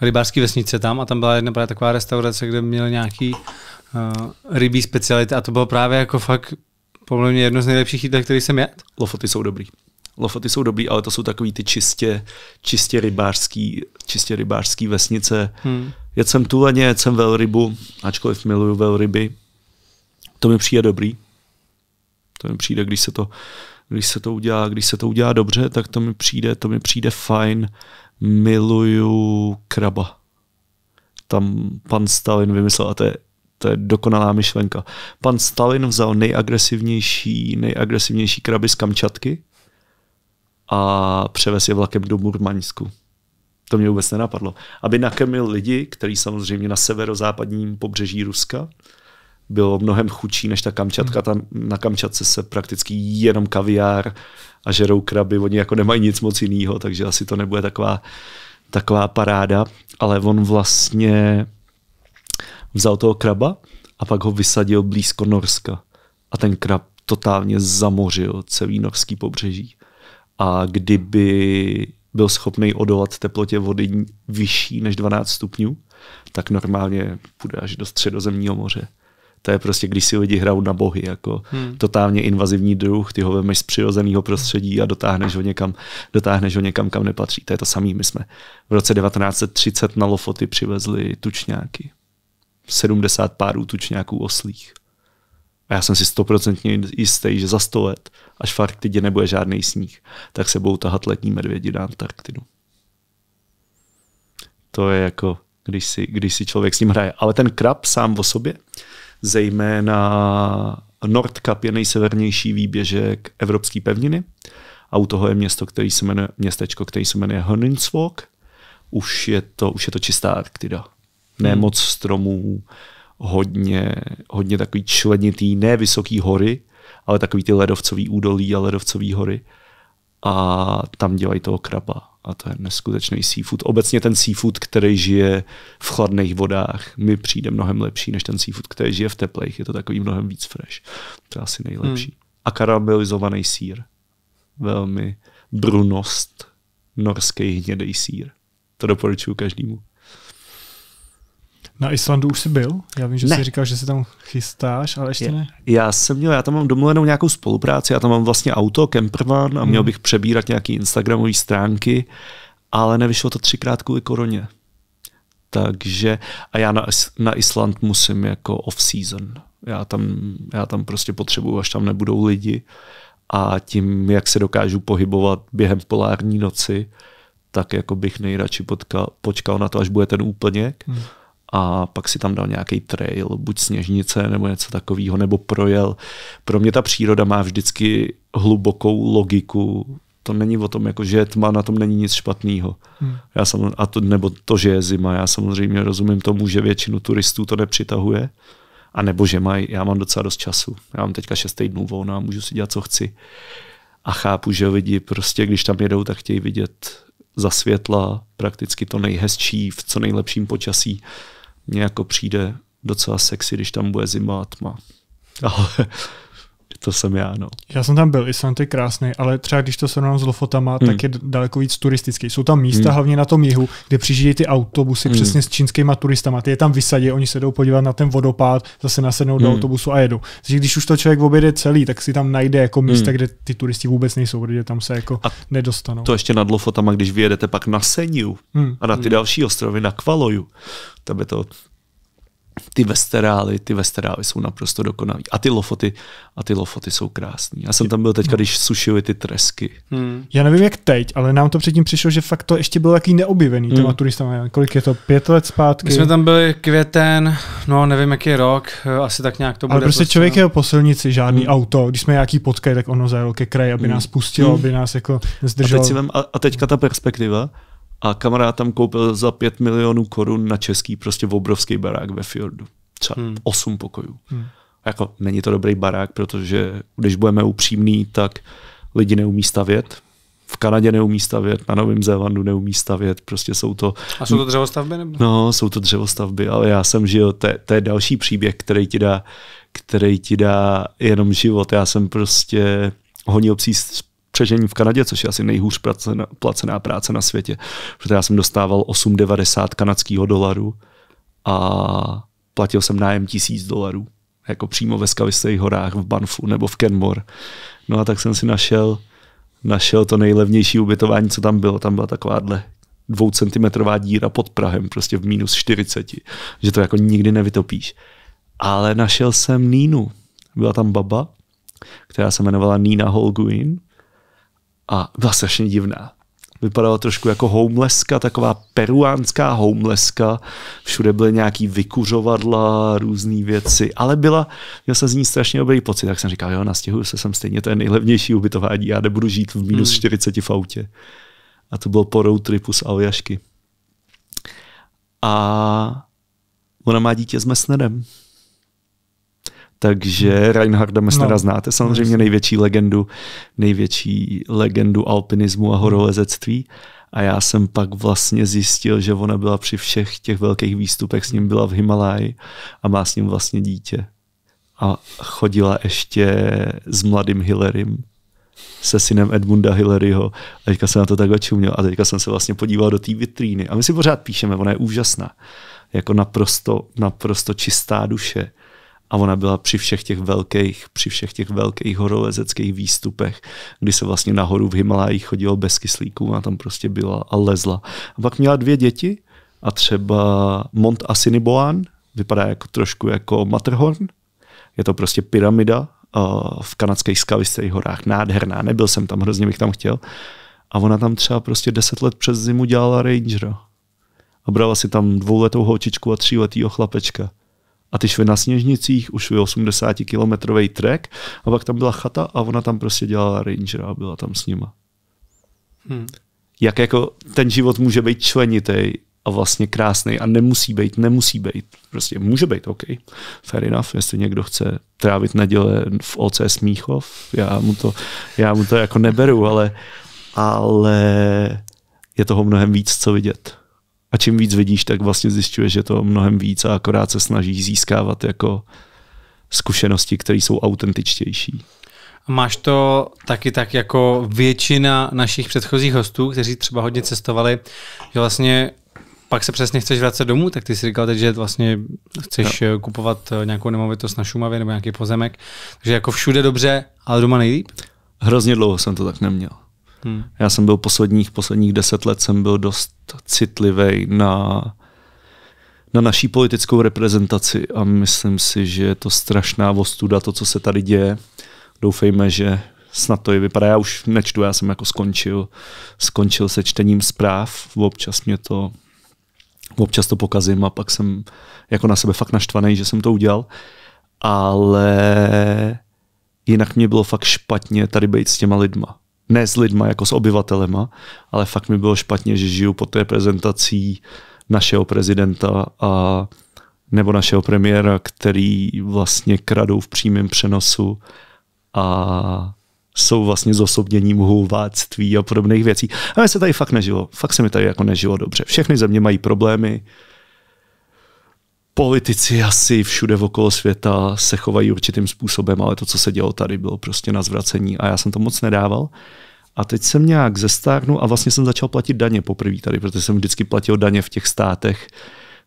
rybářské vesnice tam a tam byla jedna právě taková restaurace, kde měl nějaký uh, rybí speciality a to bylo právě jako fakt podle mě jedno z nejlepších jídel, který jsem jedl. Lofoty jsou dobrý. Lofoty jsou dobrý, ale to jsou takový ty čistě, čistě rybářský, čistě rybářský vesnice. Hmm. Jedl jsem tuleně, jedl jsem velrybu, ačkoliv miluju velryby. To mi přijde dobrý. To mi přijde, když se to, když se to udělá, když se to udělá dobře, tak to mi přijde, to mi přijde fajn. Miluju kraba. Tam pan Stalin vymyslel, a to je to je dokonalá myšlenka. Pan Stalin vzal nejagresivnější, nejagresivnější kraby z Kamčatky a převez je vlakem do Murmaňsku. To mě vůbec nenapadlo. Aby nakrmil lidi, který samozřejmě na severozápadním pobřeží Ruska bylo mnohem chudší než ta Kamčatka. Hmm. Tam na Kamčatce se prakticky jí jenom kaviár a žerou kraby. Oni jako nemají nic moc jiného, takže asi to nebude taková, taková paráda. Ale on vlastně vzal toho kraba a pak ho vysadil blízko Norska. A ten krab totálně zamořil celý norský pobřeží. A kdyby byl schopný odolat teplotě vody vyšší než 12 stupňů, tak normálně půjde až do středozemního moře. To je prostě, když si lidi hrajou na bohy, jako hmm. totálně invazivní druh, ty ho vemeš z přirozeného prostředí a dotáhneš ho, někam, dotáhneš ho někam, kam nepatří. To je to samý, My jsme v roce 1930 na Lofoty přivezli tučňáky. 70 párů tučňáků oslých. A já jsem si stoprocentně jistý, že za 100 let, až v Arktidě nebude žádný sníh, tak se budou tahat letní medvědi na Antarktidu. To je jako, když si, když si člověk s ním hraje. Ale ten krab sám o sobě, zejména Nordkap je nejsevernější výběžek Evropské pevniny a u toho je město, který se jmenuje, městečko, který se jmenuje Honningsvog. Už je to, už je to čistá Arktida ne hmm. moc stromů, hodně, hodně takový členitý, ne vysoký hory, ale takový ty ledovcový údolí a ledovcový hory. A tam dělají toho kraba. A to je neskutečný seafood. Obecně ten seafood, který žije v chladných vodách, mi přijde mnohem lepší než ten seafood, který žije v teplejch. Je to takový mnohem víc fresh. To je asi nejlepší. Hmm. A karamelizovaný sír. Velmi brunost. Norský hnědý sír. To doporučuji každému. Na Islandu už jsi byl? Já vím, že ne. jsi říkal, že se tam chystáš, ale ještě ne. Já jsem měl, já tam mám domluvenou nějakou spolupráci, já tam mám vlastně auto, campervan a měl hmm. bych přebírat nějaký Instagramové stránky, ale nevyšlo to třikrát kvůli koroně. Takže a já na, na Island musím jako off-season. Já tam, já tam prostě potřebuju, až tam nebudou lidi. A tím, jak se dokážu pohybovat během polární noci, tak jako bych nejradši potkal, počkal na to, až bude ten úplněk. Hmm a pak si tam dal nějaký trail, buď sněžnice nebo něco takového, nebo projel. Pro mě ta příroda má vždycky hlubokou logiku. To není o tom, jako, že je tma, na tom není nic špatného. Hmm. Já sam, a to, nebo to, že je zima. Já samozřejmě rozumím tomu, že většinu turistů to nepřitahuje. A nebo že maj, já mám docela dost času. Já mám teďka 6 týdnů volna a můžu si dělat, co chci. A chápu, že lidi prostě, když tam jedou, tak chtějí vidět za světla prakticky to nejhezčí v co nejlepším počasí mně jako přijde docela sexy, když tam bude zima a tma. Ale to jsem já, no. Já jsem tam byl, Island je krásný, ale třeba když to srovnám s Lofotama, hmm. tak je daleko víc turistický. Jsou tam místa, hmm. hlavně na tom jihu, kde přijíždějí ty autobusy hmm. přesně s čínskými turistama. Ty je tam vysadí, oni se jdou podívat na ten vodopád, zase nasednou hmm. do autobusu a jedou. Takže když už to člověk objede celý, tak si tam najde jako hmm. místa, hmm. kde ty turisti vůbec nejsou, protože tam se jako a nedostanou. To ještě nad Lofotama, když vyjedete pak na Seniu hmm. a na ty hmm. další ostrovy, na Kvaloju, tam je to ty vesterály, ty vesterály jsou naprosto dokonalý. A ty lofoty, a ty lofoty jsou krásní. Já jsem tam byl teď, no. když sušili ty tresky. Hmm. Já nevím jak teď, ale nám to předtím přišlo, že fakt to ještě bylo taky neobjevený hmm. turistama. Kolik je to? Pět let zpátky? My jsme tam byli květen, no nevím jaký rok, asi tak nějak to bude. Ale prostě, prostě člověk no. je po silnici, žádný hmm. auto. Když jsme nějaký potkají, tak ono zajelo ke kraji, aby hmm. nás pustilo, hmm. aby nás jako zdrželo. A, teď si vem, a, a teďka ta perspektiva, a kamarád tam koupil za 5 milionů korun na český prostě obrovský barák ve fjordu. Třeba hmm. 8 pokojů. Hmm. Jako není to dobrý barák, protože když budeme upřímní, tak lidi neumí stavět. V Kanadě neumí stavět, na Novém Zélandu neumí stavět, prostě jsou to... A jsou to dřevostavby? Nebo? No, jsou to dřevostavby, ale já jsem žil, to je další příběh, který ti dá, který ti dá jenom život. Já jsem prostě honil psí střežení v Kanadě, což je asi nejhůř placená, práce na světě. Protože já jsem dostával 8,90 kanadského dolaru a platil jsem nájem tisíc dolarů. Jako přímo ve Skavistých horách, v Banfu nebo v Kenmore. No a tak jsem si našel, našel to nejlevnější ubytování, co tam bylo. Tam byla takováhle dvoucentimetrová díra pod Prahem, prostě v minus 40, že to jako nikdy nevytopíš. Ale našel jsem Nínu. Byla tam baba, která se jmenovala Nina Holguin a byla strašně divná. Vypadala trošku jako homelesska, taková peruánská homelesska. Všude byly nějaký vykuřovadla, různé věci, ale byla, měl jsem z ní strašně dobrý pocit. Tak jsem říkal, jo, nastěhuju se sem stejně, to je nejlevnější ubytování, já nebudu žít v minus hmm. 40 v autě. A to bylo po road tripu z Aljašky. A ona má dítě s Mesnerem. Takže Reinharda Messnera no, znáte samozřejmě, největší legendu, největší legendu alpinismu a horolezectví. A já jsem pak vlastně zjistil, že ona byla při všech těch velkých výstupech, s ním byla v Himalaji a má s ním vlastně dítě. A chodila ještě s mladým Hillerym, se synem Edmunda Hilleryho. A teďka jsem na to takhle čuměl a teďka jsem se vlastně podíval do té vitríny. A my si pořád píšeme, ona je úžasná. Jako naprosto, naprosto čistá duše a ona byla při všech těch velkých, při všech těch velkých horolezeckých výstupech, kdy se vlastně nahoru v Himalajích chodilo bez kyslíků a tam prostě byla a lezla. A pak měla dvě děti a třeba Mont Assiniboan, vypadá jako trošku jako Matterhorn, je to prostě pyramida v kanadských skalistých horách, nádherná, nebyl jsem tam, hrozně bych tam chtěl. A ona tam třeba prostě deset let přes zimu dělala rangera. A brala si tam dvouletou holčičku a tříletýho chlapečka a ty švy na Sněžnicích, už švy 80-kilometrový trek a pak tam byla chata a ona tam prostě dělala ranger a byla tam s nima. Hmm. Jak jako ten život může být členitý a vlastně krásný a nemusí být, nemusí být. Prostě může být, OK. Fair enough, jestli někdo chce trávit neděle v OC Smíchov, já mu to, já mu to jako neberu, ale, ale je toho mnohem víc, co vidět. A čím víc vidíš, tak vlastně zjišťuješ, že to mnohem víc a akorát se snažíš získávat jako zkušenosti, které jsou autentičtější. Máš to taky tak jako většina našich předchozích hostů, kteří třeba hodně cestovali, že vlastně pak se přesně chceš vracet domů, tak ty jsi říkal teď, že vlastně chceš no. kupovat eh, nějakou nemovitost na Šumavě nebo nějaký pozemek. Takže jako všude dobře, ale doma nejlíp? Hrozně dlouho jsem to tak neměl. Hmm. Já jsem byl posledních, posledních deset let jsem byl dost citlivý na, na naší politickou reprezentaci a myslím si, že je to strašná ostuda to, co se tady děje. Doufejme, že snad to i vypadá. Já už nečtu, já jsem jako skončil, skončil se čtením zpráv, občas mě to občas to pokazím a pak jsem jako na sebe fakt naštvaný, že jsem to udělal, ale jinak mě bylo fakt špatně tady být s těma lidma ne s lidma, jako s obyvatelema, ale fakt mi bylo špatně, že žiju pod reprezentací našeho prezidenta a nebo našeho premiéra, který vlastně kradou v přímém přenosu a jsou vlastně zosobněním houváctví a podobných věcí. Ale se tady fakt nežilo. Fakt se mi tady jako nežilo dobře. Všechny země mají problémy, politici asi všude okolo světa se chovají určitým způsobem, ale to, co se dělo tady, bylo prostě na zvracení a já jsem to moc nedával. A teď jsem nějak zestárnu a vlastně jsem začal platit daně poprvé tady, protože jsem vždycky platil daně v těch státech,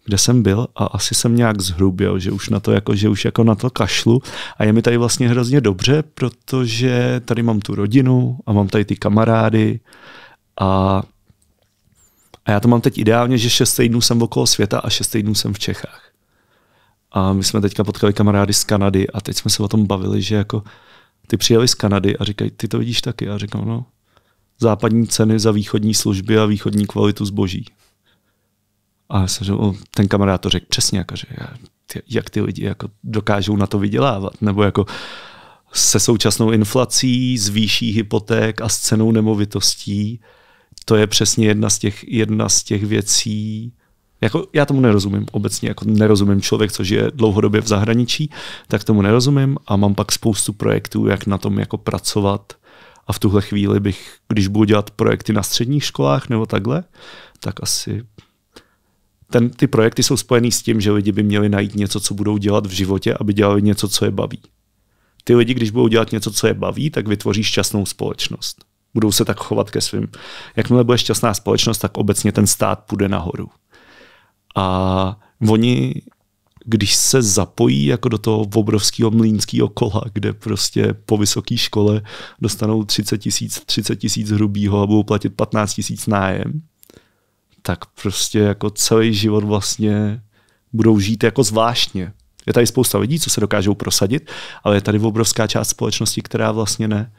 kde jsem byl a asi jsem nějak zhrubil, že už na to jako, že už jako na to kašlu a je mi tady vlastně hrozně dobře, protože tady mám tu rodinu a mám tady ty kamarády a, a já to mám teď ideálně, že šest týdnů jsem okolo světa a šest týdnů jsem v Čechách. A my jsme teďka potkali kamarády z Kanady a teď jsme se o tom bavili, že jako ty přijeli z Kanady a říkají, ty to vidíš taky. A říkám, no, západní ceny za východní služby a východní kvalitu zboží. A se, že, ten kamarád to řekl přesně, jako, že jak ty lidi jako dokážou na to vydělávat, nebo jako se současnou inflací, s výší hypoték a s cenou nemovitostí, to je přesně jedna z těch, jedna z těch věcí, jako, já tomu nerozumím obecně, jako nerozumím člověk, co žije dlouhodobě v zahraničí, tak tomu nerozumím a mám pak spoustu projektů, jak na tom jako pracovat. A v tuhle chvíli bych, když budu dělat projekty na středních školách nebo takhle, tak asi ten, ty projekty jsou spojený s tím, že lidi by měli najít něco, co budou dělat v životě, aby dělali něco, co je baví. Ty lidi, když budou dělat něco, co je baví, tak vytvoří šťastnou společnost. Budou se tak chovat ke svým. Jakmile bude šťastná společnost, tak obecně ten stát půjde nahoru. A oni, když se zapojí jako do toho obrovského mlínského kola, kde prostě po vysoké škole dostanou 30 tisíc, 30 tisíc hrubýho a budou platit 15 tisíc nájem, tak prostě jako celý život vlastně budou žít jako zvláštně. Je tady spousta lidí, co se dokážou prosadit, ale je tady obrovská část společnosti, která vlastně ne.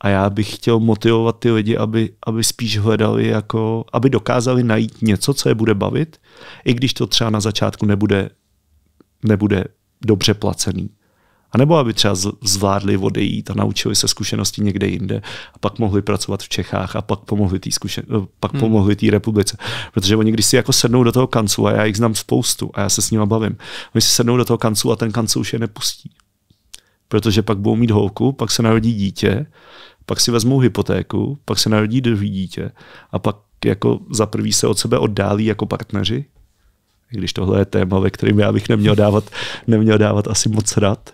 A já bych chtěl motivovat ty lidi, aby, aby spíš hledali, jako, aby dokázali najít něco, co je bude bavit, i když to třeba na začátku nebude, nebude dobře placený. A nebo aby třeba zvládli odejít a naučili se zkušenosti někde jinde a pak mohli pracovat v Čechách a pak pomohli té zkušen- eh, pak hmm. pomohli té republice. Protože oni, když si jako sednou do toho kanclu a já jich znám spoustu a já se s nimi bavím, oni si sednou do toho kanclu a ten kancel už je nepustí protože pak budou mít holku, pak se narodí dítě, pak si vezmou hypotéku, pak se narodí druhý dítě a pak jako za prvý se od sebe oddálí jako partneři, když tohle je téma, ve kterém já bych neměl dávat, neměl dávat asi moc rad,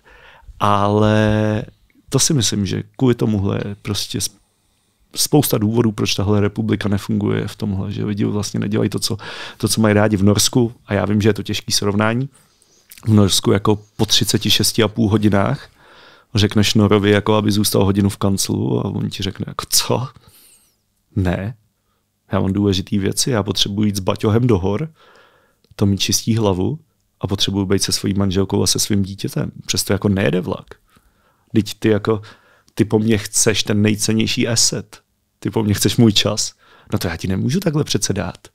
ale to si myslím, že kvůli tomuhle je prostě spousta důvodů, proč tahle republika nefunguje v tomhle, že lidi vlastně nedělají to co, to, co mají rádi v Norsku a já vím, že je to těžký srovnání, v Norsku jako po 36,5 hodinách řekneš Norovi, jako aby zůstal hodinu v kanclu a on ti řekne, jako co? Ne, já mám důležitý věci, já potřebuji jít s baťohem do hor, to mi čistí hlavu a potřebuji být se svojí manželkou a se svým dítětem. Přesto jako nejede vlak. Teď ty jako, ty po mně chceš ten nejcennější asset. Ty po mně chceš můj čas. No to já ti nemůžu takhle přece dát.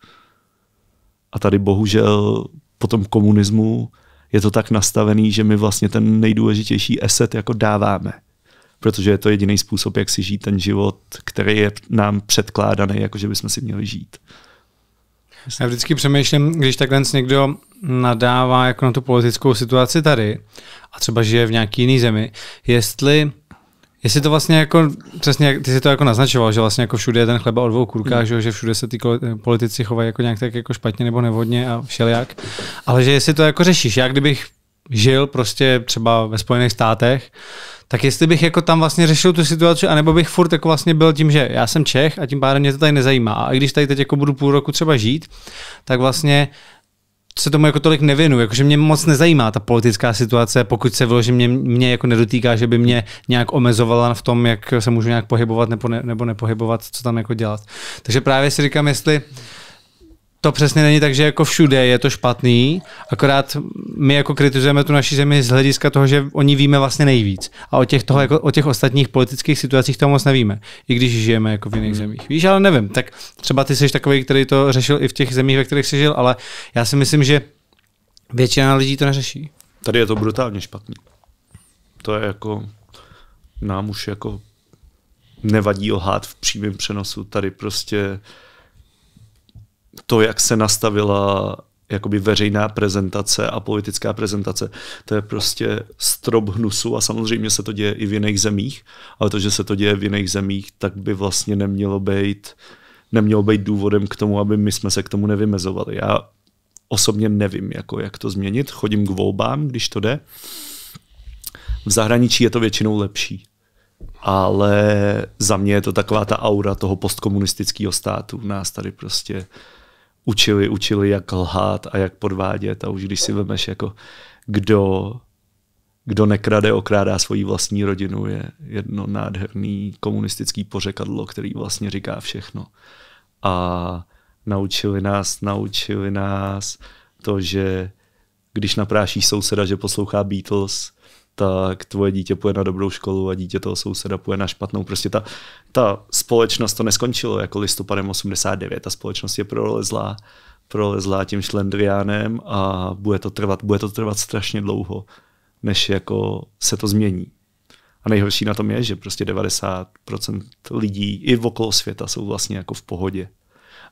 A tady bohužel po tom komunismu je to tak nastavený, že my vlastně ten nejdůležitější asset jako dáváme. Protože je to jediný způsob, jak si žít ten život, který je nám předkládaný, jako že bychom si měli žít. Já vždycky přemýšlím, když takhle někdo nadává jako na tu politickou situaci tady a třeba žije v nějaký jiný zemi, jestli Jestli to vlastně jako, přesně, ty si to jako naznačoval, že vlastně jako všude je ten chleba o dvou kurkách, mm. že, že všude se ty politici chovají jako nějak tak jako špatně nebo nevhodně a všelijak, ale že jestli to jako řešíš, já kdybych žil prostě třeba ve Spojených státech, tak jestli bych jako tam vlastně řešil tu situaci, anebo bych furt jako vlastně byl tím, že já jsem Čech a tím pádem mě to tady nezajímá. A i když tady teď jako budu půl roku třeba žít, tak vlastně se tomu jako tolik nevěnu, jakože mě moc nezajímá ta politická situace, pokud se vyloží mě, mě jako nedotýká, že by mě nějak omezovala v tom, jak se můžu nějak pohybovat nebo, ne, nebo nepohybovat, co tam jako dělat. Takže právě si říkám, jestli to přesně není tak, že jako všude je to špatný, akorát my jako kritizujeme tu naši zemi z hlediska toho, že oni víme vlastně nejvíc. A o těch, toho, jako, o těch ostatních politických situacích to moc nevíme, i když žijeme jako v jiných hmm. zemích. Víš, ale nevím. Tak třeba ty jsi takový, který to řešil i v těch zemích, ve kterých jsi žil, ale já si myslím, že většina lidí to neřeší. Tady je to brutálně špatný. To je jako nám už jako nevadí lhát v přímém přenosu. Tady prostě uh, to, jak se nastavila jakoby veřejná prezentace a politická prezentace. To je prostě strop hnusu a samozřejmě se to děje i v jiných zemích, ale to, že se to děje v jiných zemích, tak by vlastně nemělo být, nemělo být důvodem k tomu, aby my jsme se k tomu nevymezovali. Já osobně nevím, jako, jak to změnit. Chodím k volbám, když to jde. V zahraničí je to většinou lepší. Ale za mě je to taková ta aura toho postkomunistického státu. Nás tady prostě učili, učili, jak lhát a jak podvádět. A už když si vemeš, jako kdo, kdo nekrade, okrádá svoji vlastní rodinu, je jedno nádherný komunistický pořekadlo, který vlastně říká všechno. A naučili nás, naučili nás to, že když naprášíš souseda, že poslouchá Beatles, tak tvoje dítě půjde na dobrou školu a dítě toho souseda půjde na špatnou. Prostě ta, ta společnost to neskončilo jako listopadem 89. Ta společnost je prolezlá, prolezlá tím šlendriánem a bude to trvat, bude to trvat strašně dlouho, než jako se to změní. A nejhorší na tom je, že prostě 90% lidí i v okolo světa jsou vlastně jako v pohodě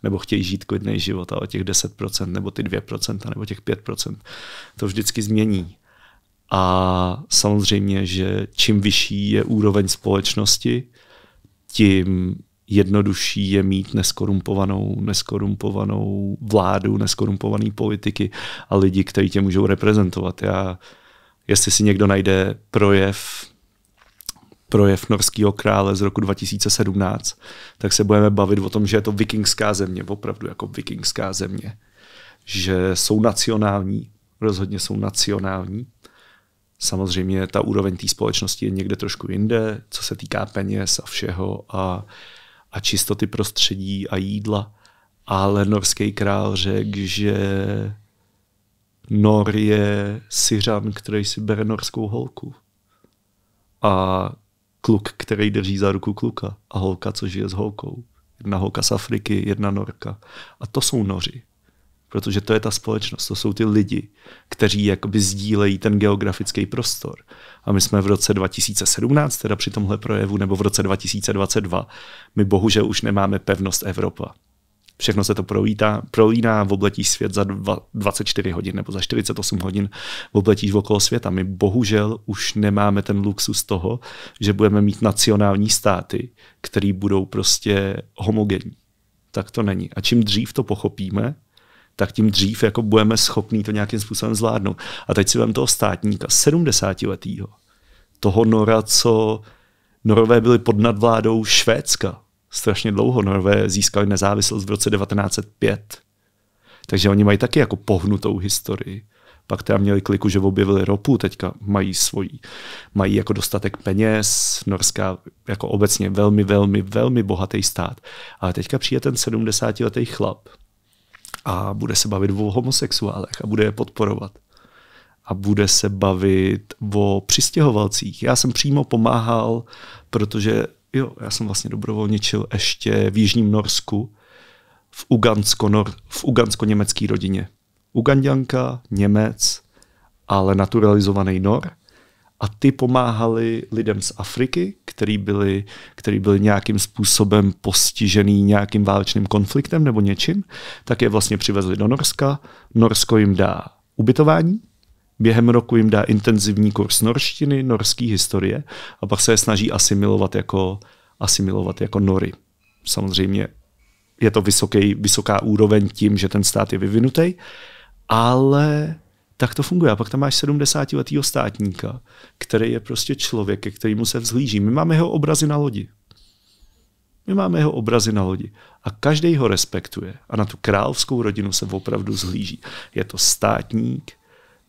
nebo chtějí žít klidný život a o těch 10% nebo ty 2% nebo těch 5% to vždycky změní. A samozřejmě, že čím vyšší je úroveň společnosti, tím jednodušší je mít neskorumpovanou, neskorumpovanou vládu, neskorumpovaný politiky a lidi, kteří tě můžou reprezentovat. Já, jestli si někdo najde projev projev norského krále z roku 2017, tak se budeme bavit o tom, že je to vikingská země, opravdu jako vikingská země. Že jsou nacionální, rozhodně jsou nacionální, Samozřejmě ta úroveň té společnosti je někde trošku jinde, co se týká peněz a všeho a, a čistoty prostředí a jídla. Ale norský král řekl, že Nor je Syřan, který si bere norskou holku. A kluk, který drží za ruku kluka. A holka, co žije s holkou. Jedna holka z Afriky, jedna norka. A to jsou noři protože to je ta společnost, to jsou ty lidi, kteří jakoby sdílejí ten geografický prostor. A my jsme v roce 2017, teda při tomhle projevu, nebo v roce 2022, my bohužel už nemáme pevnost Evropa. Všechno se to prolítá, prolíná, obletí svět za dva, 24 hodin nebo za 48 hodin, obletíš okolo světa. My bohužel už nemáme ten luxus toho, že budeme mít nacionální státy, které budou prostě homogenní. Tak to není. A čím dřív to pochopíme, tak tím dřív jako budeme schopní to nějakým způsobem zvládnout. A teď si vem toho státníka, 70 letýho, toho Nora, co Norové byli pod nadvládou Švédska. Strašně dlouho Norové získali nezávislost v roce 1905. Takže oni mají taky jako pohnutou historii. Pak tam měli kliku, že objevili ropu, teďka mají svojí, mají jako dostatek peněz, Norská jako obecně velmi, velmi, velmi bohatý stát. Ale teďka přijde ten 70-letý chlap, a bude se bavit o homosexuálech a bude je podporovat. A bude se bavit o přistěhovalcích. Já jsem přímo pomáhal, protože jo, já jsem vlastně dobrovolničil ještě v Jižním Norsku v, Ugansko, nor, v ugansko-německé rodině. Ugandianka, Němec, ale naturalizovaný Nor – a ty pomáhali lidem z Afriky, který byli, který byli nějakým způsobem postižený nějakým válečným konfliktem nebo něčím, tak je vlastně přivezli do Norska. Norsko jim dá ubytování, během roku jim dá intenzivní kurz norštiny, norské historie a pak se je snaží asimilovat jako, asimilovat jako nory. Samozřejmě je to vysoký, vysoká úroveň tím, že ten stát je vyvinutý, ale tak to funguje. A pak tam máš 70-letého státníka, který je prostě člověk, ke kterému se vzhlíží. My máme jeho obrazy na lodi. My máme jeho obrazy na lodi a každý ho respektuje a na tu královskou rodinu se opravdu zhlíží. Je to státník,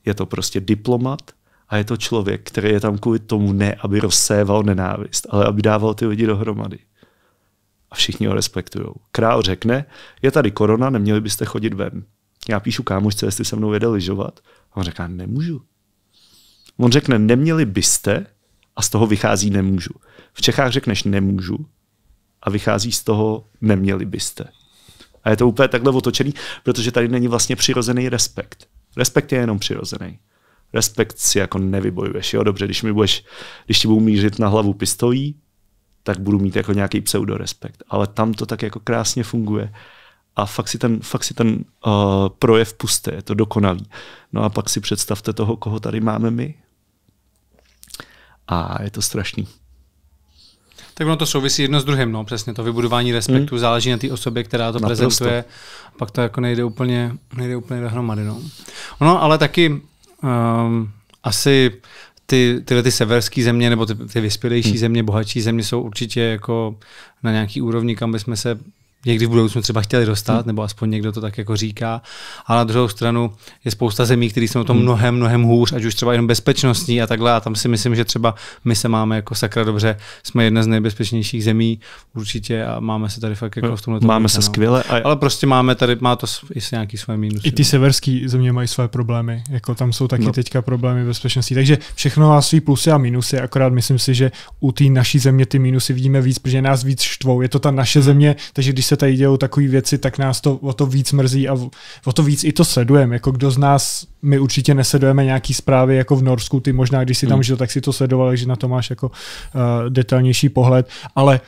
je to prostě diplomat a je to člověk, který je tam kvůli tomu ne, aby rozséval nenávist, ale aby dával ty lidi dohromady. A všichni ho respektují. Král řekne, je tady korona, neměli byste chodit ven. Já píšu kámošce, jestli se mnou jede lyžovat a on říká, nemůžu. On řekne, neměli byste a z toho vychází nemůžu. V Čechách řekneš nemůžu a vychází z toho neměli byste. A je to úplně takhle otočený, protože tady není vlastně přirozený respekt. Respekt je jenom přirozený. Respekt si jako nevybojuješ. Jo, dobře, když mi budeš, když ti budu mířit na hlavu pistolí, tak budu mít jako nějaký pseudorespekt. Ale tam to tak jako krásně funguje. A fakt si ten, fakt si ten uh, projev puste, je to dokonalý. No a pak si představte toho, koho tady máme my. A je to strašný. Tak ono to souvisí jedno s druhým, no, přesně to vybudování respektu hmm. záleží na té osobě, která to Naprosto. prezentuje, pak to jako nejde úplně, nejde úplně dohromady, no. No ale taky um, asi ty, tyhle ty severské země nebo ty, ty vyspělejší hmm. země, bohatší země jsou určitě jako na nějaký úrovni, kam bychom se někdy v budoucnu třeba chtěli dostat, hmm. nebo aspoň někdo to tak jako říká. A na druhou stranu je spousta zemí, které jsou o tom hmm. mnohem, mnohem hůř, ať už třeba jenom bezpečnostní a takhle. A tam si myslím, že třeba my se máme jako sakra dobře, jsme jedna z nejbezpečnějších zemí určitě a máme se tady fakt jako v tomhle. Máme se no. skvěle. A... Ale prostě máme tady, má to i nějaký své mínusy. I ty no. severské země mají své problémy, jako tam jsou taky no. teďka problémy bezpečnosti. Takže všechno má své plusy a minusy, akorát myslím si, že u té naší země ty minusy vidíme víc, protože nás víc štvou. Je to ta naše hmm. země, takže když se se tady dějou takové věci, tak nás to o to víc mrzí a o to víc i to sledujeme. Jako kdo z nás, my určitě nesledujeme nějaký zprávy jako v Norsku, ty možná, když si tam hmm. žil, tak si to sledoval, takže na to máš jako uh, detailnější pohled, ale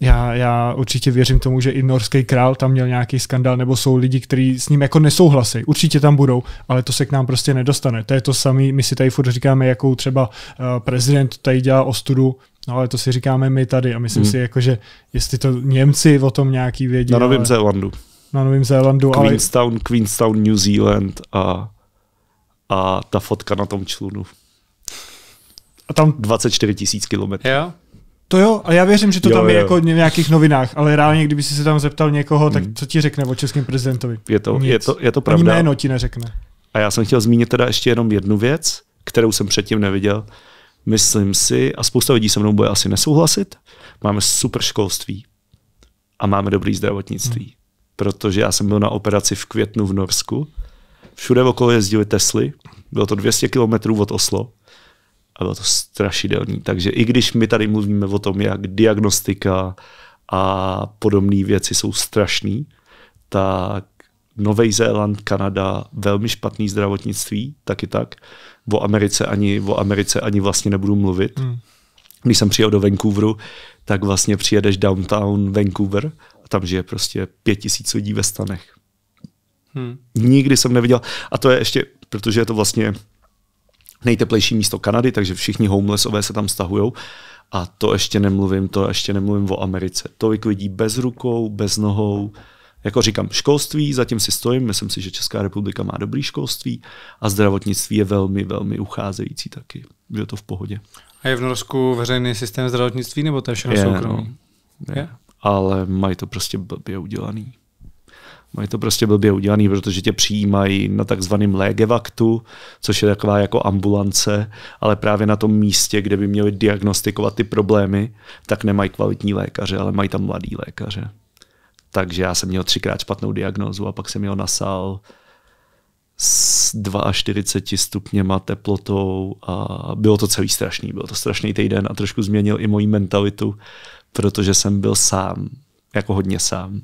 já, já určitě věřím tomu, že i norský král tam měl nějaký skandál, nebo jsou lidi, kteří s ním jako nesouhlasí. Určitě tam budou, ale to se k nám prostě nedostane. To je to samé, my si tady furt říkáme, jakou třeba eh, prezident tady dělá ostudu No ale to si říkáme my tady a myslím hmm. si, jako, že jestli to Němci o tom nějaký vědí. Na Novém ale... Zélandu. Na Novém Zélandu. Queenstown, ale... Queenstown, New Zealand a, a ta fotka na tom člunu. A tam 24 tisíc kilometrů. Yeah. To jo, a já věřím, že to jo, tam je jo. jako v nějakých novinách, ale reálně, kdyby si se tam zeptal někoho, tak hmm. co ti řekne o českém prezidentovi? Je to, je to, je to pravda. Ani jméno ti neřekne. A já jsem chtěl zmínit teda ještě jenom jednu věc, kterou jsem předtím neviděl. Myslím si, a spousta lidí se mnou bude asi nesouhlasit, máme super školství a máme dobrý zdravotnictví. Hmm. Protože já jsem byl na operaci v květnu v Norsku, všude okolo jezdili Tesly, bylo to 200 kilometrů od Oslo a bylo to strašidelný. Takže i když my tady mluvíme o tom, jak diagnostika a podobné věci jsou strašné, tak Nový Zéland, Kanada, velmi špatný zdravotnictví, taky tak. O Americe ani, o Americe ani vlastně nebudu mluvit. Hmm. Když jsem přijel do Vancouveru, tak vlastně přijedeš downtown Vancouver a tam žije prostě pět tisíc lidí ve stanech. Hmm. Nikdy jsem neviděl. A to je ještě, protože je to vlastně nejteplejší místo Kanady, takže všichni homelessové se tam stahujou. A to ještě nemluvím, to ještě nemluvím o Americe. Tolik lidí bez rukou, bez nohou, jako říkám, školství, zatím si stojím, myslím si, že Česká republika má dobrý školství a zdravotnictví je velmi, velmi ucházející taky. Je to v pohodě. A je v Norsku veřejný systém zdravotnictví nebo to je všechno no. soukromý? No, Ale mají to prostě blbě udělaný. Mají to prostě blbě udělaný, protože tě přijímají na takzvaném légevaktu, což je taková jako ambulance, ale právě na tom místě, kde by měli diagnostikovat ty problémy, tak nemají kvalitní lékaře, ale mají tam mladí lékaře. Takže já jsem měl třikrát špatnou diagnózu a pak jsem měl nasál s 42 stupněma teplotou a bylo to celý strašný. Byl to strašný týden a trošku změnil i moji mentalitu, protože jsem byl sám, jako hodně sám.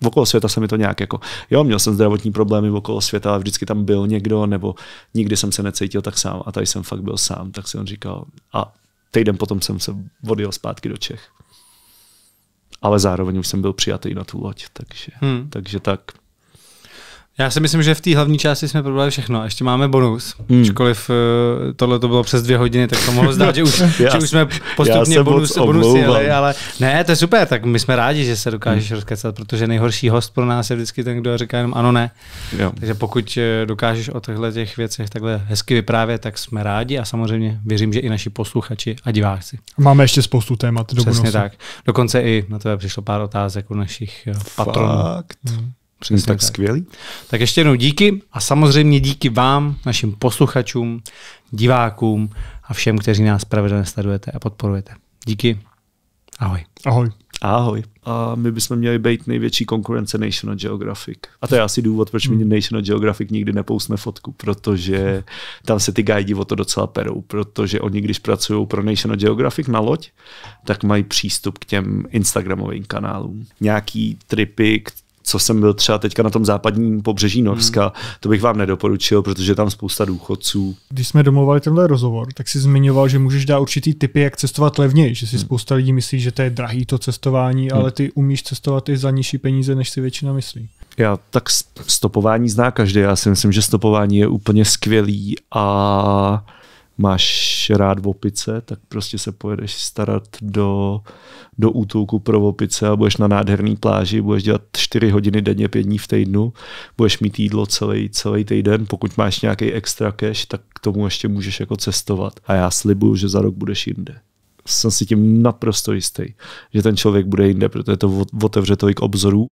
V okolo světa se mi to nějak jako, jo, měl jsem zdravotní problémy v okolo světa, ale vždycky tam byl někdo, nebo nikdy jsem se necítil tak sám a tady jsem fakt byl sám, tak on říkal. A týden potom jsem se odjel zpátky do Čech ale zároveň už jsem byl přijatý na tu loď, takže, hmm. takže tak. Já si myslím, že v té hlavní části jsme probrali všechno. Ještě máme bonus. Hmm. Ačkoliv eh, tohle to bylo přes dvě hodiny, tak to mohlo zdát, že už, já, že už jsme postupně bonus, bonusy jeli, ale ne, to je super, tak my jsme rádi, že se dokážeš hmm. rozkecat, protože nejhorší host pro nás je vždycky ten, kdo říká jenom ano, ne. Jo. Takže pokud eh, dokážeš o těchto těch věcech takhle hezky vyprávět, tak jsme rádi a samozřejmě věřím, že i naši posluchači a diváci. Máme ještě spoustu témat do Přesně bonusu. tak. Dokonce i na to přišlo pár otázek u našich eh, patronů. Fakt. Hmm. Přesně tak, tak skvělý. Tak ještě jednou díky a samozřejmě díky vám, našim posluchačům, divákům a všem, kteří nás pravidelně sledujete a podporujete. Díky. Ahoj. Ahoj. Ahoj. A my bychom měli být největší konkurence National Geographic. A to je asi důvod, proč mi National Geographic nikdy nepousne fotku, protože tam se ty guidi o to docela perou, protože oni, když pracují pro National Geographic na loď, tak mají přístup k těm Instagramovým kanálům. Nějaký tripy, co jsem byl třeba teďka na tom západním pobřeží hmm. Norska, hmm. to bych vám nedoporučil, protože je tam spousta důchodců. Když jsme domluvali tenhle rozhovor, tak si zmiňoval, že můžeš dát určitý typy, jak cestovat levněji, že si hmm. spousta lidí myslí, že to je drahý to cestování, hmm. ale ty umíš cestovat i za nižší peníze, než si většina myslí. Já tak stopování zná každý. Já si myslím, že stopování je úplně skvělý a máš rád opice, tak prostě se pojedeš starat do, do útulku pro opice a budeš na nádherný pláži, budeš dělat 4 hodiny denně, 5 dní v týdnu, budeš mít jídlo celý, celý týden, pokud máš nějaký extra cash, tak k tomu ještě můžeš jako cestovat. A já slibuju, že za rok budeš jinde jsem si tím naprosto jistý, že ten člověk bude jinde, protože to otevře tolik obzorů